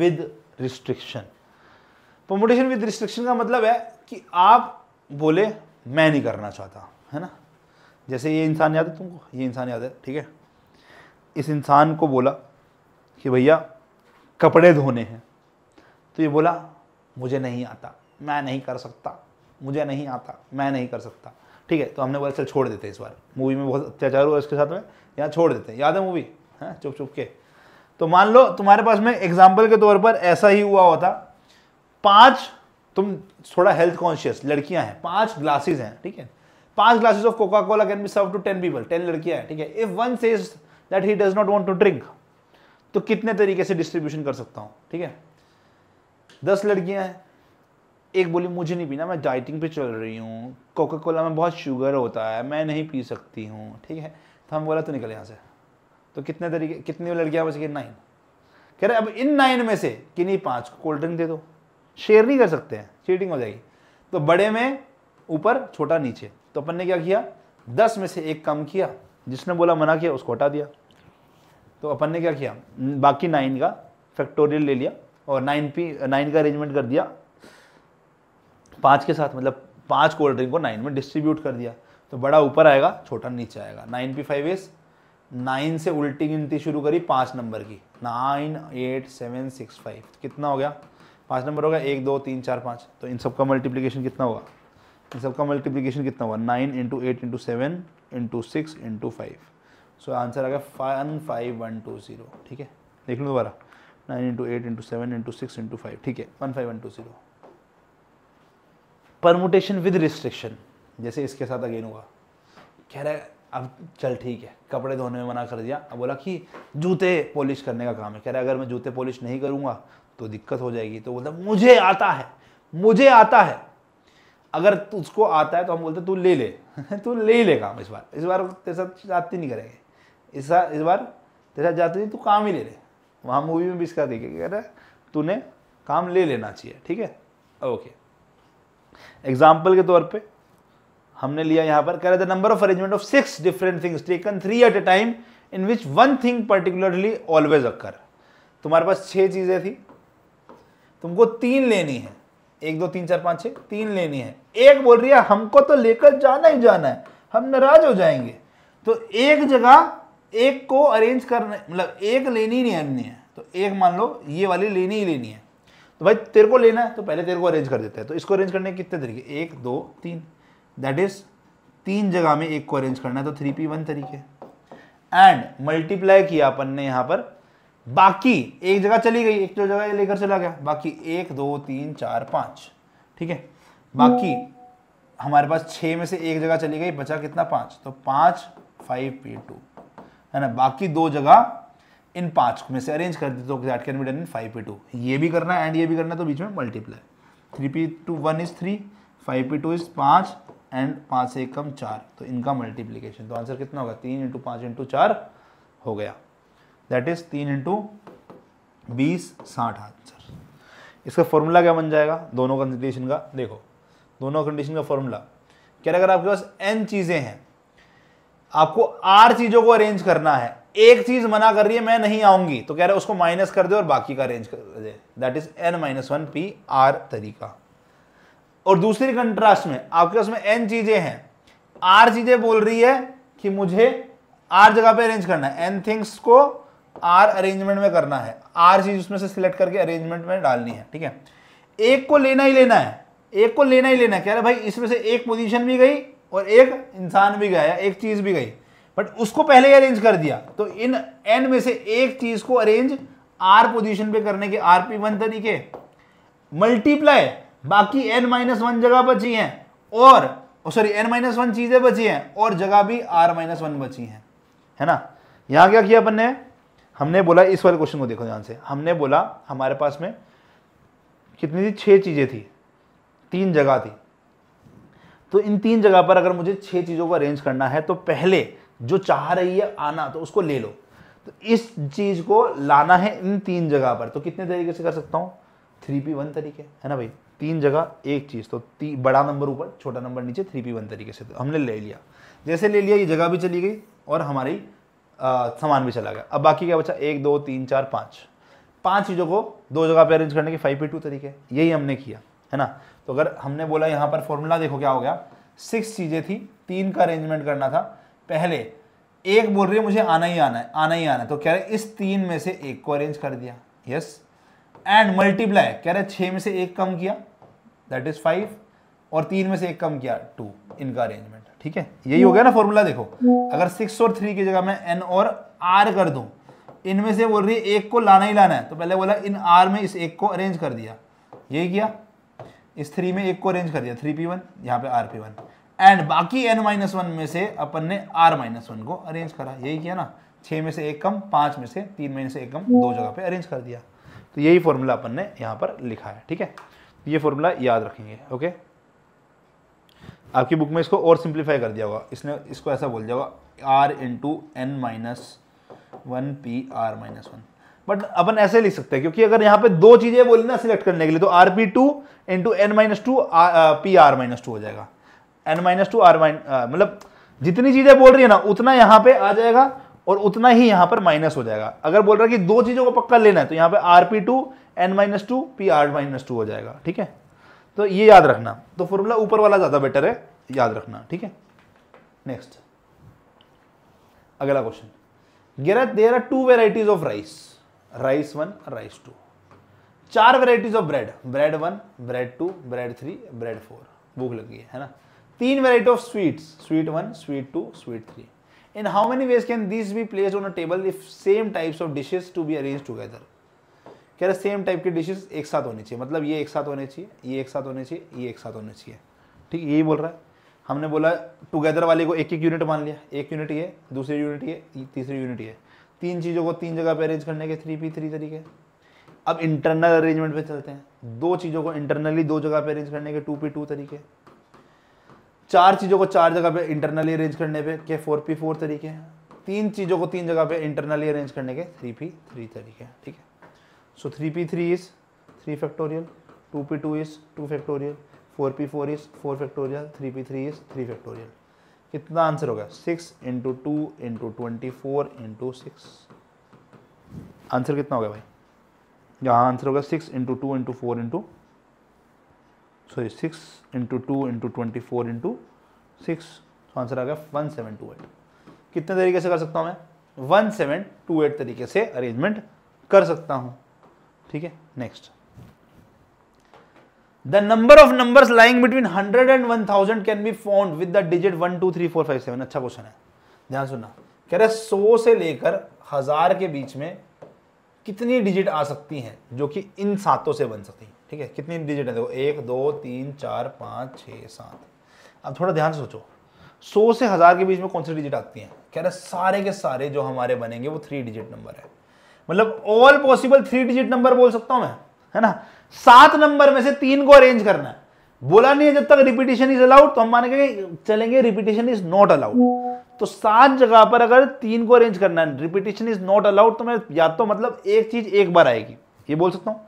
with restriction permutation with restriction का मतलब है कि आप बोले मैं नहीं करना चाहता है ना जैसे ये इंसान याद है तुमको ये इंसान याद है ठीक है इस इंसान को बोला कि भैया कपड़े धोने हैं तो ये बोला मुझे नहीं आता मैं नहीं कर सकता मुझे नहीं आता मैं नहीं कर सकता ठीक है तो हमने बोला चल छोड़ देते इस बार मूवी में बहुत अत्याचार हुआ इसके साथ में यहाँ छोड़ देते हैं याद है मूवी है हाँ, चुप चुप के तो मान लो तुम्हारे पास में एग्जाम्पल के तौर पर ऐसा ही हुआ होता पाँच तुम थोड़ा हेल्थ कॉन्शियस लड़कियाँ हैं पाँच ग्लासेज हैं ठीक है पांच glasses of Coca Cola can be serve to ten people ten लड़कियां हैं ठीक है if one says that he does not want to drink तो कितने तरीके से डिस्ट्रीब्यूशन कर सकता हूँ ठीक है दस लड़कियाँ हैं एक बोली मुझे नहीं पीना मैं डाइटिंग पे चल रही हूँ कोका कोला में बहुत शुगर होता है मैं नहीं पी सकती हूँ ठीक है तो हम बोला तो निकल यहाँ से तो कितने तरीके कितनी लड़कियाँ बच गई नाइन कह रहे अब इन नाइन में से कि नहीं पाँच को कोल्ड ड्रिंक दे दो शेयर नहीं कर सकते हैं चीटिंग हो जाएगी तो बड़े में ऊपर छोटा नीचे तो अपन ने क्या किया दस में से एक कम किया जिसने बोला मना किया उसको हटा दिया तो अपन ने क्या किया बाकी नाइन का फैक्टोरियल ले लिया और नाइन पी नाइन का अरेंजमेंट कर दिया पाँच के साथ मतलब पाँच कोल्ड ड्रिंक को नाइन में डिस्ट्रीब्यूट कर दिया तो बड़ा ऊपर आएगा छोटा नीचे आएगा nine P five as nine से उल्टी गिनती शुरू करी पाँच नंबर की nine eight seven six five कितना हो गया पाँच नंबर होगा एक दो तीन चार पाँच तो इन सब का मल्टीप्लीकेशन कितना होगा इन सब का मल्टीप्लीकेशन कितना होगा nine into eight into seven into six into five so answer आ गया one five one two zero ठीक है देख लो दोबारा nine into eight into seven into six into five ठीक है one five one two zero permutation with restriction जैसे इसके साथ अगेन हुआ कह रहा है अब चल ठीक है कपड़े धोने में मना कर दिया अब बोला कि जूते पॉलिश करने का काम है कह रहा है अगर मैं जूते पॉलिश नहीं करूँगा तो दिक्कत हो जाएगी तो बोलता मुझे आता है मुझे आता है अगर उसको आता है तो हम बोलते तू ले ले तू ले ही ले काम इस बार इस बार तेरे साथ जाती नहीं करेंगे इस इस बार तेरे साथ जाती नहीं तू काम ही ले ले वहाँ मूवी में भी इसका देखे कह रहे तूने काम ले लेना चाहिए ठीक है ओके एग्जाम्पल के तौर पर हमने लिया यहाँ पर कह रहे थे number of arrangement of six different things taken three at a time in which one thing particularly always occur तुम्हारे पास छः चीज़ें थी तुमको तीन लेनी है एक दो तीन चार पाँच छः तीन लेनी है एक बोल रही है हमको तो लेकर जाना ही जाना है हम नाराज हो जाएंगे तो एक जगह एक को अरेंज करना मतलब एक लेनी नहीं हमने है तो एक मान लो ये वाली लेनी ही लेनी है तो भाई तेरे को लेना है तो पहले तेरे को अरेंज कर देता है तो इसको अरेंज करने के कितने तरीके एक दो तीन दैट इज तीन जगह में एक को अरेंज करना है तो थ्री पी वन तरीके एंड मल्टीप्लाई किया अपन ने यहाँ पर बाकी एक जगह चली गई एक जो तो जगह लेकर चला गया बाकी एक दो तीन चार पाँच ठीक है बाकी हमारे पास छः में से एक जगह चली गई बचा कितना पाँच तो पाँच फाइव पी टू है ना बाकी दो जगह इन पाँच में से अरेंज कर दी तो that can be done in five P two ये भी करना है एंड ये भी करना है तो बीच में multiply three P two one is three five P two is पाँच एंड पाँच से एक कम चार तो इनका मल्टीप्लीकेशन तो आंसर कितना होगा तीन इंटू पाँच इंटू चार हो गया दैट इज तीन इंटू बीस साठ आंसर इसका फॉर्मूला क्या बन जाएगा दोनों कंडीशन का देखो दोनों कंडीशन का फॉर्मूला क्या अगर आपके पास एन चीज़ें हैं आपको आर चीज़ों को अरेंज करना है एक चीज़ मना कर रही है मैं नहीं आऊंगी तो कह रहे उसको माइनस कर दे और बाकी का अरेंज कर दे that is n minus one P r तरीका और दूसरी कंट्रास्ट में आपके पास में एन चीज़ें हैं आर चीज़ें बोल रही है कि मुझे आर जगह पे अरेंज करना है एन थिंग्स को आर अरेंजमेंट में करना है आर चीज उसमें से सिलेक्ट करके अरेंजमेंट में डालनी है ठीक है एक को लेना ही लेना है एक को लेना ही लेना है कह रहे भाई इसमें से एक पोजीशन भी गई और एक इंसान भी गया एक चीज भी गई बट उसको पहले ही अरेंज कर दिया तो इन एन में से एक चीज को अरेंज आर पोजिशन पे करने के आर पी वन तरीके मल्टीप्लाई बाकी एन माइनस वन जगह बची है और सॉरी एन माइनस वन चीजें बची हैं और जगह भी आर माइनस वन बची हैं है ना यहां क्या किया अपन ने हमने बोला इस वाले क्वेश्चन को देखो ध्यान से हमने बोला हमारे पास में कितनी थी छह चीज़ें थी तीन जगह थी तो इन तीन जगह पर अगर मुझे छह चीज़ों को अरेंज करना है तो पहले जो चाह रही है आना तो उसको ले लो तो इस चीज़ को लाना है इन तीन जगह पर तो कितने तरीके से कर सकता हूँ थ्री पी वन तरीके है ना भाई तीन जगह एक चीज़ तो बड़ा नंबर ऊपर छोटा नंबर नीचे थ्री पी वन तरीके से तो हमने ले लिया जैसे ले लिया ये जगह भी चली गई और हमारी सामान भी चला गया अब बाकी क्या बचा एक दो तीन चार पाँच पांच चीज़ों को दो जगह पे अरेंज करने के फाइव पी टू तरीके यही हमने किया है ना तो अगर हमने बोला यहाँ पर फॉर्मूला देखो क्या हो गया सिक्स चीज़ें थी तीन का अरेंजमेंट करना था पहले एक बोल रही है मुझे आना ही आना है आना ही आना है तो कह रहे इस तीन में से एक को अरेंज कर दिया यस एंड मल्टीप्लाई कह रहे छः में से एक कम किया दैट इज़ फाइव और तीन में से एक कम किया टू इनका अरेंजमेंट ठीक है यही हो गया ना फॉर्मूला देखो अगर सिक्स और थ्री की जगह मैं एन और आर कर दू इनमें से बोल रही है एक को लाना ही लाना है तो पहले बोला इन आर में इस एक को अरेंज कर दिया यही किया इस थ्री में एक को अरेंज कर दिया थ्री पी वन यहाँ पे आर पी वन एंड बाकी एन माइनस वन में से अपन ने आर माइनस वन को अरेंज करा यही किया ना छः में से एक कम पाँच में से तीन में से एक कम दो जगह पे अरेंज कर दिया तो यही फॉर्मूला अपन ने यहाँ पर लिखा है ठीक है तो ये फॉर्मूला याद रखेंगे ओके आपकी बुक में इसको और सिंप्लीफाई कर दिया होगा इसने इसको ऐसा बोल दिया होगा r into N minus one P r minus one but अपन ऐसे लिख सकते हैं क्योंकि अगर यहाँ पे दो चीज़ें बोली ना सिलेक्ट करने के लिए तो r P two into N minus two P r minus two हो जाएगा n minus two r minus मतलब जितनी चीज़ें बोल रही है ना उतना यहाँ पे आ जाएगा और उतना ही यहाँ पर माइनस हो जाएगा अगर बोल रहा है कि दो चीज़ों को पक्का लेना है तो यहाँ पे r P two n minus two P r minus two हो जाएगा ठीक है तो ये याद रखना तो फॉर्मूला ऊपर वाला ज़्यादा बेटर है याद रखना ठीक है नेक्स्ट अगला क्वेश्चन गेरा there are two varieties of rice rice one rice two चार varieties of bread bread one bread two bread three bread four भूख लगी है है ना तीन variety of sweets sweet one sweet two sweet three in how many ways can this be place on a table if same types of dishes to be arrange together कह रहे same type के dishes एक साथ होने चाहिए मतलब ये एक साथ होने चाहिए ये एक साथ होने चाहिए ये एक साथ होने चाहिए ठीक है यही बोल रहा है हमने बोला टुगेदर वाले को एक एक यूनिट मान लिया एक यूनिट ये दूसरी यूनिट ये तीसरी यूनिट ये तीन चीज़ों को तीन जगह पे अरेंज करने के थ्री पी थ्री तरीके अब इंटरनल अरेंजमेंट पे चलते हैं दो चीज़ों को इंटरनली दो जगह पे अरेंज करने के टू पी टू तरीके चार चीज़ों को चार जगह पे इंटरनली अरेंज करने पे के फोर पी फोर तरीके तीन चीज़ों को तीन जगह पे इंटरनली अरेंज करने के थ्री पी थ्री तरीके ठीक है so three three three P is factorial two P two is two factorial four P four is four factorial three P three is three factorial कितना आंसर होगा six into two into twenty four into six answer कितना होगा भाई यहाँ answer होगा six into two into four into sorry six into two into twenty four into six answer आ गया one seven to eight कितने तरीके से कर सकता हूँ मैं वन सेवन टू एट तरीके से अरेंजमेंट कर सकता हूँ ठीक है next the number of number lying between hundred and one thousand can be found with the digit one two three four five seven अच्छा क्वेश्चन है ध्यान सुनना कह रहे सौ से लेकर हजार के बीच में कितनी डिजिट आ सकती हैं जो कि इन सातों से बन सकती हैं ठीक है कितनी डिजिट है देखो एक दो तीन चार पाँच छः सात अब थोड़ा ध्यान से सोचो सौ से हज़ार के बीच में कौन सी डिजिट आती हैं कह रहे सारे के सारे जो हमारे बनेंगे वो थ्री डिजिट नंबर है मतलब all possible three digit number बोल सकता हूं मैं है ना सात नंबर में से तीन को अरेंज करना है बोला नहीं है जब तक रिपीटेशन इज अलाउड तो हम मानेंगे चलेंगे रिपीटेशन इज नॉट अलाउड तो सात जगह पर अगर तीन को अरेंज करना है रिपीटेशन इज नॉट अलाउड तो मैं याद तो मतलब एक चीज एक बार आएगी ये बोल सकता हूं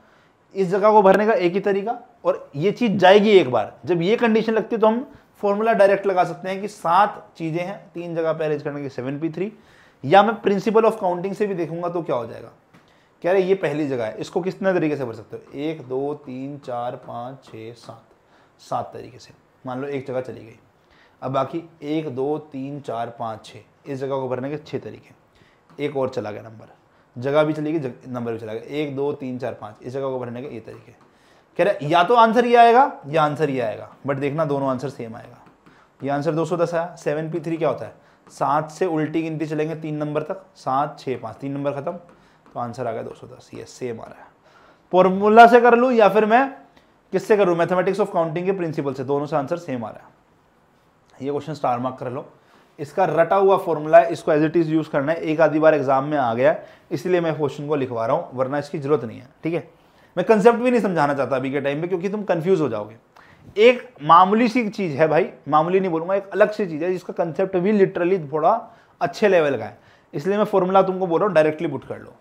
इस जगह को भरने का एक ही तरीका और ये चीज जाएगी एक बार जब ये कंडीशन लगती है तो हम फॉर्मूला डायरेक्ट लगा सकते हैं कि सात चीजें हैं तीन जगह पर अरेंज करने की सेवन पी थ्री या मैं प्रिंसिपल ऑफ काउंटिंग से भी देखूंगा तो क्या हो जाएगा कह रहे ये पहली जगह है इसको कितने तरीके से भर सकते हो एक दो तीन चार पाँच छः सात सात तरीके से मान लो एक जगह चली गई अब बाकी एक दो तीन चार पाँच छः इस जगह को भरने के छः तरीके एक और चला गया नंबर जगह भी चलेगी गई नंबर भी चला गया एक दो तीन चार पाँच इस जगह को भरने के ये तरीके कह रहे या तो आंसर ये आएगा या आंसर ये आएगा बट देखना दोनों आंसर सेम आएगा ये आंसर दो सौ दस आया सेवन पी थ्री क्या होता है सात से उल्टी गिनती चलेंगे तीन नंबर तक सात छः पाँच तीन नंबर खत्म तो आंसर आ गया दो सौ दस ये सेम आ रहा है फॉर्मूला से कर लूँ या फिर मैं किससे करूँ मैथमेटिक्स ऑफ काउंटिंग के प्रिंसिपल से दोनों से आंसर सेम आ रहा है ये क्वेश्चन स्टार मार्क कर लो इसका रटा हुआ फॉर्मूला है इसको एज इट इज़ यूज़ करना है एक आधी बार एग्जाम में आ गया है इसलिए मैं क्वेश्चन को लिखवा रहा हूँ वरना इसकी जरूरत नहीं है ठीक है मैं कंसेप्ट भी नहीं समझाना चाहता अभी के टाइम में क्योंकि तुम कन्फ्यूज़ हो जाओगे एक मामूली सी चीज़ है भाई मामूली नहीं बोलूंगा एक अलग सी चीज़ है जिसका कंसेप्ट भी लिटरली थोड़ा अच्छे लेवल का है इसलिए मैं फॉर्मूला तुमको बोल रहा हूँ डायरेक्टली बुट कर लो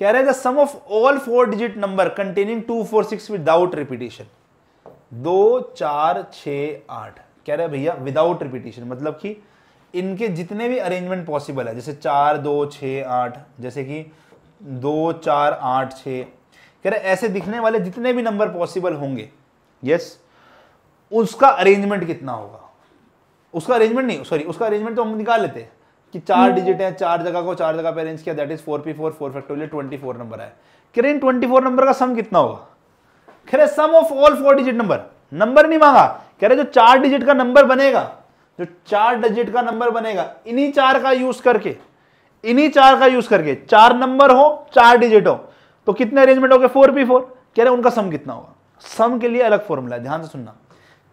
कह रहे sum of all four digit number containing two four six without repetition दो चार छ आठ कह रहे भैया विदाउट रिपीटेशन मतलब कि इनके जितने भी अरेंजमेंट पॉसिबल है जैसे चार दो छ आठ जैसे कि दो चार आठ छ कह रहे ऐसे दिखने वाले जितने भी नंबर पॉसिबल होंगे यस yes? उसका अरेंजमेंट कितना होगा उसका अरेंजमेंट नहीं सॉरी उसका अरेंजमेंट तो हम निकाल लेते हैं कि चार डिजिट हम्म। है चार जगह को चार जगह पे अरेंज किया that is four P four four factorial twenty four number है खैर इन ट्वेंटी फोर नंबर का सम कितना होगा खेरे sum of all four digit number number नहीं मांगा कह रहे जो चार डिजिट का नंबर बनेगा जो चार डिजिट का नंबर बनेगा इन्हीं चार का यूज करके इन्हीं चार का यूज करके चार नंबर हो चार डिजिट हो तो कितने अरेंजमेंट हो गए फोर पी फोर कह रहे उनका सम कितना होगा सम के लिए अलग फॉर्मूला है ध्यान से सुनना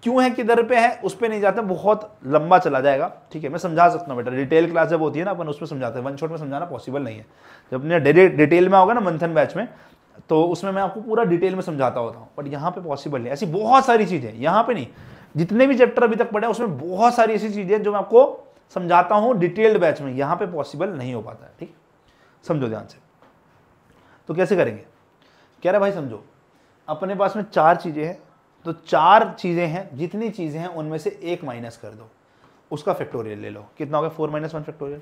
क्यों है किधर पे है उस पर नहीं जाते बहुत लंबा चला जाएगा ठीक है मैं समझा सकता हूँ बेटा डिटेल क्लास जब होती है ना अपन उसमें समझाते हैं वन शॉट में समझाना पॉसिबल नहीं है जब अपने डिटेल में होगा ना मंथन बैच में तो उसमें मैं आपको पूरा डिटेल में समझाता होता हूँ बट यहाँ पे पॉसिबल नहीं ऐसी बहुत सारी चीज़ें यहाँ पे नहीं जितने भी चैप्टर अभी तक पढ़े उसमें बहुत सारी ऐसी चीज़ें जो मैं आपको समझाता हूँ डिटेल्ड बैच में यहाँ पे पॉसिबल नहीं हो पाता है ठीक समझो ध्यान से तो कैसे करेंगे कह रहे भाई समझो अपने पास में चार चीज़ें हैं तो चार चीज़ें हैं जितनी चीज़ें हैं उनमें से एक माइनस कर दो उसका फैक्टोरियल ले लो कितना हो गया फोर माइनस वन फैक्टोरियल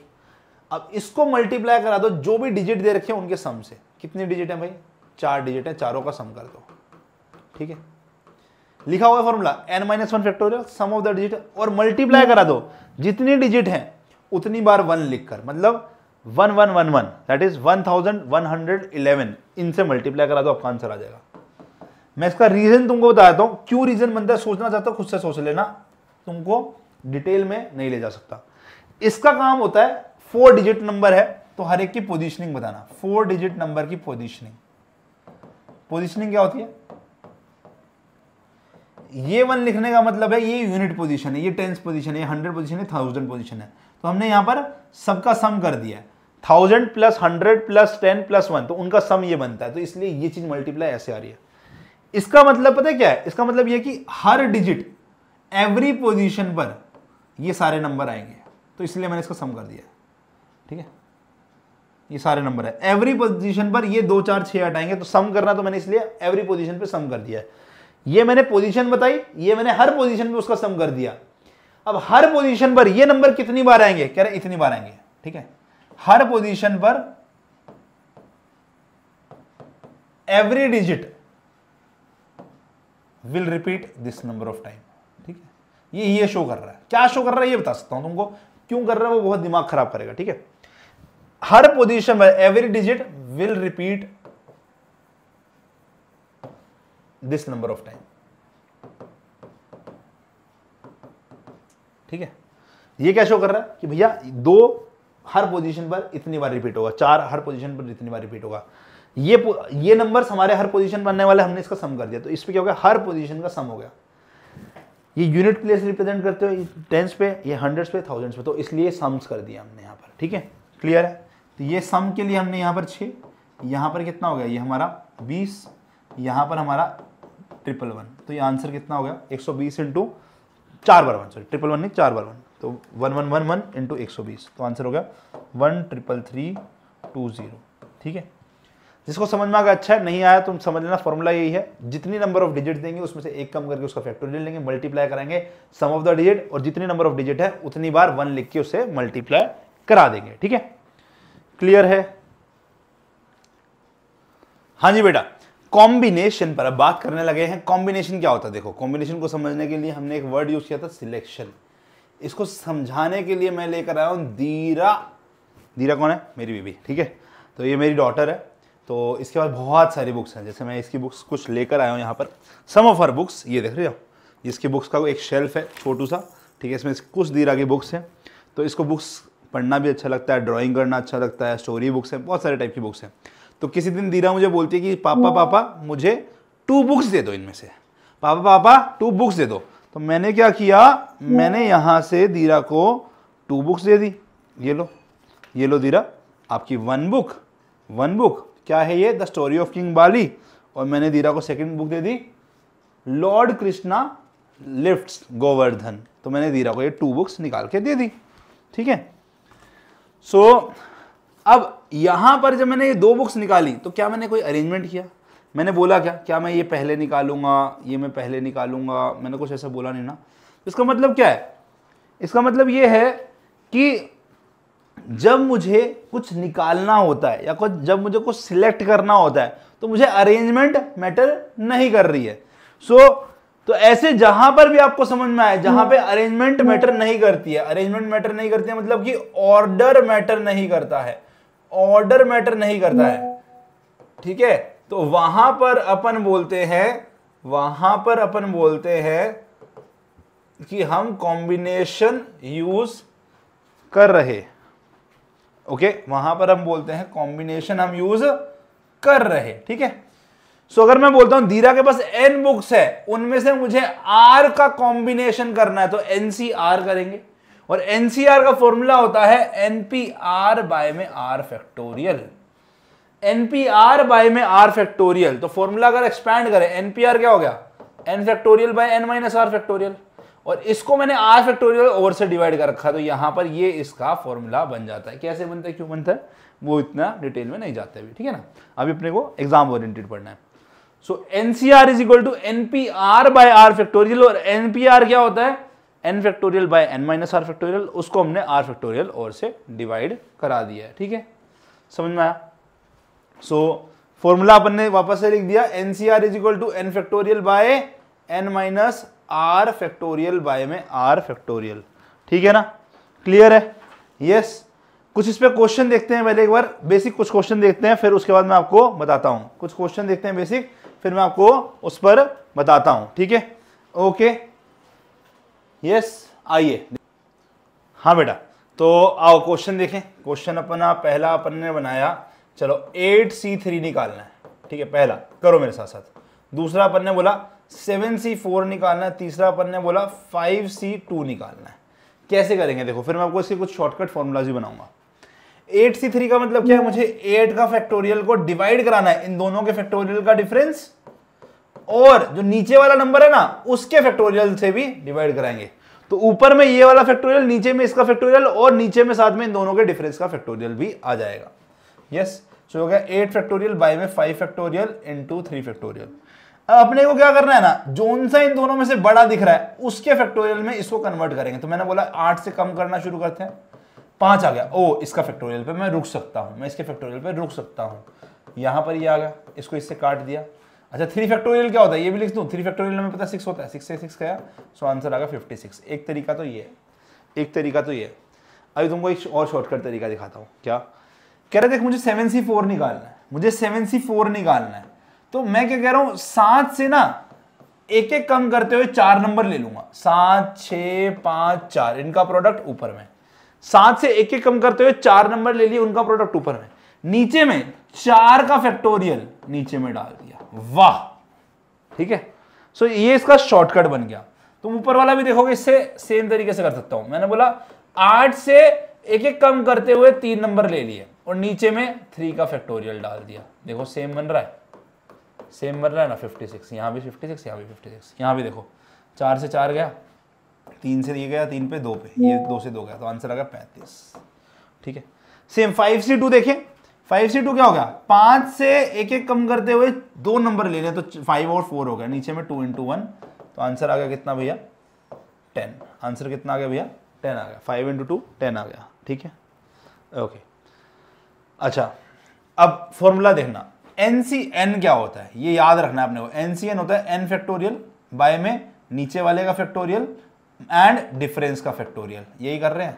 अब इसको मल्टीप्लाई करा दो जो भी डिजिट दे रखे उनके सम से कितनी डिजिट है भाई चार डिजिट है चारों का सम कर दो ठीक है लिखा हुआ formula N minus one factorial sum of the digit और मल्टीप्लाई करा दो जितनी डिजिट है उतनी बार वन लिख कर मतलब one one one one that is one thousand one hundred eleven इनसे मल्टीप्लाई करा दो आपका आंसर आ जाएगा मैं इसका रीजन तुमको बताता हूं क्यों रीजन बनता है सोचना चाहता हूं खुद से सोच लेना तुमको डिटेल में नहीं ले जा सकता इसका काम होता है फोर डिजिट नंबर है तो हर एक की पोजिशनिंग बताना फोर डिजिट नंबर की पोजिशनिंग पोजिशनिंग क्या होती है ये वन लिखने का मतलब है ये यूनिट पोजीशन है ये टेंस पोजीशन है हंड्रेड पोजिशन है थाउजेंड पोजिशन है तो हमने यहां पर सबका सम कर दिया है thousand plus hundred plus ten plus one तो उनका सम ये बनता है तो इसलिए ये चीज मल्टीप्लाई ऐसे आ रही है इसका मतलब पता है क्या है इसका मतलब यह कि हर डिजिट एवरी पोजिशन पर ये सारे नंबर आएंगे तो इसलिए मैंने इसको सम कर दिया ठीक है ये सारे नंबर है एवरी पोजिशन पर ये दो चार छह आठ आएंगे तो सम करना तो मैंने इसलिए एवरी पोजिशन पर सम कर दिया ये मैंने पोजिशन बताई ये मैंने हर पोजिशन पर उसका सम कर दिया अब हर पोजिशन पर ये नंबर कितनी बार आएंगे कह रहे इतनी बार आएंगे ठीक है हर पोजिशन पर every digit will repeat this number of time ठीक है ये ये शो कर रहा है क्या शो कर रहा है ये बता सकता हूं तुमको क्यों कर रहा है वो बहुत दिमाग खराब करेगा ठीक है हर पोजिशन में every digit will repeat this number of time ठीक है ये क्या शो कर रहा है कि भैया दो हर पोजीशन पर इतनी बार रिपीट होगा चार हर पोजीशन पर इतनी बार रिपीट होगा ये ये नंबर हमारे हर पोजीशन बनने वाले हमने इसका सम कर दिया तो इस पर क्या हो गया हर पोजीशन का सम हो गया ये यूनिट प्लेस रिप्रेजेंट करते हो टेंस पे ये हंड्रेड्स पे थाउजेंड्स पे तो इसलिए सम्स कर दिया हमने यहाँ पर ठीक है क्लियर है तो ये सम के लिए हमने यहाँ पर छः यहाँ पर कितना हो गया ये हमारा बीस यहाँ पर हमारा ट्रिपल वन तो ये आंसर कितना हो गया एक सौ बीस इंटू चार बार वन सॉरी ट्रिपल वन नहीं चार बार वन तो one one one one into एक सौ बीस तो आंसर हो गया one triple three two zero ठीक है जिसको समझ में आगे अच्छा है नहीं आया तो समझ लेना फॉर्मूला यही है जितनी नंबर ऑफ डिजिट देंगे उसमें से एक कम करके उसका फैक्टोरियल लेंगे मल्टीप्लाई कराएंगे सम ऑफ द डिजिट और जितनी नंबर ऑफ डिजिट है उतनी बार वन लिख के उसे मल्टीप्लाई करा देंगे ठीक है क्लियर है हाँ जी बेटा कॉम्बिनेशन पर अब बात करने लगे हैं कॉम्बिनेशन क्या होता है देखो कॉम्बिनेशन को समझने के लिए हमने एक वर्ड यूज किया था सिलेक्शन इसको समझाने के लिए मैं लेकर आया हूं दीरा दीरा कौन है मेरी बीबी ठीक है तो ये मेरी डॉटर है तो इसके बाद बहुत सारी बुक्स हैं जैसे मैं इसकी बुक्स कुछ लेकर आया हूँ यहाँ पर सम ऑफ हर बुक्स ये देख रहे हो इसकी बुक्स का एक शेल्फ है छोटू सा ठीक है इसमें कुछ दीरा आगे बुक्स हैं तो इसको बुक्स पढ़ना भी अच्छा लगता है ड्राइंग करना अच्छा लगता है स्टोरी बुक्स हैं बहुत सारे टाइप की बुक्स हैं तो किसी दिन दीरा मुझे बोलती है कि पापा पापा मुझे टू बुक्स दे दो इनमें से पापा पापा टू बुक्स दे दो तो मैंने क्या किया मैंने यहाँ से दीरा को टू बुक्स दे दी ये लो ये लो दीरा आपकी वन बुक वन बुक क्या है ये the story of king Bali और मैंने दीरा को सेकंड बुक दे दी लॉर्ड कृष्णा लिफ्ट्स गोवर्धन तो मैंने दीरा को ये टू बुक्स निकाल के दे दी ठीक है सो so, अब यहां पर जब मैंने ये दो बुक्स निकाली तो क्या मैंने कोई अरेंजमेंट किया मैंने बोला क्या क्या मैं ये पहले निकालूंगा ये मैं पहले निकालूंगा मैंने कुछ ऐसा बोला नहीं ना इसका मतलब क्या है इसका मतलब ये है कि जब मुझे कुछ निकालना होता है या कुछ जब मुझे कुछ सिलेक्ट करना होता है तो मुझे अरेंजमेंट मैटर नहीं कर रही है सो so, तो ऐसे जहां पर भी आपको समझ में आए जहां पे अरेंजमेंट मैटर नहीं करती है अरेंजमेंट मैटर नहीं करती है मतलब कि ऑर्डर मैटर नहीं करता है ऑर्डर मैटर नहीं करता है ठीक है तो वहां पर अपन बोलते हैं वहां पर अपन बोलते हैं कि हम कॉम्बिनेशन यूज कर रहे हैं ओके वहां पर हम बोलते हैं कॉम्बिनेशन हम यूज कर रहे ठीक है सो अगर मैं बोलता हूं दीरा के पास एन बुक्स है उनमें से मुझे आर का कॉम्बिनेशन करना है तो एन सी आर करेंगे और एन सी आर का फॉर्मूला होता है एन पी आर बाय में R factorial N P R by में आर फैक्टोरियल तो फॉर्मूला अगर एक्सपैंड करें एन पी आर क्या हो गया N factorial by N minus R factorial और इसको मैंने आर फैक्टोरियल ओवर से डिवाइड कर रखा तो यहाँ पर ये इसका फॉर्मूला बन जाता है कैसे बनता है क्यों बनता है वो इतना डिटेल में नहीं जाते अभी ठीक है ना अभी अपने को एग्जाम ओरिएंटेड पढ़ना है so N C R is equal to N P R by R factorial और एन पी आर क्या होता है N factorial by N minus R factorial उसको हमने आर फैक्टोरियल ओवर से डिवाइड करा दिया है ठीक है समझ में आया सो फॉर्मूला अपन ने वापस से लिख दिया N C R is equal to N factorial by N minus R factorial by में आर फैक्टोरियल ठीक है ना क्लियर है यस yes. कुछ इस पर क्वेश्चन देखते हैं पहले एक बार बेसिक कुछ क्वेश्चन देखते हैं फिर उसके बाद मैं आपको बताता हूँ कुछ क्वेश्चन देखते हैं बेसिक फिर मैं आपको उस पर बताता हूँ ठीक है ओके यस आइए हाँ बेटा तो आओ क्वेश्चन देखें क्वेश्चन अपना पहला अपन ने बनाया चलो एट सी थ्री निकालना है ठीक है पहला करो मेरे साथ साथ दूसरा अपन ने बोला सेवन सी फोर निकालना है तीसरा अपन ने बोला फाइव सी टू निकालना है कैसे करेंगे देखो फिर मैं आपको इसके कुछ शॉर्टकट फॉर्मूलाज भी बनाऊंगा एट सी थ्री का मतलब क्या है मुझे एट का फैक्टोरियल को डिवाइड कराना है इन दोनों के फैक्टोरियल का डिफरेंस और जो नीचे वाला नंबर है ना उसके फैक्टोरियल से भी डिवाइड कराएंगे तो ऊपर में ये वाला फैक्टोरियल नीचे में इसका फैक्टोरियल और नीचे में साथ में इन दोनों के डिफरेंस का फैक्टोरियल भी आ जाएगा यस yes, सो हो गया एट फैक्टोरियल बाय में five factorial into three factorial अपने को क्या करना है ना जोन सा इन दोनों में से बड़ा दिख रहा है उसके फैक्टोरियल में इसको कन्वर्ट करेंगे तो मैंने बोला आठ से कम करना शुरू करते हैं पांच आ गया ओ इसका फैक्टोरियल पे मैं रुक सकता हूं मैं इसके फैक्टोरियल पे रुक सकता हूं यहां पर ये आ गया इसको इससे काट दिया अच्छा थ्री फैक्टोरियल क्या होता है ये भी लिख दू थ्री फैक्टोरियल में पता सिक्स होता है सिक्स से सिक्स गया सो आंसर आ गया फिफ्टी एक तरीका तो ये एक तरीका तो ये अभी तुमको एक और शॉर्टकट तरीका दिखाता हूँ क्या कह रहे देख मुझे सेवन सी फोर निकालना है मुझे सेवन सी फोर निकालना है तो मैं क्या कह रहा हूं सात से ना एक एक कम करते हुए चार नंबर ले लूंगा सात छ पांच चार इनका प्रोडक्ट ऊपर में सात से एक एक कम करते हुए चार नंबर ले लिए उनका प्रोडक्ट ऊपर में नीचे में चार का फैक्टोरियल नीचे में डाल दिया वाह ठीक है सो ये इसका शॉर्टकट बन गया तुम ऊपर वाला भी देखोगे इससे सेम तरीके से कर सकता हूं मैंने बोला आठ से एक एक कम करते हुए तीन नंबर ले लिए और नीचे में थ्री का फैक्टोरियल डाल दिया देखो सेम बन रहा है सेम बन रहा है ना फिफ्टी सिक्स यहाँ भी फिफ्टी सिक्स यहाँ भी फिफ्टी सिक्स यहाँ भी देखो चार से चार गया तीन से ये गया तीन पे दो पे ये दो से दो गया तो आंसर आ गया पैंतीस ठीक है सेम फाइव सी टू देखें फाइव सी टू क्या हो गया पाँच से एक एक कम करते हुए दो नंबर ले लें तो फाइव और फोर हो गया नीचे में टू इंटू वन तो आंसर आ गया कितना भैया टेन आंसर कितना आ गया भैया टेन आ गया फाइव इंटू टू टेन आ गया ठीक है ओके अच्छा अब फॉर्मूला देखना एन सी एन क्या होता है ये याद रखना है अपने को एन सी एन होता है एन फैक्टोरियल बाय में नीचे वाले का फैक्टोरियल एंड डिफरेंस का फैक्टोरियल यही कर रहे हैं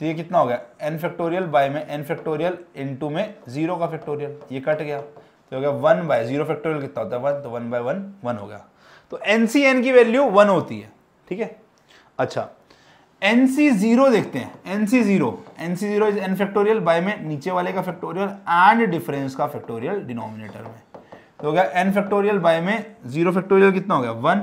तो ये कितना हो गया एन फैक्टोरियल बाय में एन फैक्टोरियल इंटू में जीरो का फैक्टोरियल ये कट गया तो हो गया वन बाय जीरो फैक्टोरियल कितना होता है वन तो वन बाय वन वन हो गया तो एन सी एन की वैल्यू वन होती है ठीक है अच्छा एन सी जीरो देखते हैं N C zero N C zero is N factorial by में नीचे वाले का फैक्टोरियल एंड डिफरेंस का फैक्टोरियल डिनोमिनेटर में तो हो गया एन फैक्टोरियल बाय में जीरो फैक्टोरियल कितना हो गया वन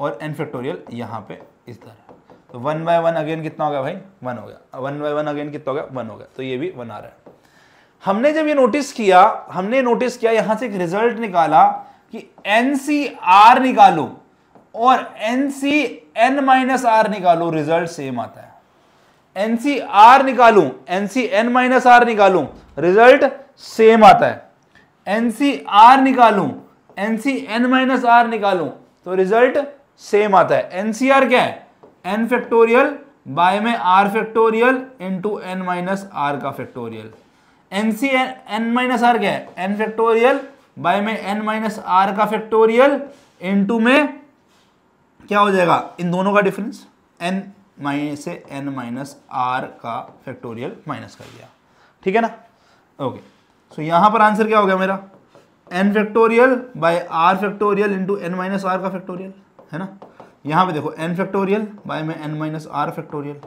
और एन फैक्टोरियल यहाँ पे इस तरह तो वन बाय वन अगेन कितना हो गया भाई वन हो गया वन बाय वन अगेन कितना हो गया वन हो गया तो ये भी वन आ रहा है हमने जब ये नोटिस किया हमने नोटिस किया यहाँ से एक रिजल्ट निकाला कि एन सी आर निकालो और N C N minus R निकालू रिजल्ट सेम आता है एन सी आर निकालू N C N minus R निकालू रिजल्ट सेम आता है एन सी आर निकालू N C N minus R निकालू तो रिजल्ट सेम आता है एन सी आर क्या है एन फैक्टोरियल बाय में R factorial into N minus are का फैक्टोरियल एन सी एन एन माइनस आर क्या है एन फैक्टोरियल बाय में एन माइनस आर का फैक्टोरियल इंटू में क्या हो जाएगा इन दोनों का डिफरेंस एन माइनस से एन माइनस आर का फैक्टोरियल माइनस कर दिया ठीक है ना ओके सो यहाँ पर आंसर क्या हो गया मेरा N factorial by R factorial into N minus are का फैक्टोरियल है ना यहाँ पे देखो एन फैक्टोरियल बाय में N minus R factorial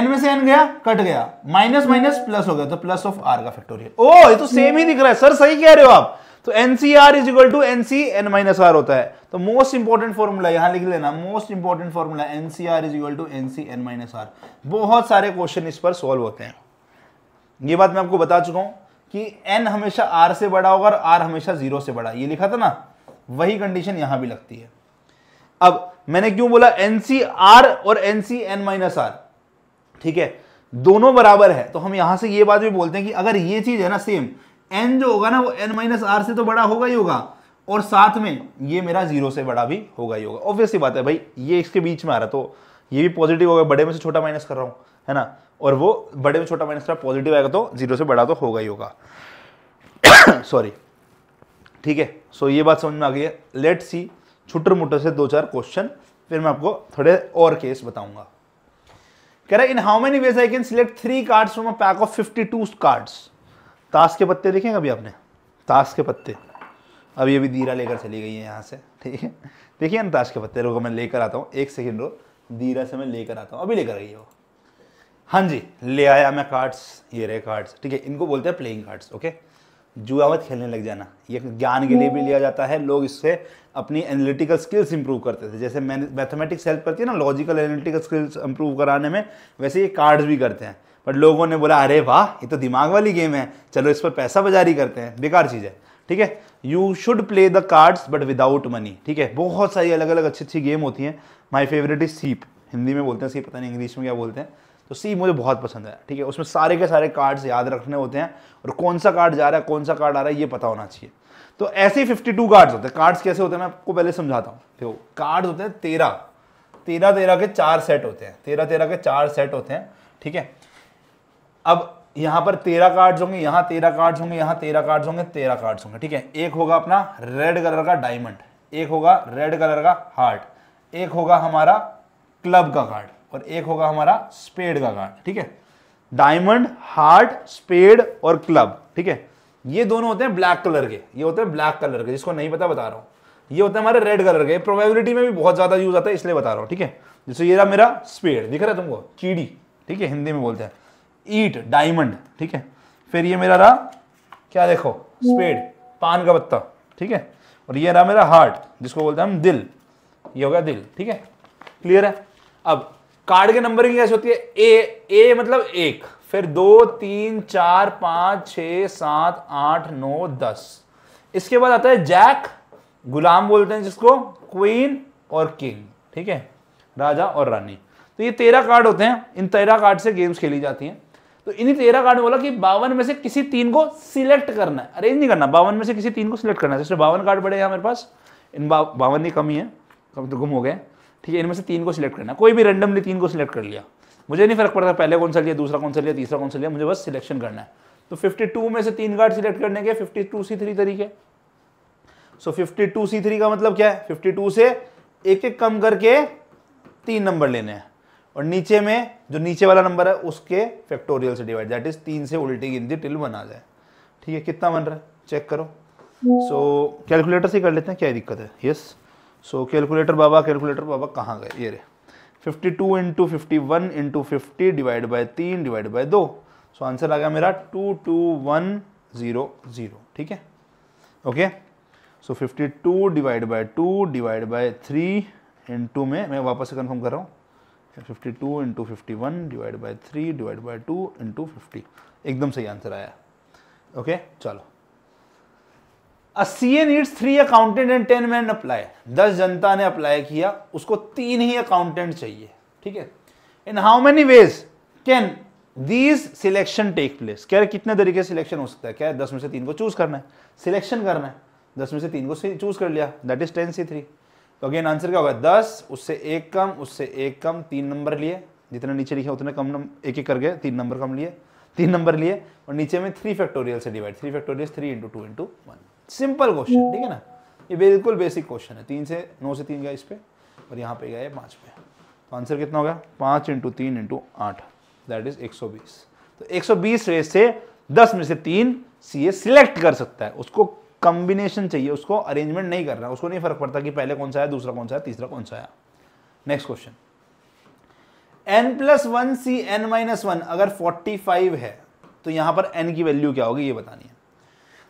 N में से एन गया कट गया माइनस माइनस प्लस हो गया तो प्लस ऑफ आर का फैक्टोरियल ओ ये तो सेम ही दिख रहा है सर सही कह रहे हो आप तो NCR is equal to NC N minus R होता है तो मोस्ट इंपॉर्टेंट फॉर्मूला यहां लिख लेना most important formula NCR is equal to NC N minus R बहुत सारे क्वेश्चन इस पर सॉल्व होते हैं ये बात मैं आपको बता चुका हूं कि एन हमेशा आर से बड़ा होगा और आर हमेशा जीरो से बड़ा ये लिखा था ना वही कंडीशन यहां भी लगती है अब मैंने क्यों बोला एनसीआर और एन माइनस आर ठीक है दोनों बराबर है तो हम यहां से ये बात भी बोलते हैं कि अगर ये चीज है ना सेम एन जो होगा ना वो एन माइनस आर से तो बड़ा होगा ही होगा और साथ में ये मेरा जीरो से बड़ा भी होगा ही होगा ऑब्वियसली बात है भाई ये इसके बीच में आ रहा तो ये भी पॉजिटिव होगा बड़े में से छोटा माइनस कर रहा हूँ है ना और वो बड़े में छोटा माइनस कर पॉजिटिव आएगा तो जीरो से बड़ा तो होगा ही होगा सॉरी ठीक है सो ये बात समझ में आ गई है लेट सी छुटर मुटर से दो चार क्वेश्चन फिर मैं आपको थोड़े और केस बताऊंगा कह रहा है in how many ways I can select three cards from a pack of fifty two cards ताश के पत्ते देखे कभी आपने ताश के पत्ते अभी अभी दीरा लेकर चली गई है यहाँ से ठीक है देखिए ना ताश के पत्ते रुको मैं लेकर आता हूँ एक सेकेंड रो दीरा से मैं लेकर आता हूँ अभी लेकर आई है वो हाँ जी ले आया मैं कार्ड्स ये रहे कार्ड्स ठीक है इनको बोलते हैं प्लेइंग कार्ड्स ओके जुआवत खेलने लग जाना ये ज्ञान के लिए भी लिया जाता है लोग इससे अपनी एनालिटिकल स्किल्स इंप्रूव करते थे जैसे मैथमेटिक्स हेल्प करती है ना लॉजिकल एनालिटिकल स्किल्स इंप्रूव कराने में वैसे ये कार्ड्स भी करते हैं बट लोगों ने बोला अरे वाह ये तो दिमाग वाली गेम है चलो इस पर पैसा बाजारी करते हैं बेकार चीज़ है ठीक है you should play the cards but without money ठीक है बहुत सारी अलग अलग अच्छी अच्छी गेम होती हैं माई फेवरेट इज सीप हिंदी में बोलते हैं सीप पता नहीं इंग्लिश में क्या बोलते हैं तो सी मुझे बहुत पसंद है ठीक है उसमें सारे के सारे कार्ड्स याद रखने होते हैं और कौन सा कार्ड जा रहा है कौन सा कार्ड आ रहा है ये पता होना चाहिए तो ऐसे ही फिफ्टी टू कार्ड्स होते हैं कार्ड्स कैसे होते हैं मैं आपको पहले समझाता हूँ देखो कार्ड्स होते हैं तेरह तेरह तेरह के चार सेट होते हैं तेरह तेरह के चार सेट होते हैं ठीक है अब यहां पर तेरह कार्ड्स होंगे यहां तेरह कार्ड्स होंगे यहां तेरह कार्ड्स होंगे तेरह कार्ड्स होंगे ठीक है एक होगा अपना रेड कलर का डायमंड एक होगा रेड कलर का हार्ट एक होगा हमारा क्लब का कार्ड और एक होगा हमारा स्पेड का कार्ड ठीक है डायमंड हार्ट स्पेड और क्लब ठीक है ये दोनों होते हैं ब्लैक कलर के ये होते हैं ब्लैक कलर के जिसको नहीं पता बता रहा हूँ ये होता है हमारे रेड कलर के प्रोबेबिलिटी में भी बहुत ज़्यादा यूज आता है इसलिए बता रहा हूँ ठीक है जैसे ये रहा मेरा स्पेड दिख रहा है तुमको चीड़ी ठीक है हिंदी में बोलते हैं ईट डायमंड ठीक है फिर ये मेरा रहा क्या देखो स्पेड पान का पत्ता ठीक है और ये रहा मेरा हार्ट जिसको बोलते हैं हम दिल ये हो गया दिल ठीक है क्लियर है अब कार्ड के नंबरिंग कैसे होती है ए ए मतलब एक फिर दो तीन चार पांच छ सात आठ नौ दस इसके बाद आता है जैक गुलाम बोलते हैं जिसको क्वीन और किंग ठीक है राजा और रानी तो ये तेरह कार्ड होते हैं इन तेरह कार्ड से गेम्स खेली जाती हैं तो इन्हीं तेरह कार्ड बोला कि बावन में से किसी तीन को सिलेक्ट करना है अरेंज नहीं करना बावन में से किसी तीन को सिलेक्ट करना है जैसे बावन कार्ड बड़े हैं मेरे पास इन बावन ही कमी है कम तो गुम हो गए ठीक है इनमें से तीन को सिलेक्ट करना कोई भी रेंडमली तीन को सिलेक्ट कर लिया मुझे नहीं फर्क पड़ता पहले कौन सा लिया दूसरा कौन सा लिया तीसरा कौन सा लिया मुझे बस सिलेक्शन करना है तो 52 में से तीन कार्ड सिलेक्ट करने के 52 सी थ्री तरीके सो so, 52 सी थ्री का मतलब क्या है 52 से एक एक कम करके तीन नंबर लेने हैं और नीचे में जो नीचे वाला नंबर है उसके फैक्टोरियल से डिवाइड दैट इज तीन से उल्टी गिनती टिल वन आ जाए ठीक है कितना बन रहा है चेक करो सो so, कैलकुलेटर से कर लेते हैं क्या दिक्कत है यस सो कैलकुलेटर बाबा कैलकुलेटर बाबा कहाँ गए ये रे 52 two into fifty one into fifty divide by तीन डिवाइड बाई दो सो आंसर आ गया मेरा two two one zero zero ठीक है okay so 52 two divide by two divide by three into में मैं वापस से कन्फर्म कर रहा हूँ fifty two into fifty one divide by three divide by two into fifty एकदम सही आंसर आया ओके okay? चलो a C A needs three accountant and ten men apply दस जनता ने अप्लाई किया उसको तीन ही अकाउंटेंट चाहिए ठीक है in how many ways can these selection take place क्या कितने तरीके सिलेक्शन हो सकता है क्या दस में से तीन को चूज करना है सिलेक्शन करना है दस में से तीन को चूज कर लिया that is ten C three तो अगेन आंसर क्या होगा दस उससे एक कम उससे एक कम तीन नंबर लिए जितना नीचे लिखे उतने कम नंबर एक एक करके तीन नंबर कम लिए तीन नंबर लिए और नीचे में थ्री फैक्टोरियल से divide three factorial three into two into one simple question ठीक है ना ये बिल्कुल बेसिक क्वेश्चन है तीन से नौ से तीन गए इस पर और यहाँ पे गए पाँच पे तो आंसर कितना होगा पाँच इंटू तीन इंटू आठ दैट इज एक सौ बीस तो एक सौ बीस रेस से दस में से तीन सी ए सिलेक्ट कर सकता है उसको कॉम्बिनेशन चाहिए उसको अरेंजमेंट नहीं कर रहा उसको नहीं फर्क पड़ता कि पहले कौन सा आया दूसरा कौन सा आया तीसरा कौन सा आया next question N plus one C N minus one अगर फोर्टी फाइव है तो यहां पर एन की वैल्यू क्या होगी ये बतानी है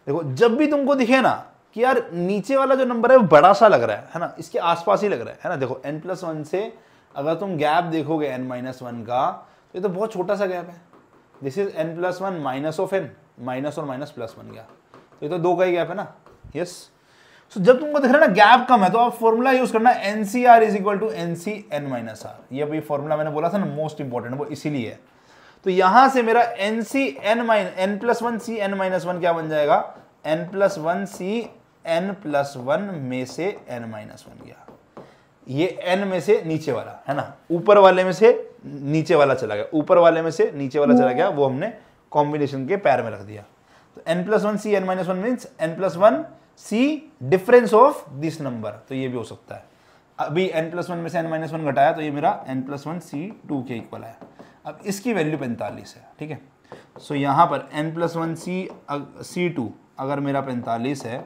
देखो जब भी तुमको दिखे ना कि यार नीचे वाला जो नंबर है वो बड़ा सा लग रहा है है ना इसके आसपास ही लग रहा है है ना देखो एन प्लस वन से अगर तुम गैप देखोगे एन माइनस वन का तो ये तो बहुत छोटा सा गैप है this is N plus one minus of N minus और माइनस प्लस वन गया तो ये तो दो का ही गैप है ना यस सो जब तुमको दिख रहा है ना गैप कम है तो आप फॉर्मूला यूज करना NCR is equal to N C N minus R ये अभी फॉर्मूला मैंने बोला था ना मोस्ट इंपॉर्टेंट वो इसीलिए है तो यहां से मेरा एन सी N minus N plus one C N minus one क्या बन जाएगा N plus one C N plus one में से एन माइनस वन गया ये एन में से नीचे वाला है ना ऊपर वाले में से नीचे वाला चला गया ऊपर वाले में से नीचे वाला चला गया वो हमने कॉम्बिनेशन के पैर में रख दिया तो N plus one C N minus one mean N plus one C difference of this number तो ये भी हो सकता है अभी एन प्लस वन में से एन माइनस वन घटाया तो ये मेरा N plus one C two के इक्वल आया अब इसकी वैल्यू पैंतालीस है ठीक है सो यहां यहाँ पर N plus one C C two अगर मेरा पैंतालीस है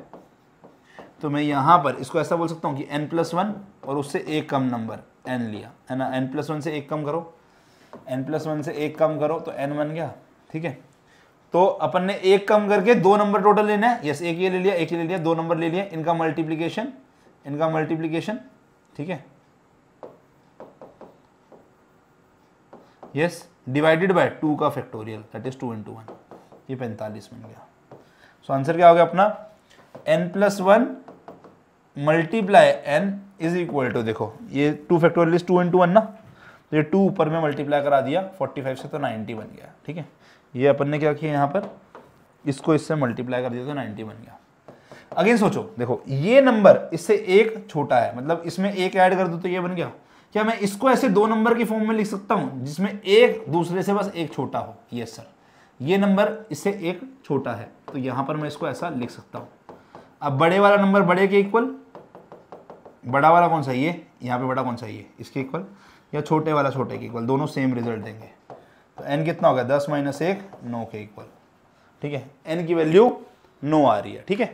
तो मैं यहाँ पर इसको ऐसा बोल सकता हूँ कि एन प्लस वन और उससे एक कम नंबर एन लिया है ना एन प्लस वन से एक कम करो एन प्लस वन से एक कम करो तो एन बन गया ठीक है तो अपन ने एक कम करके दो नंबर टोटल लेना है यस एक ये ले लिया एक ये ले लिया दो नंबर ले लिया इनका मल्टीप्लीकेशन इनका मल्टीप्लीकेशन ठीक है यस डिवाइडेड बाय टू का factorial that is two into one ये पैंतालीस बन गया सो आंसर क्या हो गया अपना N plus one multiply N is equal to देखो ये two factorial is two into one ना तो ये टू ऊपर में मल्टीप्लाई करा दिया फोर्टी फाइव से तो नाइनटी बन गया ठीक है ये अपन ने क्या किया यहाँ पर इसको इससे मल्टीप्लाई कर दिया तो नाइनटी बन गया अगेन सोचो देखो ये नंबर इससे एक छोटा है मतलब इसमें एक ऐड कर दो तो ये बन गया क्या मैं इसको ऐसे दो नंबर की फॉर्म में लिख सकता हूँ जिसमें एक दूसरे से बस एक छोटा हो यस सर ये नंबर इससे एक छोटा है तो यहाँ पर मैं इसको ऐसा लिख सकता हूँ अब बड़े वाला नंबर बड़े के इक्वल बड़ा वाला कौन सा ये यहाँ पे बड़ा कौन सा ये इसके इक्वल या छोटे वाला छोटे के इक्वल दोनों सेम रिजल्ट देंगे तो एन कितना हो गया दस माइनस एक नौ के इक्वल ठीक है एन की वैल्यू नो आ रही है ठीक है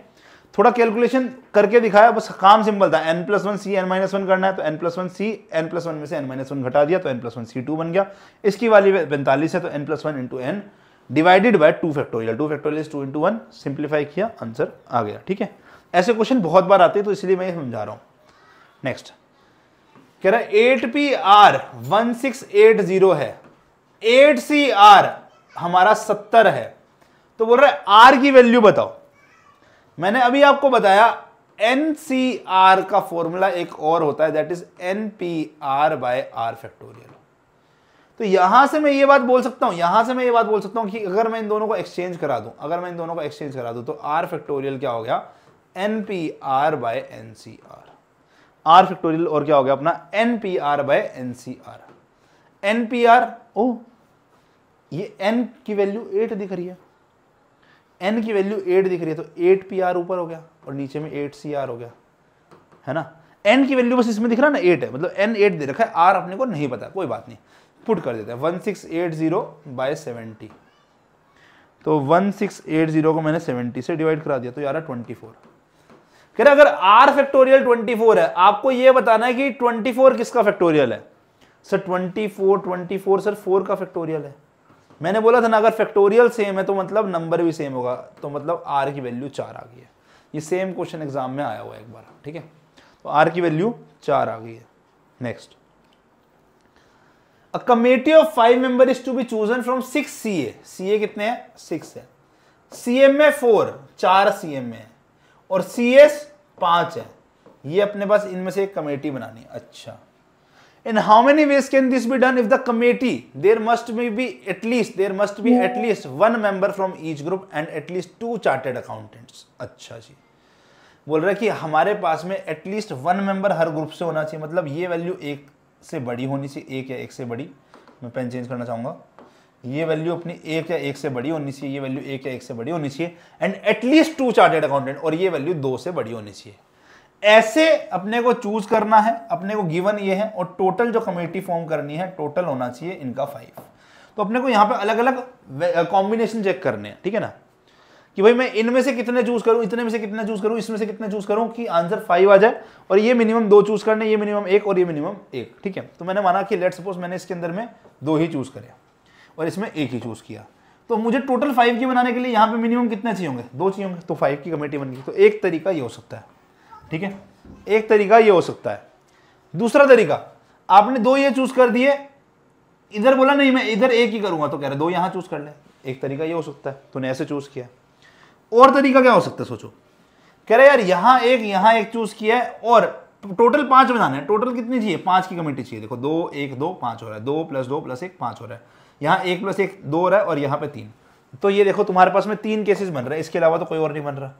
थोड़ा कैलकुलेशन करके दिखाया बस काम सिंपल था N plus one C N minus one करना है तो N plus one C N plus one में से एन माइनस वन घटा दिया तो N plus one C two बन गया इसकी वाली पैंतालीस है तो N plus one into N divided by two factorial two factorial two into one simplify किया आंसर आ गया ठीक है ऐसे क्वेश्चन बहुत बार आते हैं तो इसलिए मैं ये समझा रहा हूँ नेक्स्ट कह रहा है eight P R one six eight zero है एट सी आर हमारा सत्तर है तो बोल रहे आर की वैल्यू बताओ मैंने अभी आपको बताया एन सी आर का फॉर्मूला एक और होता है that is N P R by R factorial तो यहां से मैं ये बात बोल सकता हूं यहां से मैं ये बात बोल सकता हूं कि अगर मैं इन दोनों को एक्सचेंज करा दूं अगर मैं इन दोनों को एक्सचेंज करा दूं तो आर फैक्टोरियल क्या हो गया n P R by n C r r factorial और क्या हो गया अपना n P R by n C r n P r ओ ये एन की वैल्यू एट दिख रही है एन की वैल्यू एट दिख रही है तो एट पी आर ऊपर हो गया और नीचे में एट सी आर हो गया है ना एन की वैल्यू बस इसमें दिख रहा है ना एट है मतलब एन एट दे रखा है आर अपने को नहीं पता कोई बात नहीं पुट कर देते हैं one six eight zero by seventy तो वन सिक्स एट जीरो को मैंने सेवेंटी से डिवाइड करा दिया तो यार ट्वेंटी फोर कह रहे अगर आर फैक्टोरियल ट्वेंटी फोर है आपको यह बताना है कि ट्वेंटी फोर किसका फैक्टोरियल है sir twenty four twenty four sir four का फैक्टोरियल है मैंने बोला था ना अगर फैक्टोरियल सेम है तो मतलब नंबर भी सेम होगा तो मतलब आर की वैल्यू चार आ गई है ये सेम क्वेश्चन एग्जाम में आया हुआ है एक बार ठीक है तो आर की वैल्यू चार आ गई है next a committee of five member is to be chosen from six C A C A कितने सिक्स है सी एम ए फोर चार सी एम ए और सी एस पांच है ये अपने पास इनमें से एक कमेटी बनानी है अच्छा in how many ways can this be done if the committee there must be at least there must be yeah. at least one member from each group and at least two chartered accountants अच्छा जी बोल रहा है कि हमारे पास में at least one member हर group से होना चाहिए मतलब ये वैल्यू एक से बड़ी होनी चाहिए एक या एक से बड़ी मैं पेन चेंज करना चाहूँगा ये वैल्यू अपनी एक या एक से बड़ी होनी चाहिए ये वैल्यू एक या एक से बड़ी होनी चाहिए and at least two chartered accountant और ये वैल्यू दो से बड़ी होनी चाहिए ऐसे अपने को चूज करना है अपने को गिवन ये है और टोटल जो कमेटी फॉर्म करनी है टोटल होना चाहिए इनका फाइव तो अपने को यहां पे अलग अलग कॉम्बिनेशन चेक करने हैं ठीक है ना कि भाई मैं इनमें से कितने चूज करूं इतने में से कितने चूज करूं इसमें से कितने चूज करूं कि आंसर फाइव आ जाए और ये मिनिमम दो चूज करने ये मिनिमम एक और ये मिनिमम एक ठीक है तो मैंने माना कि लेट सपोज मैंने इसके अंदर में दो ही चूज करे और इसमें एक ही चूज किया तो मुझे टोटल फाइव की बनाने के लिए यहाँ पे मिनिमम कितने चाहिए होंगे दो चाहिए होंगे तो फाइव की कमेटी बन गई तो एक तरीका ये हो सकता है ठीक है एक तरीका ये हो सकता है दूसरा तरीका आपने दो ये चूज कर दिए इधर बोला नहीं मैं इधर एक ही करूंगा तो कह रहे दो यहां चूज कर ले एक तरीका ये हो सकता है तूने ऐसे चूज किया और तरीका क्या हो सकता है सोचो कह रहे यार यहां एक यहां एक चूज किया है और टोटल पांच बनाने टोटल कितनी चाहिए पांच की कमेटी चाहिए देखो दो एक दो पांच हो रहा है दो प्लस दो प्लस एक पांच हो रहा है यहां एक प्लस एक दो हो रहा है और यहां पे तीन तो ये देखो तुम्हारे पास में तीन केसेस बन रहे हैं इसके अलावा तो कोई और नहीं बन रहा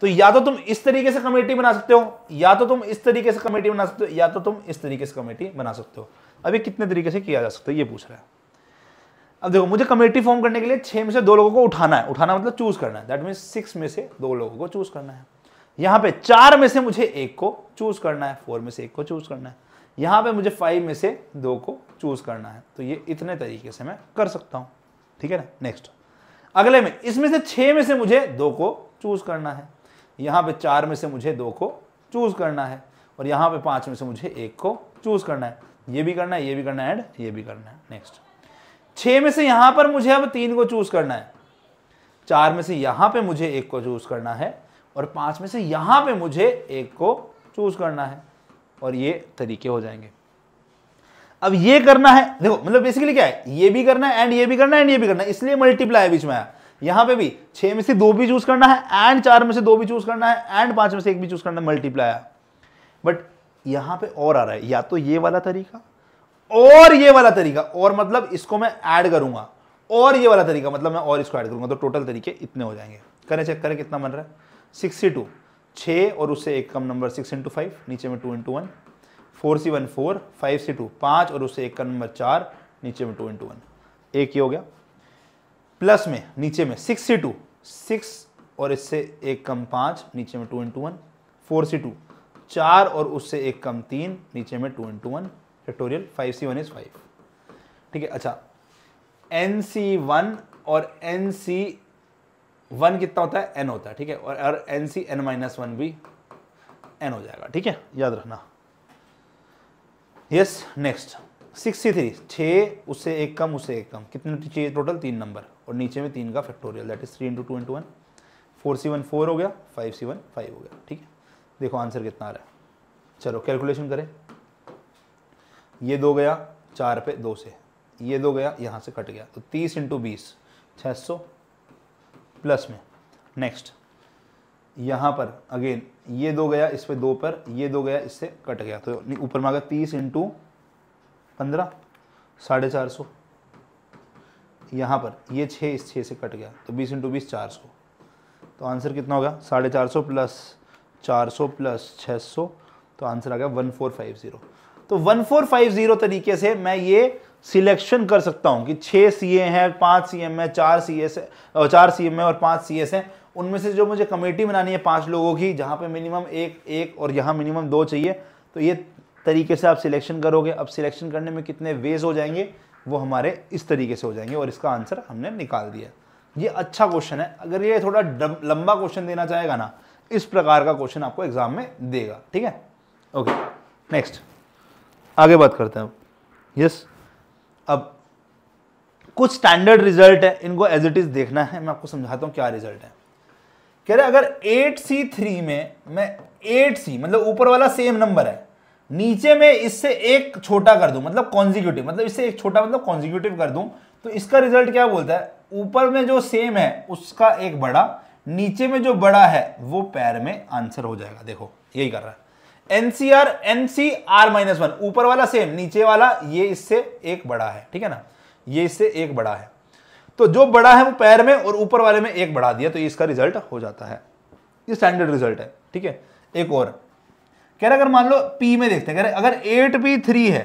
तो या तो तुम इस तरीके से कमेटी बना सकते हो या तो तुम इस तरीके से कमेटी बना सकते हो या तो तुम इस तरीके से कमेटी बना सकते हो अभी कितने तरीके से किया जा सकता है ये पूछ रहा है अब देखो मुझे कमेटी फॉर्म करने के लिए छह में से दो लोगों को उठाना है उठाना मतलब चूज करना है दैट मीन सिक्स में से दो लोगों को चूज करना है यहाँ पे चार में से मुझे एक को चूज करना है फोर में से एक को चूज करना है यहाँ पे मुझे फाइव में से दो को चूज करना है तो ये इतने तरीके से मैं कर सकता हूँ ठीक है ना नेक्स्ट अगले में इसमें से छह में से मुझे दो को चूज करना है यहाँ पे चार में से मुझे दो को चूज़ करना है और यहाँ पे पाँच में से मुझे एक को चूज़ करना है ये भी करना है ये भी करना है एंड ये भी करना है नेक्स्ट छः में से यहाँ पर मुझे अब तीन को चूज़ करना है चार में से यहाँ पे मुझे एक को चूज़ करना है और पाँच में से यहाँ पे मुझे एक को चूज़ करना है और ये तरीके हो जाएंगे अब ये करना है देखो मतलब बेसिकली क्या है ये भी करना है एंड ये भी करना है एंड ये भी करना है इसलिए मल्टीप्लाई बीच में आया यहां पे भी छह में से दो भी चूज करना है एंड चार में से दो भी चूज करना है एंड पांच में से एक भी चूज करना है मल्टीप्लाया बट यहां पे और आ रहा है या तो ये वाला तरीका और ये वाला तरीका और मतलब इसको मैं ऐड करूंगा और ये वाला तरीका मतलब मैं और इसको ऐड करूंगा तो टोटल तरीके इतने हो जाएंगे करें चेक करें कितना बन रहा है सिक्सटी टू छः और उससे एक कम नंबर सिक्स इंटू फाइव नीचे में two into one four c one four five सी टू पाँच और उससे एक कम नंबर चार नीचे में टू इंटू वन एक ही हो गया प्लस में नीचे में सिक्स सी टू सिक्स और इससे एक कम पाँच नीचे में two into one four c two चार और उससे एक कम तीन नीचे में two into one factorial five c one is five ठीक है अच्छा एन सी वन और एन सी वन कितना होता है एन होता है ठीक है और N C N minus one भी एन हो जाएगा ठीक है याद रखना यस नेक्स्ट सिक्सटी थ्री छः उससे एक कम उससे एक कम कितने चाहिए टोटल तीन नंबर और नीचे में तीन का factorial that is three into two into one four c one four हो गया फाइव सी वन फाइव हो गया ठीक है देखो आंसर कितना आ रहा है चलो कैलकुलेशन करें ये दो गया चार पे दो से ये दो गया यहाँ से कट गया तो तीस इंटू बीस छः सौ प्लस में नेक्स्ट यहाँ पर अगेन ये दो गया इस पर दो पर ये दो गया इससे कट गया तो ऊपर में आ गया तीस इंटू पंद्रह साढ़े चार सौ यहाँ पर ये छः इस छः से कट गया तो बीस इंटू बीस चार सौ तो आंसर कितना होगा साढ़े चार सौ प्लस चार सौ प्लस छः सौ तो आंसर आ गया वन फोर फाइव ज़ीरो तो वन फोर फाइव ज़ीरो तरीके से मैं ये सिलेक्शन कर सकता हूँ कि छः सी ए हैं पाँच सी एम है चार सी एस है चार सी एम है और पाँच सी एस हैं उनमें से जो मुझे कमेटी बनानी है पाँच लोगों की जहाँ पर मिनिमम एक एक और यहाँ मिनिमम दो चाहिए तो ये तरीके से आप सिलेक्शन करोगे अब सिलेक्शन करने में कितने वेज हो जाएंगे वो हमारे इस तरीके से हो जाएंगे और इसका आंसर हमने निकाल दिया ये अच्छा क्वेश्चन है अगर ये थोड़ा लंबा क्वेश्चन देना चाहेगा ना इस प्रकार का क्वेश्चन आपको एग्जाम में देगा ठीक है ओके नेक्स्ट आगे बात करते हैं यस अब कुछ स्टैंडर्ड रिजल्ट है इनको एज इट इज देखना है मैं आपको समझाता हूँ क्या रिजल्ट है कह रहे अगर 8C3 में मैं 8C मतलब ऊपर वाला सेम नंबर है नीचे में इससे एक छोटा कर दूं मतलब कॉन्जिक्यूटिव मतलब इससे एक छोटा मतलब कॉन्जिक्यूटिव कर दूं तो इसका रिजल्ट क्या बोलता है ऊपर में जो सेम है उसका एक बड़ा नीचे में जो बड़ा है वो पैर में आंसर हो जाएगा देखो यही कर रहा है एनसीआर एनसीआर माइनस वन ऊपर वाला सेम नीचे वाला ये इससे एक बड़ा है ठीक है ना ये इससे एक बड़ा है तो जो बड़ा है वो पैर में और ऊपर वाले में एक बढ़ा दिया तो इसका रिजल्ट हो जाता है ये स्टैंडर्ड रिजल्ट है ठीक है एक और कह रहे अगर मान लो पी में देखते हैं कह रहे अगर एट पी थ्री है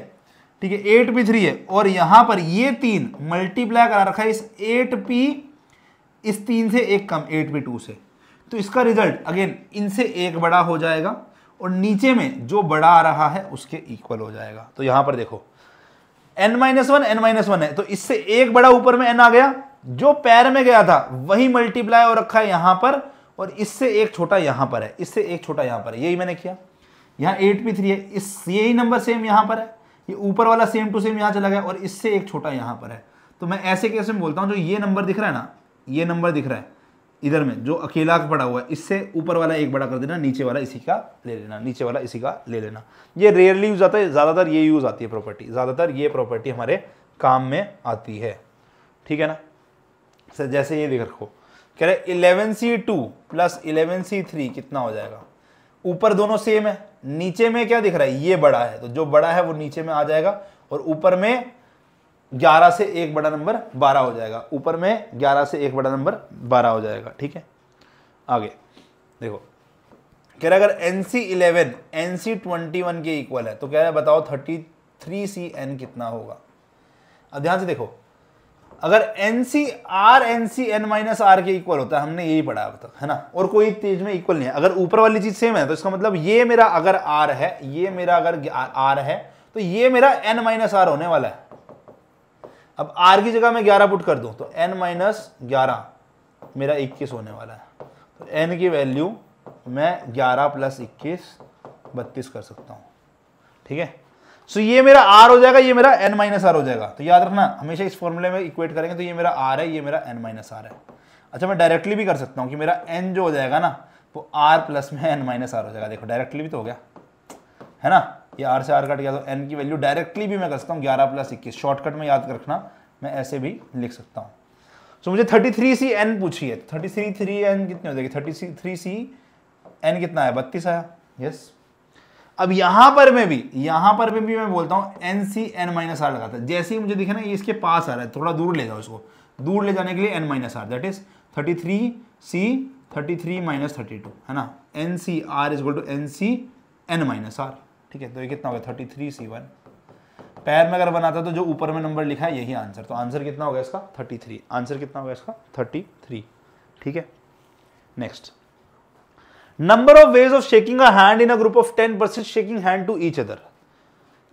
ठीक है एट पी थ्री है और यहां पर ये तीन मल्टीप्लाई करा रखा है इस एट पी इस तीन से एक कम एट पी टू से तो इसका रिजल्ट अगेन इनसे एक बड़ा हो जाएगा और नीचे में जो बड़ा आ रहा है उसके इक्वल हो जाएगा तो यहां पर देखो n minus one n minus one है तो इससे एक बड़ा ऊपर में एन आ गया जो पैर में गया था वही मल्टीप्लाई हो रखा है यहां पर और इससे एक छोटा यहां पर है इससे एक छोटा यहां पर है यही मैंने किया यहाँ एट भी थ्री है इस ही नंबर सेम यहाँ पर है ये ऊपर वाला सेम टू सेम यहाँ चला गया और इससे एक छोटा यहाँ पर है तो मैं ऐसे केस में बोलता हूँ जो ये नंबर दिख रहा है ना ये नंबर दिख रहा है इधर में जो अकेला पड़ा हुआ है इससे ऊपर वाला एक बड़ा कर देना नीचे वाला इसी का ले लेना नीचे वाला इसी का ले लेना ये रेयरली यूज आता है ज़्यादातर ये यूज़ आती है प्रॉपर्टी ज़्यादातर ये प्रॉपर्टी हमारे काम में आती है ठीक है ना सर जैसे ये देख रखो कह रहे eleven c two plus eleven c three कितना हो जाएगा ऊपर दोनों सेम है नीचे में क्या दिख रहा है ये बड़ा है तो जो बड़ा है वो नीचे में आ जाएगा और ऊपर में 11 से एक बड़ा नंबर 12 हो जाएगा ऊपर में 11 से एक बड़ा नंबर 12 हो जाएगा ठीक है आगे देखो कह रहा अगर n c eleven n c twenty one के इक्वल है तो कह रहा है बताओ थर्टी थ्री सी एन कितना होगा अब ध्यान से देखो अगर एन सी r n C N minus r के इक्वल होता है हमने यही पढ़ा अब तक है ना और कोई चीज में इक्वल नहीं है अगर ऊपर वाली चीज सेम है तो इसका मतलब ये मेरा अगर आर है ये मेरा अगर आर है तो ये मेरा एन माइनस आर होने वाला है अब आर की जगह मैं ग्यारह पुट कर दूं तो एन माइनस ग्यारह मेरा इक्कीस होने वाला है तो एन की वैल्यू मैं ग्यारह प्लस इक्कीस बत्तीस कर सकता हूँ ठीक है सो ये मेरा आर हो जाएगा ये मेरा एन माइनस आर हो जाएगा तो याद रखना हमेशा इस फॉर्मूले में इक्वेट करेंगे तो ये मेरा आर है ये मेरा एन माइनस आर है अच्छा मैं डायरेक्टली भी कर सकता हूँ कि मेरा एन जो हो जाएगा ना वो आर प्लस में एन माइनस आर हो जाएगा देखो डायरेक्टली भी तो हो गया है ना ये आर से आर कट गया तो एन की वैल्यू डायरेक्टली भी मैं कर सकता हूँ ग्यारह प्लस इक्कीस शॉर्टकट में याद रखना मैं ऐसे भी लिख सकता हूँ सो मुझे थर्टी थ्री सी एन पूछी है थर्टी थ्री थ्री एन कितनी हो जाएगी थर्टी थ्री सी एन कितना है बत्तीस आया यस yes. अब यहां पर मैं भी यहां पर भी मैं बोलता हूं n C N minus r लगाता है जैसे ही मुझे दिखे ना ये इसके पास आ रहा है थोड़ा दूर ले जाओ इसको दूर ले जाने के लिए n minus r that is thirty three c thirty three minus thirty two है ना n C R is to N C N minus r ठीक है तो ये कितना हो गया थर्टी थ्री सी वन पैर में अगर बनाता तो जो ऊपर में नंबर लिखा है यही आंसर तो आंसर कितना हो गया इसका थर्टी थ्री आंसर कितना हो गया इसका थर्टी थ्री ठीक है next number of ways of shaking hand in a group of ten percent shaking hand to each other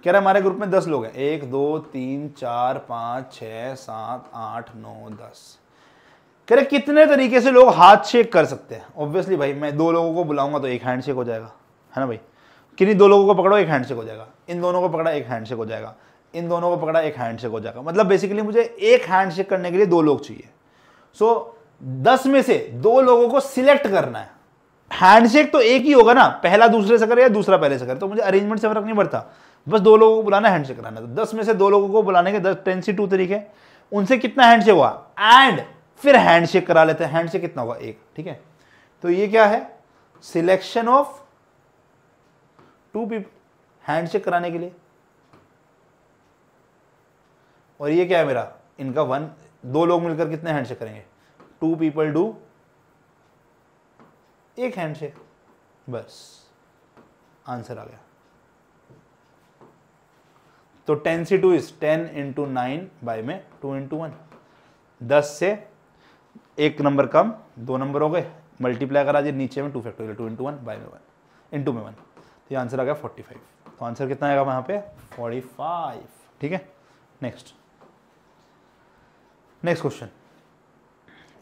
कह रहा हमारे ग्रुप में दस लोग हैं एक दो तीन चार पांच छ सात आठ नौ दस कह रहे कितने तरीके से लोग हाथ शेक कर सकते हैं ऑब्वियसली भाई मैं दो लोगों को बुलाऊंगा तो एक हैंड शेक हो जाएगा है ना भाई किन्हीं दो लोगों को पकड़ो एक हैंड शेक हो जाएगा इन दोनों को पकड़ा एक हैंड शेक हो जाएगा इन दोनों को पकड़ा एक हैंड शेक हो जाएगा मतलब बेसिकली मुझे एक हैंड शेक करने के लिए दो लोग चाहिए सो so, दस में से दो लोगों को सिलेक्ट करना है हैंडशेक तो एक ही होगा ना पहला दूसरे से करे या दूसरा पहले से करे तो मुझे अरेंजमेंट से फर्क नहीं पड़ता बस दो लोगों को बुलाना हैंडशेक कराना तो दस में से दो लोगों को बुलाने के दस टेन सी टू तरीके उनसे कितना हैंडशेक हुआ एंड फिर हैंडशेक करा लेते हैं हैंडशेक कितना हुआ एक ठीक है तो ये क्या है selection of two people handshake कराने के लिए और ये क्या है मेरा इनका वन दो लोग मिलकर कितने हैंडशेक करेंगे टू पीपल डू एक हैंड से बस आंसर आ गया तो ten c two is ten into nine by में टू इंटू वन दस से एक नंबर कम दो नंबर हो गए मल्टीप्लाई करा दिए नीचे में two factorial two into one by में वन इंटू में वन तो ये आंसर आ गया फोर्टी फाइव तो आंसर कितना आएगा वहां पे फोर्टी फाइव ठीक है next next question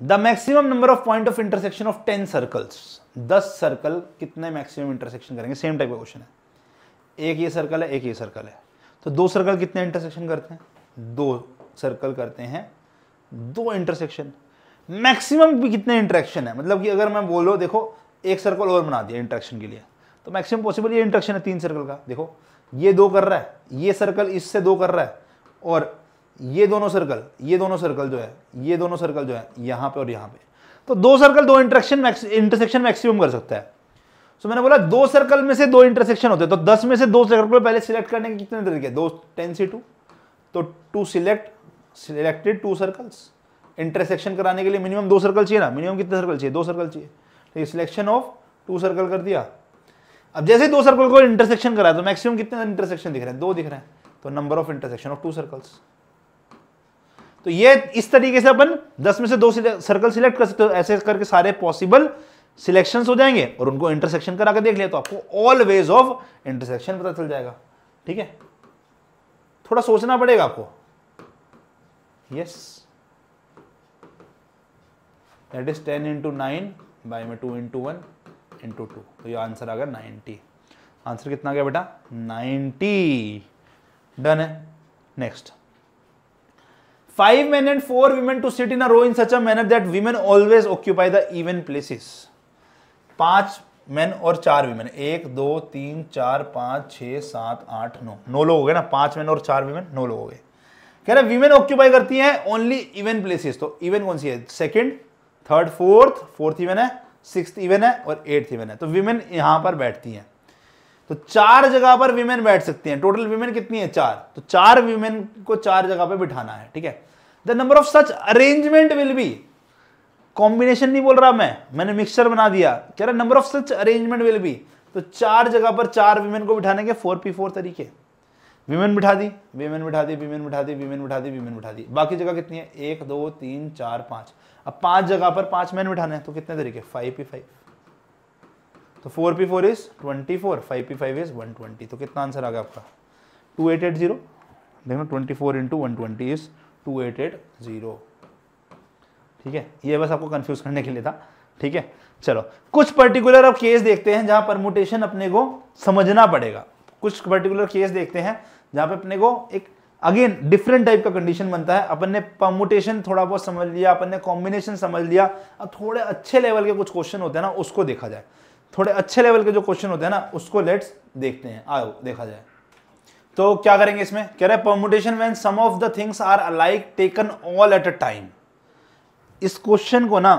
the maximum number of point of intersection of ten circles दस सर्कल कितने मैक्सिमम इंटरसेक्शन करेंगे सेम टाइप का क्वेश्चन है एक ये सर्कल है एक ये सर्कल है तो दो सर्कल कितने इंटरसेक्शन करते हैं दो सर्कल करते हैं दो इंटरसेक्शन मैक्सिमम भी कितने इंटरेक्शन है मतलब कि अगर मैं बोलो देखो एक सर्कल और बना दिया इंटरेक्शन के लिए तो मैक्सिमम पॉसिबल ये इंटरेक्शन है तीन सर्कल का देखो ये दो कर रहा है ये सर्कल इससे दो कर रहा है और ये दोनों सर्कल ये दोनों सर्कल जो है ये दोनों सर्कल जो है यहाँ पे और यहाँ पे तो दो सर्कल दो इंटरेक्शन इंटरसेक्शन मैक्सिमम कर सकता है सो मैंने बोला दो सर्कल में से दो इंटरसेक्शन होते हैं तो दस में से दो सर्कल पहले सिलेक्ट करने के कितने तरीके दो टेन से टू तो two select selected two circles intersection कराने के लिए मिनिमम दो सर्कल चाहिए ना मिनिमम कितने सर्कल चाहिए दो सर्कल चाहिए ठीक है सिलेक्शन ऑफ टू सर्कल कर दिया अब जैसे दो सर्कल को इंटरसेक्शन कराया तो मैक्सिमम कितने इंटरसेक्शन दिख रहे हैं दो दिख रहे हैं तो number of intersection of two circles तो ये इस तरीके से अपन 10 में से दो सर्कल सिलेक्ट कर सकते हो ऐसे करके सारे पॉसिबल सिलेक्शंस हो जाएंगे और उनको इंटरसेक्शन करा के देख लिया तो आपको ऑल वेज ऑफ इंटरसेक्शन पता चल जाएगा ठीक है थोड़ा सोचना पड़ेगा आपको yes that is ten into nine by में two into one into two तो ये आंसर आ गया नाइनटी आंसर कितना गया बेटा नाइन्टी डन है next five man and four women to sit in row in such uh a manner that women always occupy the पांच मेन और चार वीमेन एक दो तीन चार पांच छह सात आठ नौ नौ लोग हो गए ना पांच मेन और चार वीमेन नौ लोग हो गए कह रहे वीमेन ऑक्यूपाई करती हैं ओनली इवन प्लेसेस तो इवन कौन सी है second third fourth fourth even है सिक्स इवन है और एट्थ इवन है तो वीमेन यहां पर बैठती हैं तो चार जगह पर विमेन बैठ सकती हैं टोटल विमेन कितनी है चार तो चार विमेन को चार जगह पर बिठाना है ठीक है the number of such arrangement will be combination नहीं बोल रहा मैं मैंने मिक्सचर बना दिया कह रहा number of such arrangement will be तो चार जगह पर चार विमेन को बिठाने के फोर पी फोर तरीके विमेन बिठा दी विमेन बिठा दी विमेन बिठा दी विमेन बिठा दी विमेन बिठा दी बाकी जगह कितनी है एक दो तीन चार पांच अब पांच जगह पर पांच मैन बिठाने हैं तो कितने तरीके फाइव पी फाइव तो four P four is twenty four five P five is one twenty तो कितना आंसर आ गया आपका टू एट एट जीरो देखो twenty four into one twenty is two eight eight zero ठीक है ये बस आपको कंफ्यूज करने के लिए था ठीक है चलो कुछ पर्टिकुलर अब केस देखते हैं जहां परमुटेशन अपने को समझना पड़ेगा कुछ पर्टिकुलर केस देखते हैं जहां पे अपने को एक अगेन डिफरेंट टाइप का कंडीशन बनता है अपन ने परमुटेशन थोड़ा बहुत समझ लिया अपन ने कॉम्बिनेशन समझ लिया अब थोड़े अच्छे लेवल के कुछ क्वेश्चन होते हैं ना उसको देखा जाए थोड़े अच्छे लेवल के जो क्वेश्चन होते हैं ना उसको लेट्स देखते हैं आओ देखा जाए तो क्या करेंगे इसमें कह रहे permutation when some of the things are alike taken all at a time इस क्वेश्चन को ना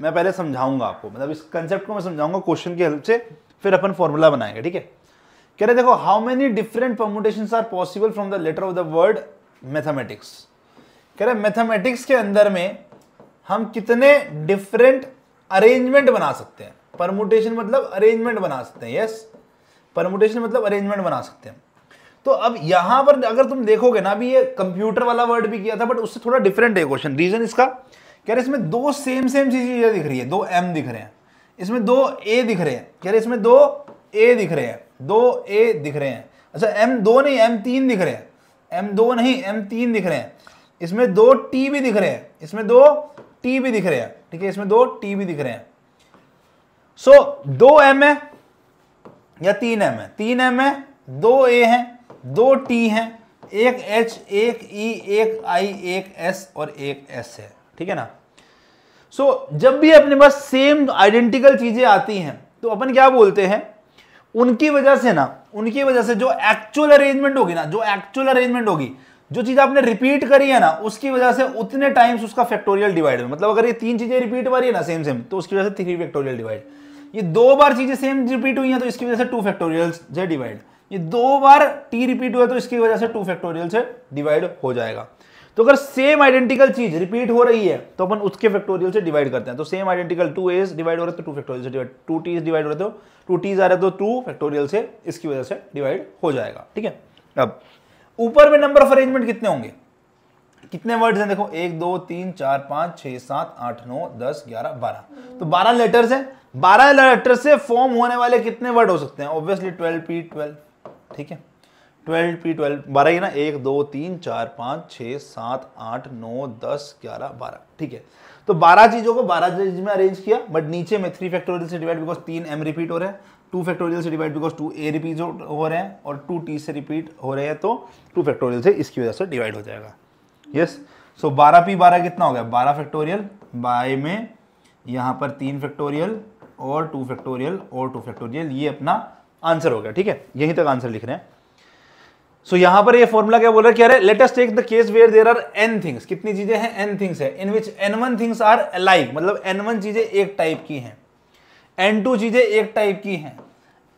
मैं पहले समझाऊंगा आपको मतलब इस कंसेप्ट को मैं समझाऊंगा क्वेश्चन की हेल्प से फिर अपन फॉर्मूला बनाएंगे ठीक है कह रहे देखो how many different permutation are possible from the letter of the word mathematics कह रहे मैथमेटिक्स के अंदर में हम कितने डिफरेंट अरेंजमेंट बना सकते हैं परमुटेशन मतलब अरेंजमेंट बना सकते हैं यस परमुटेशन मतलब अरेंजमेंट बना सकते हैं तो अब यहां पर अगर तुम देखोगे ना अभी ये कंप्यूटर वाला वर्ड भी किया था बट उससे थोड़ा डिफरेंट है क्वेश्चन रीजन इसका कह रहे इसमें दो सेम सेम सी चीजें दिख रही है दो एम दिख रहे हैं इसमें दो ए दिख रहे हैं कह रहे इसमें दो ए दिख रहे हैं दो ए दिख रहे हैं अच्छा एम दो नहीं एम तीन दिख रहे हैं एम दो नहीं एम तीन दिख रहे हैं इसमें दो टी भी दिख रहे हैं इसमें दो टी भी दिख रहे हैं ठीक है इसमें दो टी भी दिख रहे हैं सो दो एम है या तीन एम है तीन एम है दो ए है दो टी है एक एच एक ई e, एक आई एक एस और एक एस है ठीक है ना सो so, जब भी अपने पास सेम आइडेंटिकल चीजें आती हैं तो अपन क्या बोलते हैं उनकी वजह से ना उनकी वजह से जो एक्चुअल अरेंजमेंट होगी ना जो एक्चुअल अरेंजमेंट होगी जो चीज आपने रिपीट करी है ना उसकी वजह से उतने टाइम्स उसका फैक्टोरियल डिवाइड मतलब अगर ये तीन चीजें रिपीट वाली है ना सेम सेम तो उसकी वजह से थ्री फैक्टोरियल डिवाइड ये दो बार चीजें सेम रिपीट हुई हैं तो इसकी वजह से टू फैक्टोरियल से डिवाइड ये दो बार टी रिपीट हुआ तो इसकी वजह से टू फैक्टोरियल से डिवाइड हो जाएगा तो अगर सेम आइडेंटिकल चीज रिपीट हो रही है तो अपन उसके फैक्टोरियल से डिवाइड करते हैं तो same identical two A's divide हो रहे तो टू फैक्टोरियल से डिवाइड टू टी डिवाइड हो रहे तो टू टीज आ रहे तो टू फैक्टोरियल से इसकी वजह से डिवाइड हो जाएगा ठीक है अब ऊपर में नंबर ऑफ अरेंजमेंट कितने होंगे कितने वर्ड्स हैं देखो एक दो तीन चार पाँच छह सात आठ नौ दस ग्यारह बारह तो बारह लेटर्स है बारह लेटर से फॉर्म होने वाले कितने वर्ड हो सकते हैं ऑब्वियसली ट्वेल्व पी ट्वेल्व ठीक है ट्वेल्व पी ट्वेल्व बारह ही ना एक दो तीन चार पाँच छ सात आठ नौ दस ग्यारह बारह ठीक है तो बारह चीज़ों को बारह चीज में अरेंज किया बट नीचे में थ्री फैक्टोरियल से डिवाइड बिकॉज तीन एम रिपीट हो रहे हैं टू फैक्टोरियल से divide because two A repeat हो रहे हैं और टू टी से रिपीट हो रहे हैं तो टू फैक्टोरियल से इसकी वजह से डिवाइड हो जाएगा यस सो बारह पी बारह कितना हो गया बारह फैक्टोरियल बाय में यहां पर तीन फैक्टोरियल और टू फैक्टोरियल और टू फैक्टोरियल ये अपना आंसर हो गया ठीक है यहीं तक आंसर लिख रहे हैं सो so, यहां पर ये फॉर्मूला क्या बोल रहा है क्या let us take the case where there are n things कितनी चीजें हैं एन थिंग्स है in which n one things are alike मतलब एन वन चीजें एक टाइप की हैं एन टू चीजें एक टाइप की हैं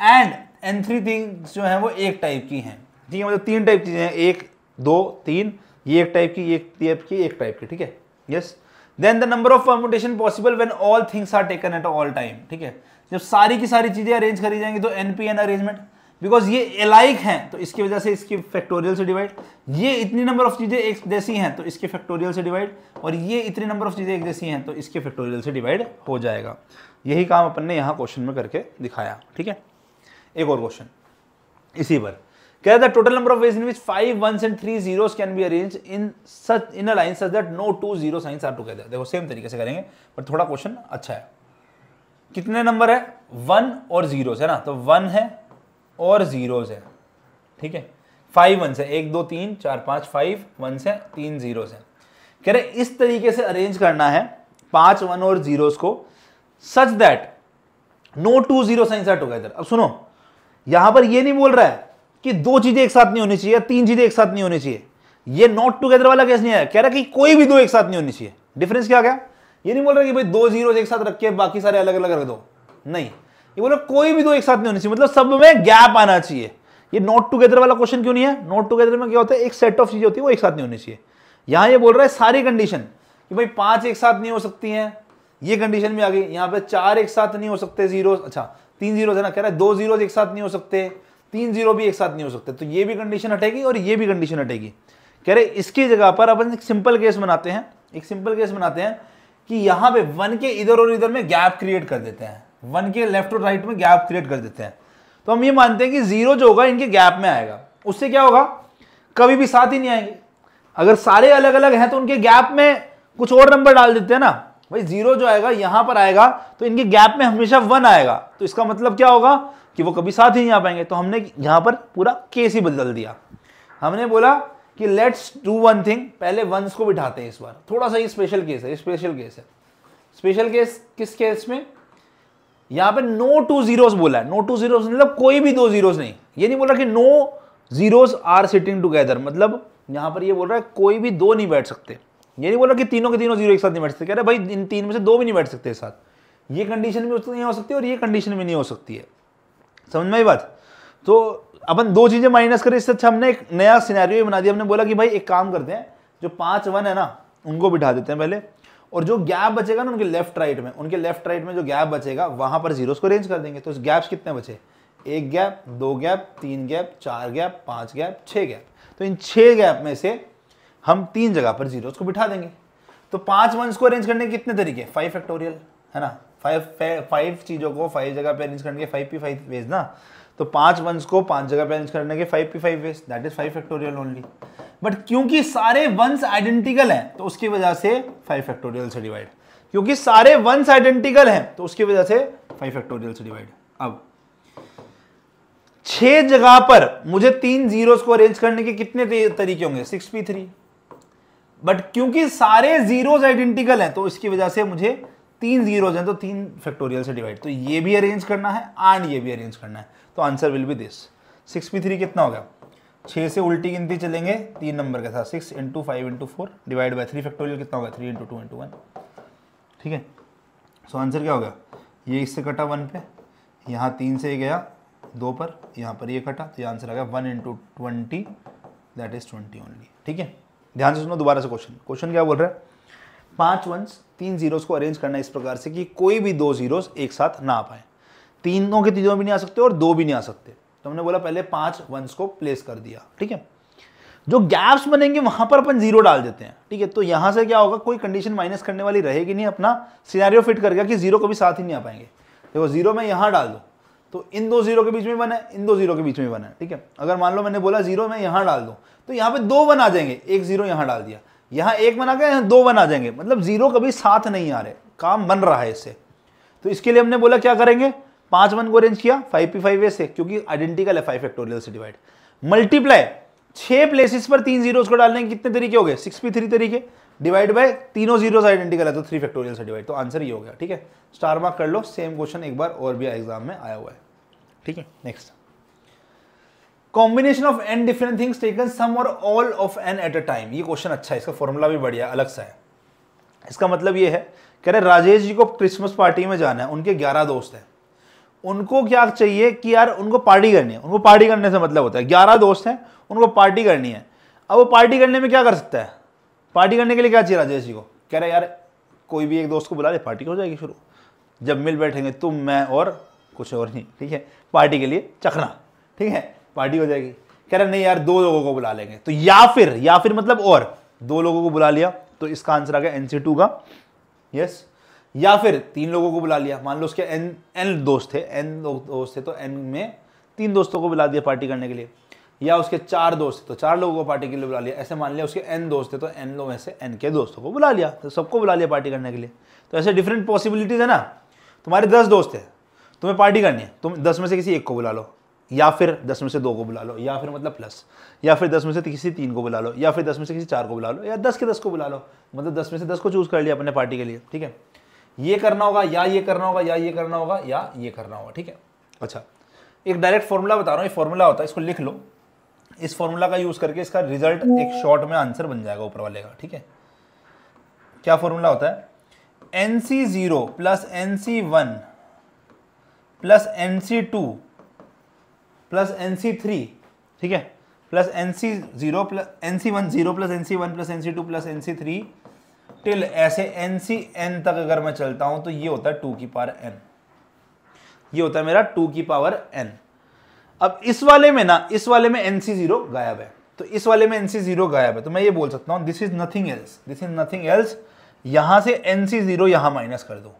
एंड एन थ्री थिंग्स जो हैं वो एक टाइप की हैं ठीक है मतलब तीन टाइप चीजें हैं एक दो तीन ये एक टाइप की एक टाइप की एक टाइप की ठीक है yes then the number of permutation possible when all things are taken at all time ठीक है जब सारी की सारी चीज़ें अरेंज करी जाएंगी तो n P n arrangement because ये एलाइक हैं तो इसकी वजह से इसकी फैक्टोरियल से डिवाइड ये इतनी नंबर ऑफ चीज़ें एक जैसी हैं तो इसके फैक्टोरियल से डिवाइड और ये इतनी नंबर ऑफ चीज़ें एक जैसी हैं तो इसके फैक्टोरियल से डिवाइड हो जाएगा यही काम अपन ने यहाँ क्वेश्चन में करके दिखाया ठीक है एक और क्वेश्चन इसी पर Get the total number of ways in which five one and three zeros can be arrange in such in a line such that no two zero signs are together. देखो सेम तरीके से करेंगे पर थोड़ा question अच्छा है कितने number है वन और जीरोस है ना तो वन है और जीरोस है ठीक है फाइव वन से एक दो तीन चार पाँच फाइव वन से तीन जीरोज है कह रहे इस तरीके से अरेंज करना है पाँच वन और जीरोज को such that no two zero signs are together अब सुनो यहां पर ये नहीं बोल रहा है कि दो चीजें एक साथ नहीं होनी चाहिए तीन चीजें एक साथ नहीं होनी चाहिए ये नॉट टुगेदर वाला केस नहीं है कह रहा कि कोई भी दो एक साथ नहीं होनी चाहिए डिफरेंस क्या क्या ये नहीं बोल रहा कि भाई दो जीरो एक साथ रख के बाकी सारे अलग अलग रख दो नहीं ये बोल रहा कोई भी दो एक साथ नहीं होनी चाहिए मतलब सब में गैप आना चाहिए ये नॉट टुगेदर वाला क्वेश्चन क्यों नहीं है नॉट टुगेदर में क्या होता है एक सेट ऑफ चीजें होती है वो एक साथ नहीं होनी चाहिए यहां ये बोल रहा है सारी कंडीशन कि भाई पांच एक साथ नहीं हो सकती है ये कंडीशन भी आ गई यहाँ पे चार एक साथ नहीं हो सकते जीरो अच्छा तीन जीरो है ना कह रहा है दो जीरो एक साथ नहीं हो सकते तीन जीरो भी एक साथ नहीं हो सकते तो ये भी कंडीशन हटेगी और ये भी कंडीशन हटेगी कह रहे इसकी जगह पर अपन एक सिंपल केस बनाते हैं एक सिंपल केस बनाते हैं कि यहां पे वन के इधर और इधर में गैप क्रिएट कर देते हैं वन के लेफ्ट और राइट में गैप क्रिएट कर देते हैं तो हम ये मानते हैं कि जीरो जो होगा इनके गैप में आएगा उससे क्या होगा कभी भी साथ ही नहीं आएंगे अगर सारे अलग अलग हैं तो उनके गैप में कुछ और नंबर डाल देते हैं ना भाई जीरो जो आएगा यहां पर आएगा तो इनके गैप में हमेशा वन आएगा तो इसका मतलब क्या होगा कि वो कभी साथ ही नहीं आ पाएंगे तो हमने यहाँ पर पूरा केस ही बदल दिया हमने बोला कि लेट्स डू वन थिंग पहले वंस को बिठाते हैं इस बार थोड़ा सा ये स्पेशल केस है स्पेशल केस है स्पेशल केस किस केस में यहाँ पे नो टू जीरोस बोला है नो टू जीरोस मतलब कोई भी दो जीरोस नहीं ये नहीं बोला कि no zeros are sitting together मतलब यहाँ पर ये बोल रहा है कोई भी दो नहीं बैठ सकते ये नहीं बोला कि तीनों के तीनों जीरो एक साथ नहीं बैठ सकते कह रहे भाई इन तीन में से दो भी नहीं बैठ सकते साथ ये कंडीशन में नहीं हो सकती और ये कंडीशन में नहीं हो सकती है समझ में आई बात तो अपन दो चीज़ें माइनस करें इससे अच्छा हमने एक नया सिनेरियो बना दिया हमने बोला कि भाई एक काम करते हैं जो पांच वन है ना उनको बिठा देते हैं पहले और जो गैप बचेगा ना उनके लेफ्ट राइट में उनके लेफ्ट राइट में जो गैप बचेगा वहां पर जीरोस को रेंज कर देंगे तो गैप्स कितने बचे एक गैप दो गैप तीन गैप चार गैप पांच गैप छह गैप तो इन छह गैप में से हम तीन जगह पर जीरोस को बिठा देंगे तो पांच वंस को अरेंज करने के कितने तरीके फाइव फैक्टोरियल है ना फाइव चीज़ों को फाइव जगह पे अरेंज करने के फाइव पी फाइव वेज ना तो पांच वंस को पांच जगह पे अरेंज करने के five P five ways that is five factorial only but क्योंकि सारे वंस आइडेंटिकल हैं तो उसकी वजह से फाइव फैक्टोरियल से डिवाइड क्योंकि सारे वंस आइडेंटिकल हैं तो उसकी वजह से फाइव फैक्टोरियल से डिवाइड अब छह जगह पर मुझे तीन जीरोस को अरेंज करने के कितने तरीके होंगे सिक्स पी थ्री बट क्योंकि सारे जीरोस आइडेंटिकल हैं तो इसकी वजह से मुझे तीन जीरोज हैं तो तीन फैक्टोरियल से डिवाइड तो ये भी अरेंज करना है एंड ये भी अरेंज करना है तो answer will be this six p three कितना हो गया छः से उल्टी गिनती चलेंगे तीन नंबर के साथ six into five into four divide by three factorial कितना होगा three into two into one ठीक है सो आंसर क्या हो गया ये इससे कटा वन पे यहाँ तीन से गया दो पर यहाँ पर ये कटा तो ये आंसर आ गया one into twenty that is twenty only ठीक है ध्यान से सुनो दोबारा से क्वेश्चन क्वेश्चन क्या बोल रहा है पांच वंस तीन जीरोस को अरेंज करना इस प्रकार से कि कोई भी दो जीरोस एक साथ ना आ पाए तीनों के तीनों भी नहीं आ सकते और दो भी नहीं आ सकते तो हमने बोला पहले पांच वंस को प्लेस कर दिया ठीक है जो गैप्स बनेंगे वहां पर अपन जीरो डाल देते हैं ठीक है तो यहां से क्या होगा कोई कंडीशन माइनस करने वाली रहेगी नहीं अपना सीनारियो फिट कर गया कि जीरो कभी साथ ही नहीं आ पाएंगे देखो जीरो में यहां डाल दो तो इन दो जीरो के बीच में बना है इन दो जीरो के बीच में बना है ठीक है अगर मान लो मैंने बोला जीरो में यहां डाल दो तो यहां पे दो वन आ जाएंगे एक जीरो यहां डाल दिया यहाँ एक बना के यहाँ दो बना जाएंगे मतलब ज़ीरो कभी साथ नहीं आ रहे काम बन रहा है इससे तो इसके लिए हमने बोला क्या करेंगे पांच वन को अरेंज किया फाइव पी फाइव ए से क्योंकि आइडेंटिकल है फाइव फैक्टोरियल से डिवाइड मल्टीप्लाई छह प्लेसिस पर तीन जीरो को डालने के कितने तरीके हो गए सिक्स पी थ्री तरीके डिवाइड बाय तीनों जीरो आइडेंटिकल है तो थ्री फैक्टोरियल से डिवाइड तो आंसर ये हो गया ठीक है स्टार मार्क कर लो सेम क्वेश्चन एक बार और भी एग्जाम में आया हुआ है ठीक है next combination of n different things taken some और all of n at a time ये क्वेश्चन अच्छा है इसका फॉर्मूला भी बढ़िया अलग सा है इसका मतलब ये है कह रहे राजेश जी को क्रिसमस पार्टी में जाना है उनके ग्यारह दोस्त हैं उनको क्या चाहिए कि यार उनको पार्टी करनी है उनको पार्टी करने से मतलब होता है ग्यारह दोस्त हैं उनको पार्टी करनी है अब वो पार्टी करने में क्या कर सकता है पार्टी करने के लिए क्या चाहिए राजेश जी को कह रहे यार कोई भी एक दोस्त को बुला ले पार्टी हो जाएगी शुरू जब मिल बैठेंगे तुम मैं और कुछ और नहीं ठीक है पार्टी के लिए चखना ठीक है पार्टी हो जाएगी कह रहे नहीं यार दो लोगों को बुला लेंगे तो या फिर या फिर मतलब और दो लोगों को बुला लिया तो इसका आंसर आ गया एन का यस या फिर तीन लोगों को बुला लिया मान लो उसके एन एन दोस्त थे एन दोस्त थे तो एन में तीन दोस्तों को बुला दिया पार्टी करने के लिए या उसके चार दोस्त थे तो चार लोगों को पार्टी के लिए बुला लिया ऐसे मान लिया उसके एन दोस्त थे तो एन लोग में से एन के दोस्तों को बुला लिया तो सबको बुला लिया पार्टी करने के लिए तो ऐसे डिफरेंट पॉसिबिलिटीज़ है ना तुम्हारे दस दोस्त हैं तुम्हें पार्टी करनी है तुम दस में से किसी एक को बुला लो या फिर दस में से दो को बुला लो या फिर मतलब प्लस या फिर दस में से किसी तीन को बुला लो या फिर दस में से किसी चार को बुला लो या दस के दस को बुला लो मतलब दस में से दस को चूज़ कर लिया अपने पार्टी के लिए ठीक है ये करना होगा या ये करना होगा या ये करना होगा या ये करना होगा ठीक है अच्छा एक डायरेक्ट फॉर्मूला बता रहा हूँ ये फॉर्मूला होता है इसको लिख लो इस फॉर्मूला का यूज़ करके इसका रिजल्ट एक शॉर्ट में आंसर बन जाएगा ऊपर वाले का ठीक है क्या फॉर्मूला होता है N C zero plus n सी वन प्लस एन सी two plus n c three ठीक है प्लस एन सी जीरो प्लस एन सी वन जीरो प्लस एन सी वन प्लस एन सी two plus n c three till ऐसे n सी n तक अगर मैं चलता हूँ तो ये होता है टू की पावर एन ये होता है मेरा टू की पावर एन अब इस वाले में ना इस वाले में एन सी जीरो गायब है तो इस वाले में एन सी जीरो गायब है तो मैं ये बोल सकता हूँ this is nothing else this is nothing else यहाँ से एन सी जीरो यहाँ माइनस कर दो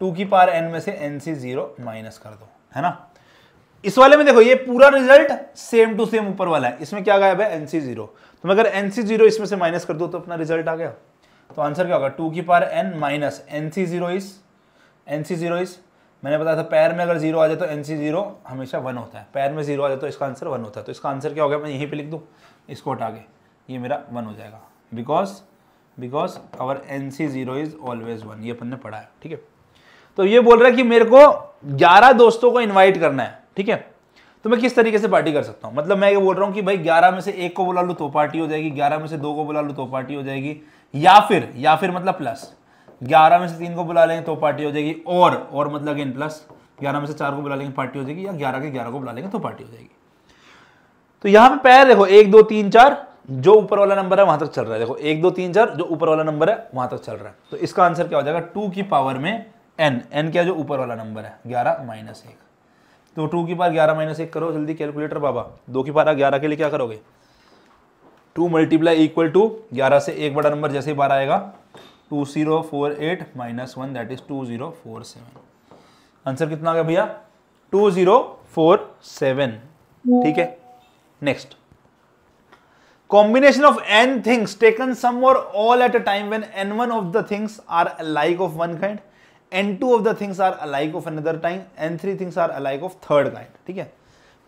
टू की पावर एन में से एन सी जीरो माइनस कर दो है ना इस वाले में देखो ये पूरा रिजल्ट सेम टू सेम ऊपर वाला है इसमें क्या गायब है एनसी जीरो तो मगर एनसी जीरो इसमें से माइनस कर दो तो अपना रिजल्ट आ गया तो आंसर क्या होगा टू की पार एन माइनस एन सी जीरो इस एन सी जीरो इस मैंने बताया था पैर में अगर जीरो आ जाए तो एन सी जीरो हमेशा वन होता है पैर में जीरो आ जाए तो इसका आंसर वन होता है तो इसका आंसर क्या होगा मैं यहीं पे लिख दूँ इसको हटा के ये मेरा वन हो जाएगा because because our n C zero is always one ये अपन ने पढ़ा है ठीक है तो ये बोल रहा है कि मेरे को ग्यारह दोस्तों को इन्वाइट करना है ठीक है तो मैं किस तरीके से पार्टी कर सकता हूं मतलब मैं ये बोल रहा हूं कि भाई ग्यारह में से एक को बुला लू तो पार्टी हो जाएगी ग्यारह में से दो को बुला लू तो पार्टी हो जाएगी या फिर या फिर मतलब प्लस ग्यारह में से तीन को बुला लेंगे तो पार्टी हो जाएगी और और मतलब अगेन प्लस ग्यारह में से चार को बुला लेंगे पार्टी हो जाएगी या ग्यारह के ग्यारह को बुला लेंगे तो पार्टी हो जाएगी तो यहां पर पैर देखो एक दो तीन चार जो ऊपर वाला नंबर है वहां तक चल रहा है देखो एक दो तीन चार जो ऊपर वाला नंबर है वहां तक चल रहा है तो इसका आंसर क्या हो जाएगा टू की पावर में एन एन क्या जो ऊपर वाला नंबर है ग्यारह माइनस एक तो टू की पार ग्यारह माइनस एक करो जल्दी कैलकुलेटर बाबा दो की पार ग्यारह के लिए क्या करोगे टू मल्टीप्लाई इक्वल टू ग्यारह से एक बड़ा नंबर जैसे ही बार आएगा two zero four eight minus one that is two zero four seven answer कितना आ गया भैया टू जीरो फोर सेवन ठीक है next combination of n things taken some all at a time time n one of the things are like of one kind n two of the things are alike of another time n three things are alike of third kind ठीक है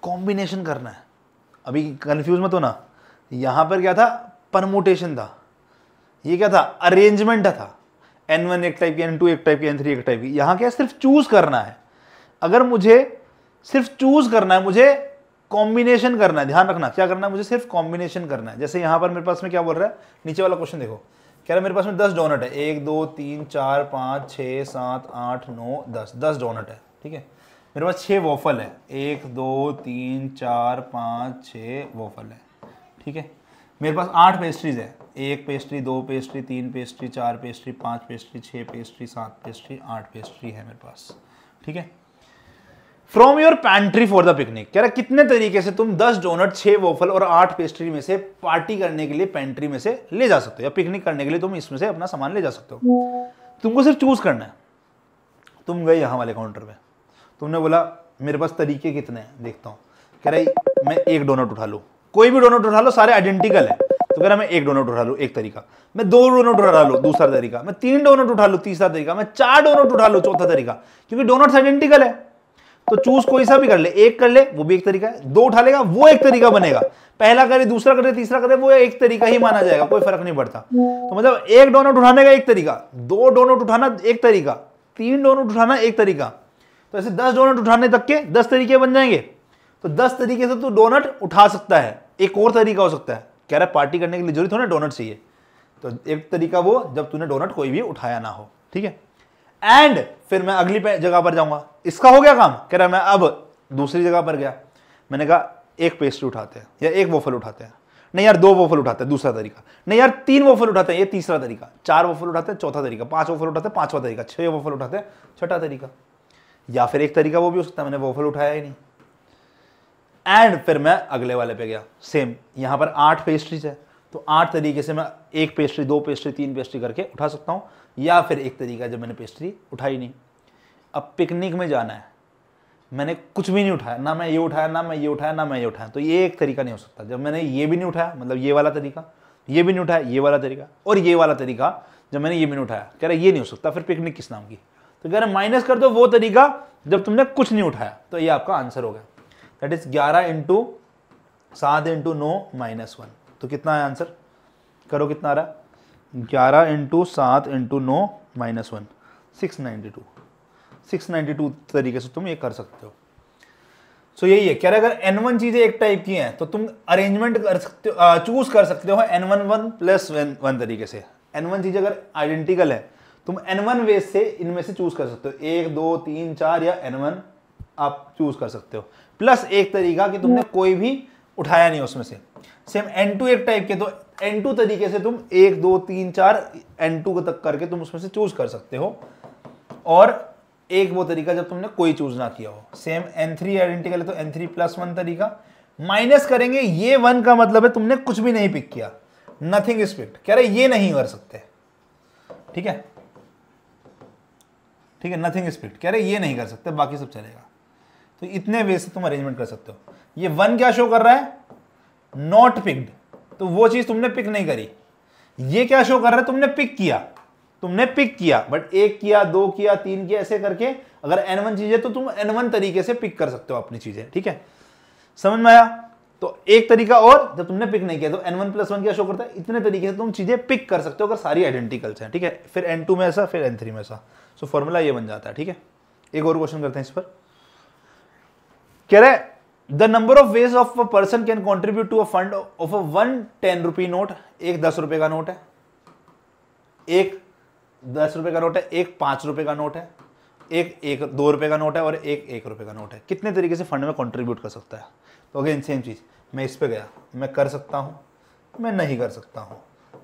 combination करना है अभी confuse मत ना यहां पर क्या था परमोटेशन था ये क्या था अरेंजमेंट था एन वन एक टाइप की एन टू एक टाइप की एन थ्री एक टाइप की यहां क्या सिर्फ चूज करना है अगर मुझे सिर्फ चूज करना है मुझे कॉम्बिनेशन करना है ध्यान रखना क्या करना है मुझे सिर्फ कॉम्बिनेशन करना है जैसे यहां पर मेरे पास में क्या बोल रहा है नीचे वाला क्वेश्चन देखो कह रहा मेरे पास में दस डोनट है एक दो तीन चार पाँच छः सात आठ नौ दस दस डोनट है ठीक है मेरे पास छः वोफल है एक दो तीन चार पाँच छः वोफल है ठीक है मेरे पास आठ पेस्ट्रीज है एक पेस्ट्री दो पेस्ट्री तीन पेस्ट्री चार पेस्ट्री पाँच पेस्ट्री छः पेस्ट्री सात पेस्ट्री आठ पेस्ट्री है मेरे पास ठीक है from your pantry for the picnic कह रहा कितने तरीके से तुम 10 डोनट 6 वोफल और 8 पेस्ट्री में से पार्टी करने के लिए पैंट्री में से ले जा सकते हो या पिकनिक करने के लिए तुम इसमें से अपना सामान ले जा सकते हो तुमको सिर्फ चूज करना है तुम गए यहाँ वाले काउंटर पे तुमने बोला मेरे पास तरीके कितने हैं देखता हूँ कह रहा मैं एक डोनट उठा लूँ कोई भी डोनट उठा लो सारे आइडेंटिकल है तो कह रहा मैं एक डोनट उठा लूँ एक तरीका मैं दो डोनट उठा लूँ दूसरा तरीका मैं तीन डोनट उठा लूँ तीसरा तरीका मैं चार डोनट उठा लूँ चौथा तरीका क्योंकि डोनट्स आइडेंटिकल है तो चूज कोई सा भी कर ले एक कर ले वो भी एक तरीका है दो उठा लेगा वो एक तरीका बनेगा पहला करे दूसरा करे तीसरा करे वो एक तरीका ही माना जाएगा कोई फर्क नहीं पड़ता तो मतलब एक डोनट उठाने का एक तरीका दो डोनट उठाना एक तरीका तीन डोनट उठाना एक तरीका तो ऐसे दस डोनट उठाने तक के दस तरीके बन जाएंगे तो दस तरीके से तू तो डोनट उठा सकता है एक और तरीका हो सकता है कह रहा है पार्टी करने के लिए जरूरी थोड़ा डोनट चाहिए तो एक तरीका वो जब तूने डोनट कोई भी उठाया ना हो ठीक है एंड फिर मैं अगली जगह पर जाऊंगा इसका हो गया काम कह रहा मैं अब दूसरी जगह पर गया मैंने कहा एक पेस्ट्री उठाते हैं या एक वोफल उठाते हैं नहीं यार दो वोफल उठाते हैं दूसरा तरीका नहीं यार तीन वोफल उठाते हैं ये तीसरा तरीका चार वोफल उठाते हैं चौथा तरीका पांच वोफल उठाते हैं पांचवा तरीका छह वोफल उठाते हैं छठा तरीका या फिर एक तरीका वो भी हो सकता है मैंने वोफल उठाया ही नहीं एंड फिर मैं अगले वाले पे गया सेम यहां पर आठ पेस्ट्रीज है तो आठ तरीके से मैं एक पेस्ट्री दो पेस्ट्री तीन पेस्ट्री करके उठा सकता हूं या फिर एक तरीका जब मैंने पेस्ट्री उठाई नहीं अब पिकनिक में जाना है मैंने कुछ भी नहीं उठाया ना मैं ये उठाया ना मैं ये उठाया ना मैं ये उठाया तो ये एक तरीका नहीं हो सकता जब मैंने ये भी नहीं उठाया मतलब ये वाला तरीका ये भी नहीं उठाया ये वाला तरीका और ये वाला तरीका जब मैंने ये भी नहीं उठाया कह रहा ये नहीं हो सकता फिर पिकनिक किस नाम की तो कह रहे माइनस कर दो वो तरीका जब तुमने कुछ नहीं उठाया तो ये आपका आंसर हो गया दैट इज ग्यारह इंटू सात इंटू नो माइनस वन तो कितना है आंसर करो कितना आ रहा है ग्यारह इंटू सात इंटू नौ minus one six ninety two six ninety two तरीके से तुम ये कर सकते हो सो so, यही है कह रहे अगर एन वन चीज़ें एक टाइप की हैं तो तुम अरेंजमेंट कर सकते हो चूज कर सकते हो n one one plus one one तरीके से एन वन चीज़ अगर आइडेंटिकल है तुम एन वन वे से इनमें से चूज कर सकते हो एक दो तीन चार या एन वन आप चूज कर सकते हो प्लस एक तरीका कि तुमने कोई भी उठाया नहीं उसमें से सेम एन टू एक टाइप के तो एन टू तरीके से तुम एक दो तीन चार एन टू तक करके तुम उसमें से चूज कर सकते हो और एक वो तरीका जब तुमने कोई चूज ना किया हो सेम एन थ्री आइडेंटिकल है तो एन थ्री प्लस वन तरीका माइनस करेंगे ये वन का मतलब है तुमने कुछ भी नहीं पिक किया नथिंग इज पिक्ड कह रहे ये नहीं कर सकते ठीक है ठीक है नथिंग इज पिक्ड कह रहे ये नहीं कर सकते बाकी सब चलेगा तो इतने वे से तुम अरेंजमेंट कर सकते हो ये वन क्या शो कर रहा है नॉट पिक्ड तो वो चीज़ तुमने पिक नहीं करी ये क्या शो कर रहा है तुमने पिक किया तुमने पिक किया बट एक किया दो किया तीन किया ऐसे करके अगर एन वन चीज है तो तुम एन वन तरीके से पिक कर सकते हो अपनी चीज़ें ठीक है समझ में आया तो एक तरीका और जब तुमने पिक नहीं किया तो एन वन प्लस वन क्या शो करता है इतने तरीके से तुम चीज़ें पिक कर सकते हो अगर सारी आइडेंटिकल्स हैं ठीक है फिर एन टू में ऐसा फिर एन थ्री में ऐसा सो फॉर्मूला ये बन जाता है ठीक है एक और क्वेश्चन करते हैं इस पर कह रहे the number of ways of a person can contribute to a fund of a one ten rupee note एक दस रुपए का नोट है एक दस रुपए का नोट है एक पांच रुपए का नोट है एक एक दो रुपए का नोट है और एक एक रुपए का नोट है कितने तरीके से फंड में कंट्रीब्यूट कर सकता है तो अगेन सेम चीज़ मैं इस पे गया मैं कर सकता हूँ मैं नहीं कर सकता हूँ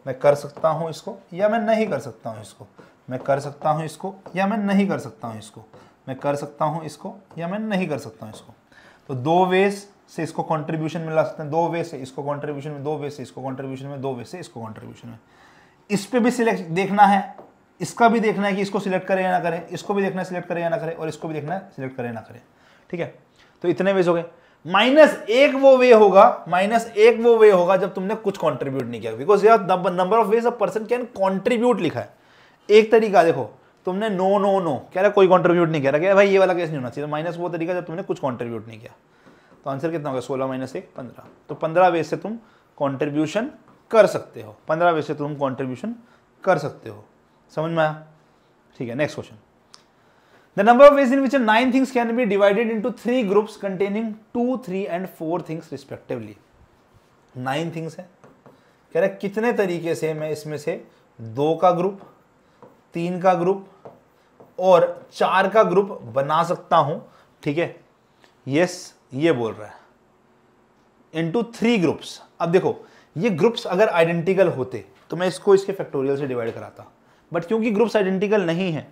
मैं कर सकता हूँ इसको या मैं नहीं कर सकता हूँ इसको मैं कर सकता हूँ इसको या मैं नहीं कर सकता हूँ इसको मैं कर सकता हूँ इसको या मैं नहीं कर सकता हूँ इसको तो दो वेस से इसको कंट्रीब्यूशन में ला सकते हैं दो वे से इसको कंट्रीब्यूशन में दो वे से इसको कंट्रीब्यूशन में दो वे से इसको कंट्रीब्यूशन में इस पर भी सिलेक्ट देखना है इसका भी देखना है कि इसको सिलेक्ट करें या ना करें इसको भी देखना है सिलेक्ट करें या ना करें और इसको भी देखना है सिलेक्ट करें या ना करें ठीक है तो इतने वेज हो गए माइनस एक वो वे होगा माइनस एक वो वे होगा जब तुमने कुछ कंट्रीब्यूट नहीं किया because number of ways of person can contribute लिखा है एक तरीका देखो तुमने नो नो नो कह रहा कोई कॉन्ट्रीब्यूट नहीं कह रहा क्या भाई ये वाला केस नहीं होना चाहिए माइनस तो वो तरीका जब तुमने कुछ कॉन्ट्रीब्यूट नहीं किया तो आंसर कितना होगा सोलह माइनस एक पंद्रह तो पंद्रह वे से तुम कॉन्ट्रीब्यूशन कर सकते हो पंद्रह वे से तुम कॉन्ट्रीब्यूशन कर सकते हो समझ में आया ठीक है next question the number of ways in which nine things can be divided into three groups containing two three and four things respectively nine things है कह रहे कितने तरीके से मैं इसमें से दो का ग्रुप तीन का ग्रुप और चार का ग्रुप बना सकता हूं ठीक है यस ये बोल रहा है इनटू थ्री ग्रुप्स अब देखो ये ग्रुप्स अगर आइडेंटिकल होते तो मैं इसको इसके फैक्टोरियल से डिवाइड कराता बट क्योंकि ग्रुप्स आइडेंटिकल नहीं है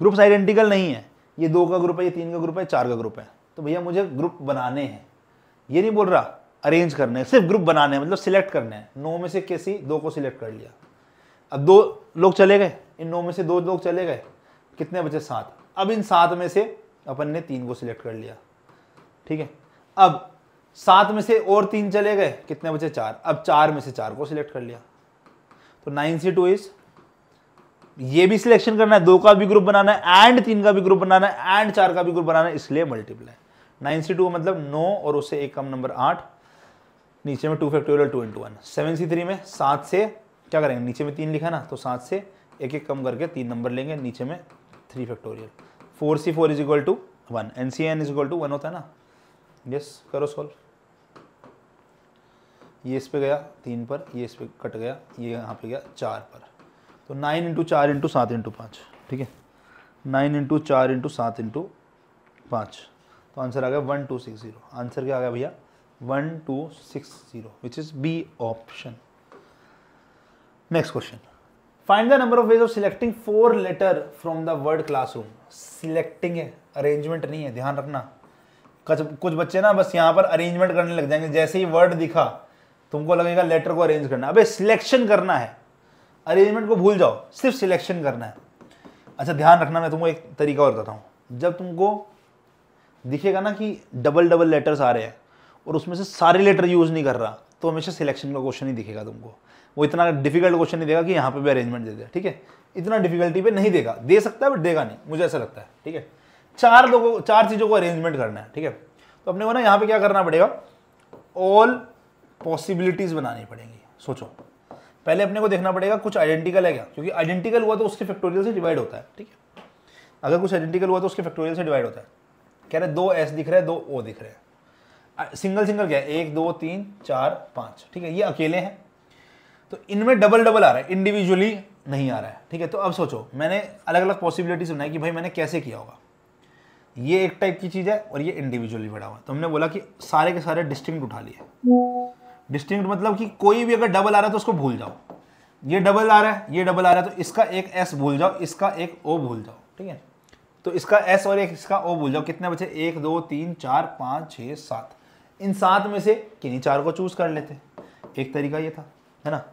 ग्रुप्स आइडेंटिकल नहीं है ये दो का ग्रुप है ये तीन का ग्रुप है चार का ग्रुप है तो भैया मुझे ग्रुप बनाने हैं ये नहीं बोल रहा अरेंज करने हैं सिर्फ ग्रुप बनाने हैं मतलब सिलेक्ट करने हैं नौ में से किसी दो को सिलेक्ट कर लिया अब दो लोग चले गए इन नौ में से दो लोग चले गए कितने बचे सात अब इन सात में से अपन ने तीन को सिलेक्ट कर लिया ठीक है अब सात में से और तीन चले गए कितने बचे चार अब चार में से चार को सिलेक्ट कर लिया तो नाइन सी टू इज ये भी सिलेक्शन करना है दो का भी ग्रुप बनाना है एंड तीन का भी ग्रुप बनाना है एंड चार का भी ग्रुप बनाना है इसलिए मल्टीप्लाई नाइन सी टू मतलब नौ और उससे एक कम नंबर आठ नीचे में two factorial two into one seven C three में सात से क्या करेंगे नीचे में तीन लिखा ना तो सात से एक एक कम करके तीन नंबर लेंगे नीचे में three factorial four C four is equal to one n C n is equal to one होता है ना यस yes, करो सॉल्व ये इस पे गया तीन पर ये इस पे कट गया ये यहाँ पे गया चार पर तो नाइन इंटू चार इंटू सात इंटू पाँच ठीक है नाइन इंटू चार इंटू सात इंटू पाँच तो आंसर आ गया one two six zero answer क्या आ गया भैया one two six zero which is B option next question find the number of ways of selecting four letter from the word classroom selecting है arrangement नहीं है ध्यान रखना कुछ कुछ बच्चे ना बस यहाँ पर अरेंजमेंट करने लग जाएंगे जैसे ही वर्ड दिखा तुमको लगेगा लेटर को अरेंज करना अबे सिलेक्शन करना है अरेंजमेंट को भूल जाओ सिर्फ सिलेक्शन करना है अच्छा ध्यान रखना मैं तुमको एक तरीका और बताता हूँ जब तुमको दिखेगा ना कि डबल डबल लेटर्स आ रहे हैं और उसमें से सारे लेटर यूज़ नहीं कर रहा तो हमेशा सिलेक्शन का क्वेश्चन ही दिखेगा तुमको वो इतना डिफिकल्ट क्वेश्चन नहीं देगा कि यहाँ पे भी अरेंजमेंट दे दे ठीक है इतना डिफिकल्टी पे नहीं देगा दे सकता है बट देगा नहीं मुझे ऐसा लगता है ठीक है चार लोगों चार चीज़ों को अरेंजमेंट करना है ठीक है तो अपने को ना यहाँ पे क्या करना पड़ेगा ऑल पॉसिबिलिटीज़ बनानी पड़ेंगी सोचो पहले अपने को देखना पड़ेगा कुछ आइडेंटिकल है क्या क्योंकि आइडेंटिकल हुआ तो उसके फैक्टोरियल से डिवाइड होता है ठीक है अगर कुछ आइडेंटिकल हुआ तो उसके फैक्टोरियल से डिवाइड होता है कह रहे दो एस दिख रहे हैं दो ओ दिख रहे हैं सिंगल सिंगल क्या है एक दो तीन चार पाँच ठीक है ये अकेले हैं तो इनमें डबल डबल आ रहा है इंडिविजुअली नहीं आ रहा है ठीक है तो अब सोचो मैंने अलग अलग पॉसिबिलिटीज बनाई कि भाई मैंने कैसे किया होगा ये एक टाइप की चीज़ है और ये इंडिविजुअली बढ़ा हुआ तो हमने बोला कि सारे के सारे डिस्टिंक्ट उठा लिए डिस्टिंक्ट मतलब कि कोई भी अगर डबल आ रहा है तो उसको भूल जाओ ये डबल आ रहा है ये डबल आ रहा है तो इसका एक एस भूल जाओ इसका एक ओ भूल जाओ ठीक है तो इसका एस और एक इसका ओ भूल जाओ कितने बचे एक दो तीन चार पाँच छः सात इन सात में से किन्हीं चार को चूज कर लेते एक तरीका ये था है ना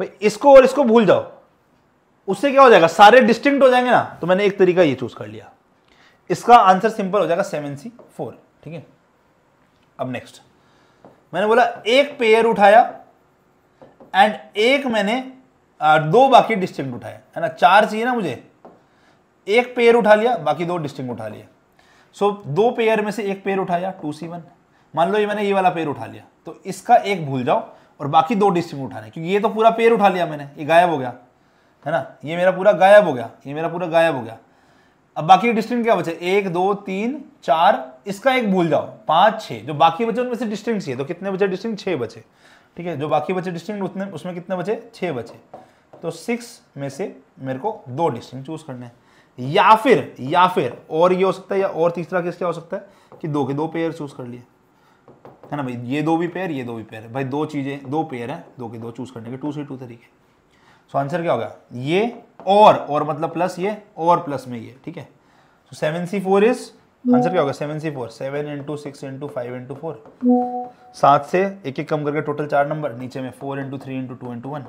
भाई इसको और इसको भूल जाओ उससे क्या हो जाएगा सारे डिस्टिंक्ट हो जाएंगे ना तो मैंने एक तरीका ये चूज कर लिया इसका आंसर सिंपल हो जाएगा सेवन सी फोर ठीक है अब नेक्स्ट मैंने बोला एक पेयर उठाया एंड एक मैंने दो बाकी डिस्टिंक्ट उठाया है ना चार चाहिए ना मुझे एक पेयर उठा लिया बाकी दो डिस्टिंक्ट उठा लिए सो so, दो पेयर में से एक पेयर उठाया टू सी वन मान लो ये मैंने ये वाला पेयर उठा लिया तो इसका एक भूल जाओ और बाकी दो डिस्ट्रीब्यूट उठाने क्योंकि ये तो पूरा पेड़ उठा लिया मैंने ये गायब हो गया है ना ये मेरा पूरा गायब हो गया ये मेरा पूरा गायब हो गया अब बाकी डिस्ट्रिक्ट क्या बचे एक दो तीन चार इसका एक भूल जाओ पांच छह जो बाकी बचे उनमें से डिस्ट्रिक्ट है तो कितने बचे डिस्ट्रिक्ट छह बचे ठीक है जो बाकी बचे डिस्ट्रिक्ट उतने उसमें कितने बचे छह बचे तो सिक्स में से मेरे को दो डिस्ट्रिक्ट चूज करने हैं या फिर या फिर और ये हो सकता है या और तीसरा किस क्या हो सकता है कि दो के दो पेयर चूज कर लिए है ना भाई ये दो भी पेयर ये दो भी पेयर भाई दो चीज़ें दो पेयर हैं दो के दो चूज़ करने के टू से टू तरीके सो आंसर क्या होगा ये और और मतलब प्लस ये और प्लस में ये ठीक है so seven C four is answer क्या होगा seven C four seven into six into five into four सात से एक एक कम करके टोटल चार नंबर नीचे में four into three into two into one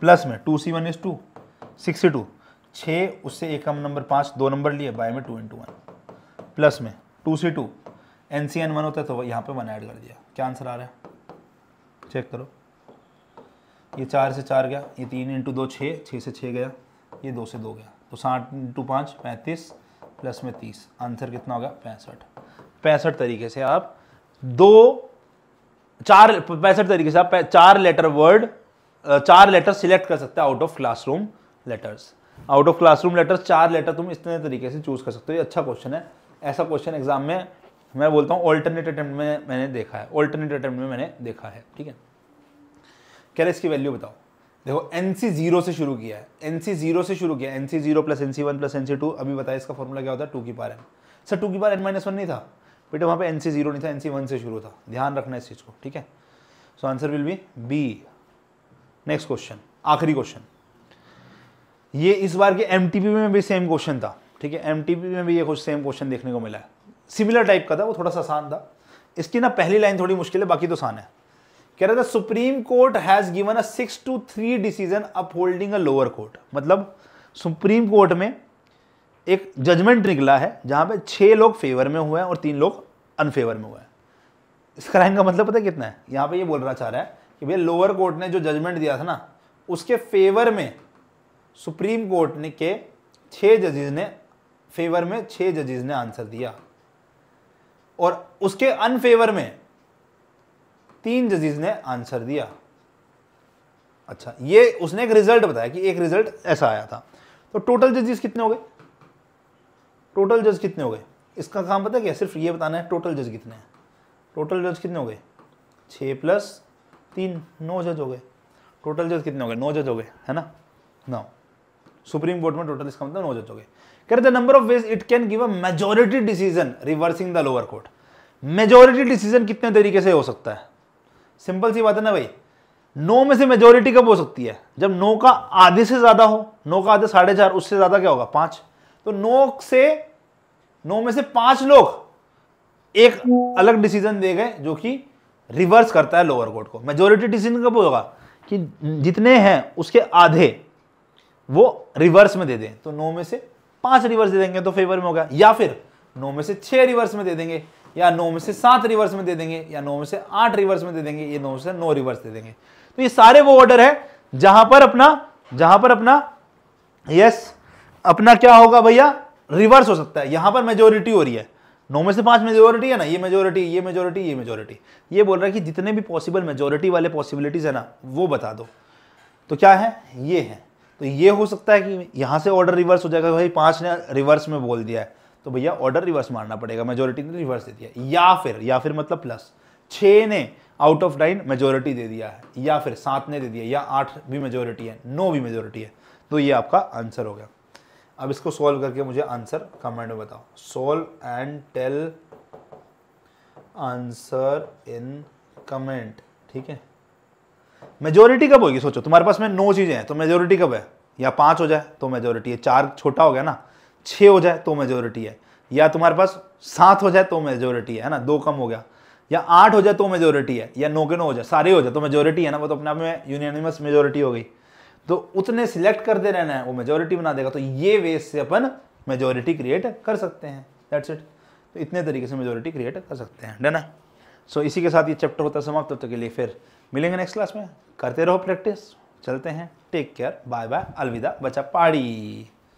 plus में two C one is two six C two छः उससे एक कम नंबर पाँच दो नंबर लिए बाय में टू इंटू वन प्लस में two C two N C n one होता है तो यहाँ पे वन ऐड कर दिया क्या आंसर आ रहा है चेक करो ये चार से चार गया ये तीन इंटू दो छः छः से छः गया ये दो से दो गया तो साठ इंटू पाँच पैंतीस प्लस में तीस आंसर कितना होगा पैंसठ पैंसठ तरीके से आप दो चार पैंसठ तरीके से आप चार लेटर वर्ड चार लेटर सिलेक्ट कर सकते हैं out of classroom letters out of classroom letters चार लेटर तुम इस तरह तरीके से चूज कर सकते हो ये अच्छा क्वेश्चन है ऐसा क्वेश्चन एग्जाम में मैं बोलता हूँ ऑल्टरनेट अटैम्प्ट में मैंने देखा है ऑल्टरनेट अटैम्प्ट में मैंने देखा है ठीक है क्या इसकी वैल्यू बताओ देखो एन सी जीरो से शुरू किया है एन सी जीरो से शुरू किया एन सी जीरो प्लस एन सी वन प्लस एन सी टू अभी बताया इसका फॉर्मूला क्या होता है टू की पार एन सर टू की पार एन माइनस वन नहीं था बेटा वहाँ पे एन सी जीरो नहीं था एन सी वन से शुरू था ध्यान रखना इस चीज़ को ठीक है so answer will be B next question आखिरी क्वेश्चन ये इस बार के एम में भी सेम क्वेश्चन था ठीक है एम में भी ये कुछ सेम क्वेश्चन देखने को मिला है सिमिलर टाइप का था वो थोड़ा सा आसान था इसकी ना पहली लाइन थोड़ी मुश्किल है बाकी तो आसान है कह रहा था supreme court has given a six two three decision upholding a lower court मतलब सुप्रीम कोर्ट में एक जजमेंट निकला है जहाँ पे छः लोग फेवर में हुए हैं और तीन लोग अनफेवर में हुए हैं इसका रैंक का मतलब पता है कितना है यहाँ पे ये बोल रहा चाह रहा है कि भैया लोअर कोर्ट ने जो जजमेंट दिया था ना उसके फेवर में सुप्रीम कोर्ट ने के छह जजेज ने फेवर में छः जजेज ने आंसर दिया और उसके अनफेवर में तीन जजीज ने आंसर दिया अच्छा ये उसने एक रिजल्ट बताया कि एक रिजल्ट ऐसा आया था तो टोटल जजेस कितने हो गए टोटल जज कितने हो गए इसका काम पता है क्या सिर्फ ये बताना है टोटल जज कितने हैं टोटल जज कितने हो गए छः प्लस तीन नौ जज हो गए टोटल जज कितने हो गए नौ जज हो गए है ना नौ सुप्रीम कोर्ट में टोटल इसका मतलब नौ जज हो गए कह रहे the number of ways it can give a majority decision reversing the lower court majority decision कितने तरीके से हो सकता है सिंपल सी बात है ना भाई नो में से मेजोरिटी कब हो सकती है जब नो का आधे से ज्यादा हो नो का आधे साढ़े चार उससे ज्यादा क्या होगा पांच तो नो से नो में से पांच लोग एक अलग डिसीजन दे गए जो कि रिवर्स करता है लोअर कोर्ट को मेजोरिटी डिसीजन कब होगा कि जितने हैं उसके आधे वो रिवर्स में दे दें तो नो में से पांच रिवर्स दे देंगे तो फेवर में होगा या फिर नौ में से छह रिवर्स में दे देंगे या नौ में से सात रिवर्स में दे देंगे या नौ में से आठ रिवर्स में दे देंगे या नौ से नौ रिवर्स दे देंगे तो ये सारे वो ऑर्डर है जहां पर अपना जहां पर अपना यस अपना क्या होगा भैया रिवर्स हो सकता है यहां पर मेजोरिटी हो रही है नौ में से पांच मेजोरिटी है ना ये मेजोरिटी ये मेजोरिटी ये मेजोरिटी ये बोल रहा है कि जितने भी पॉसिबल मेजोरिटी वाले पॉसिबिलिटीज है ना वो बता दो तो क्या है ये है तो ये हो सकता है कि यहाँ से ऑर्डर रिवर्स हो जाएगा भाई पाँच ने रिवर्स में बोल दिया है तो भैया ऑर्डर रिवर्स मारना पड़ेगा मेजोरिटी ने रिवर्स दे दिया या फिर या फिर मतलब प्लस छः ने आउट ऑफ नाइन मेजोरिटी दे दिया है या फिर सात ने दे दिया या आठ भी मेजोरिटी है नौ भी मेजोरिटी है तो ये आपका आंसर हो गया अब इसको सॉल्व करके मुझे आंसर कमेंट में बताओ solve and tell answer in comment ठीक है मेजोरिटी कब होगी सोचो तुम्हारे पास में नौ चीज़ें हैं तो मेजोरिटी कब है या पांच हो जाए तो मेजोरिटी है चार छोटा हो गया ना छह हो जाए तो मेजोरिटी है या तुम्हारे पास सात हो जाए तो मेजोरिटी है ना दो कम हो गया या आठ हो जाए तो मेजोरिटी है या नौ के नौ हो जाए सारे हो जाए तो मेजोरिटी है ना वो तो अपने आप में यूनियनिमस मेजोरिटी हो गई तो उतने सिलेक्ट करते रहना है वो मेजोरिटी बना देगा तो ये वे से अपन मेजोरिटी क्रिएट कर सकते हैं दैट्स इट तो इतने तरीके से मेजोरिटी क्रिएट कर सकते हैं डन है सो so, इसी के साथ ये चैप्टर होता है समाप्त तब तक के लिए फिर मिलेंगे नेक्स्ट क्लास में करते रहो प्रैक्टिस चलते हैं टेक केयर बाय बाय अलविदा बचा पाड़ी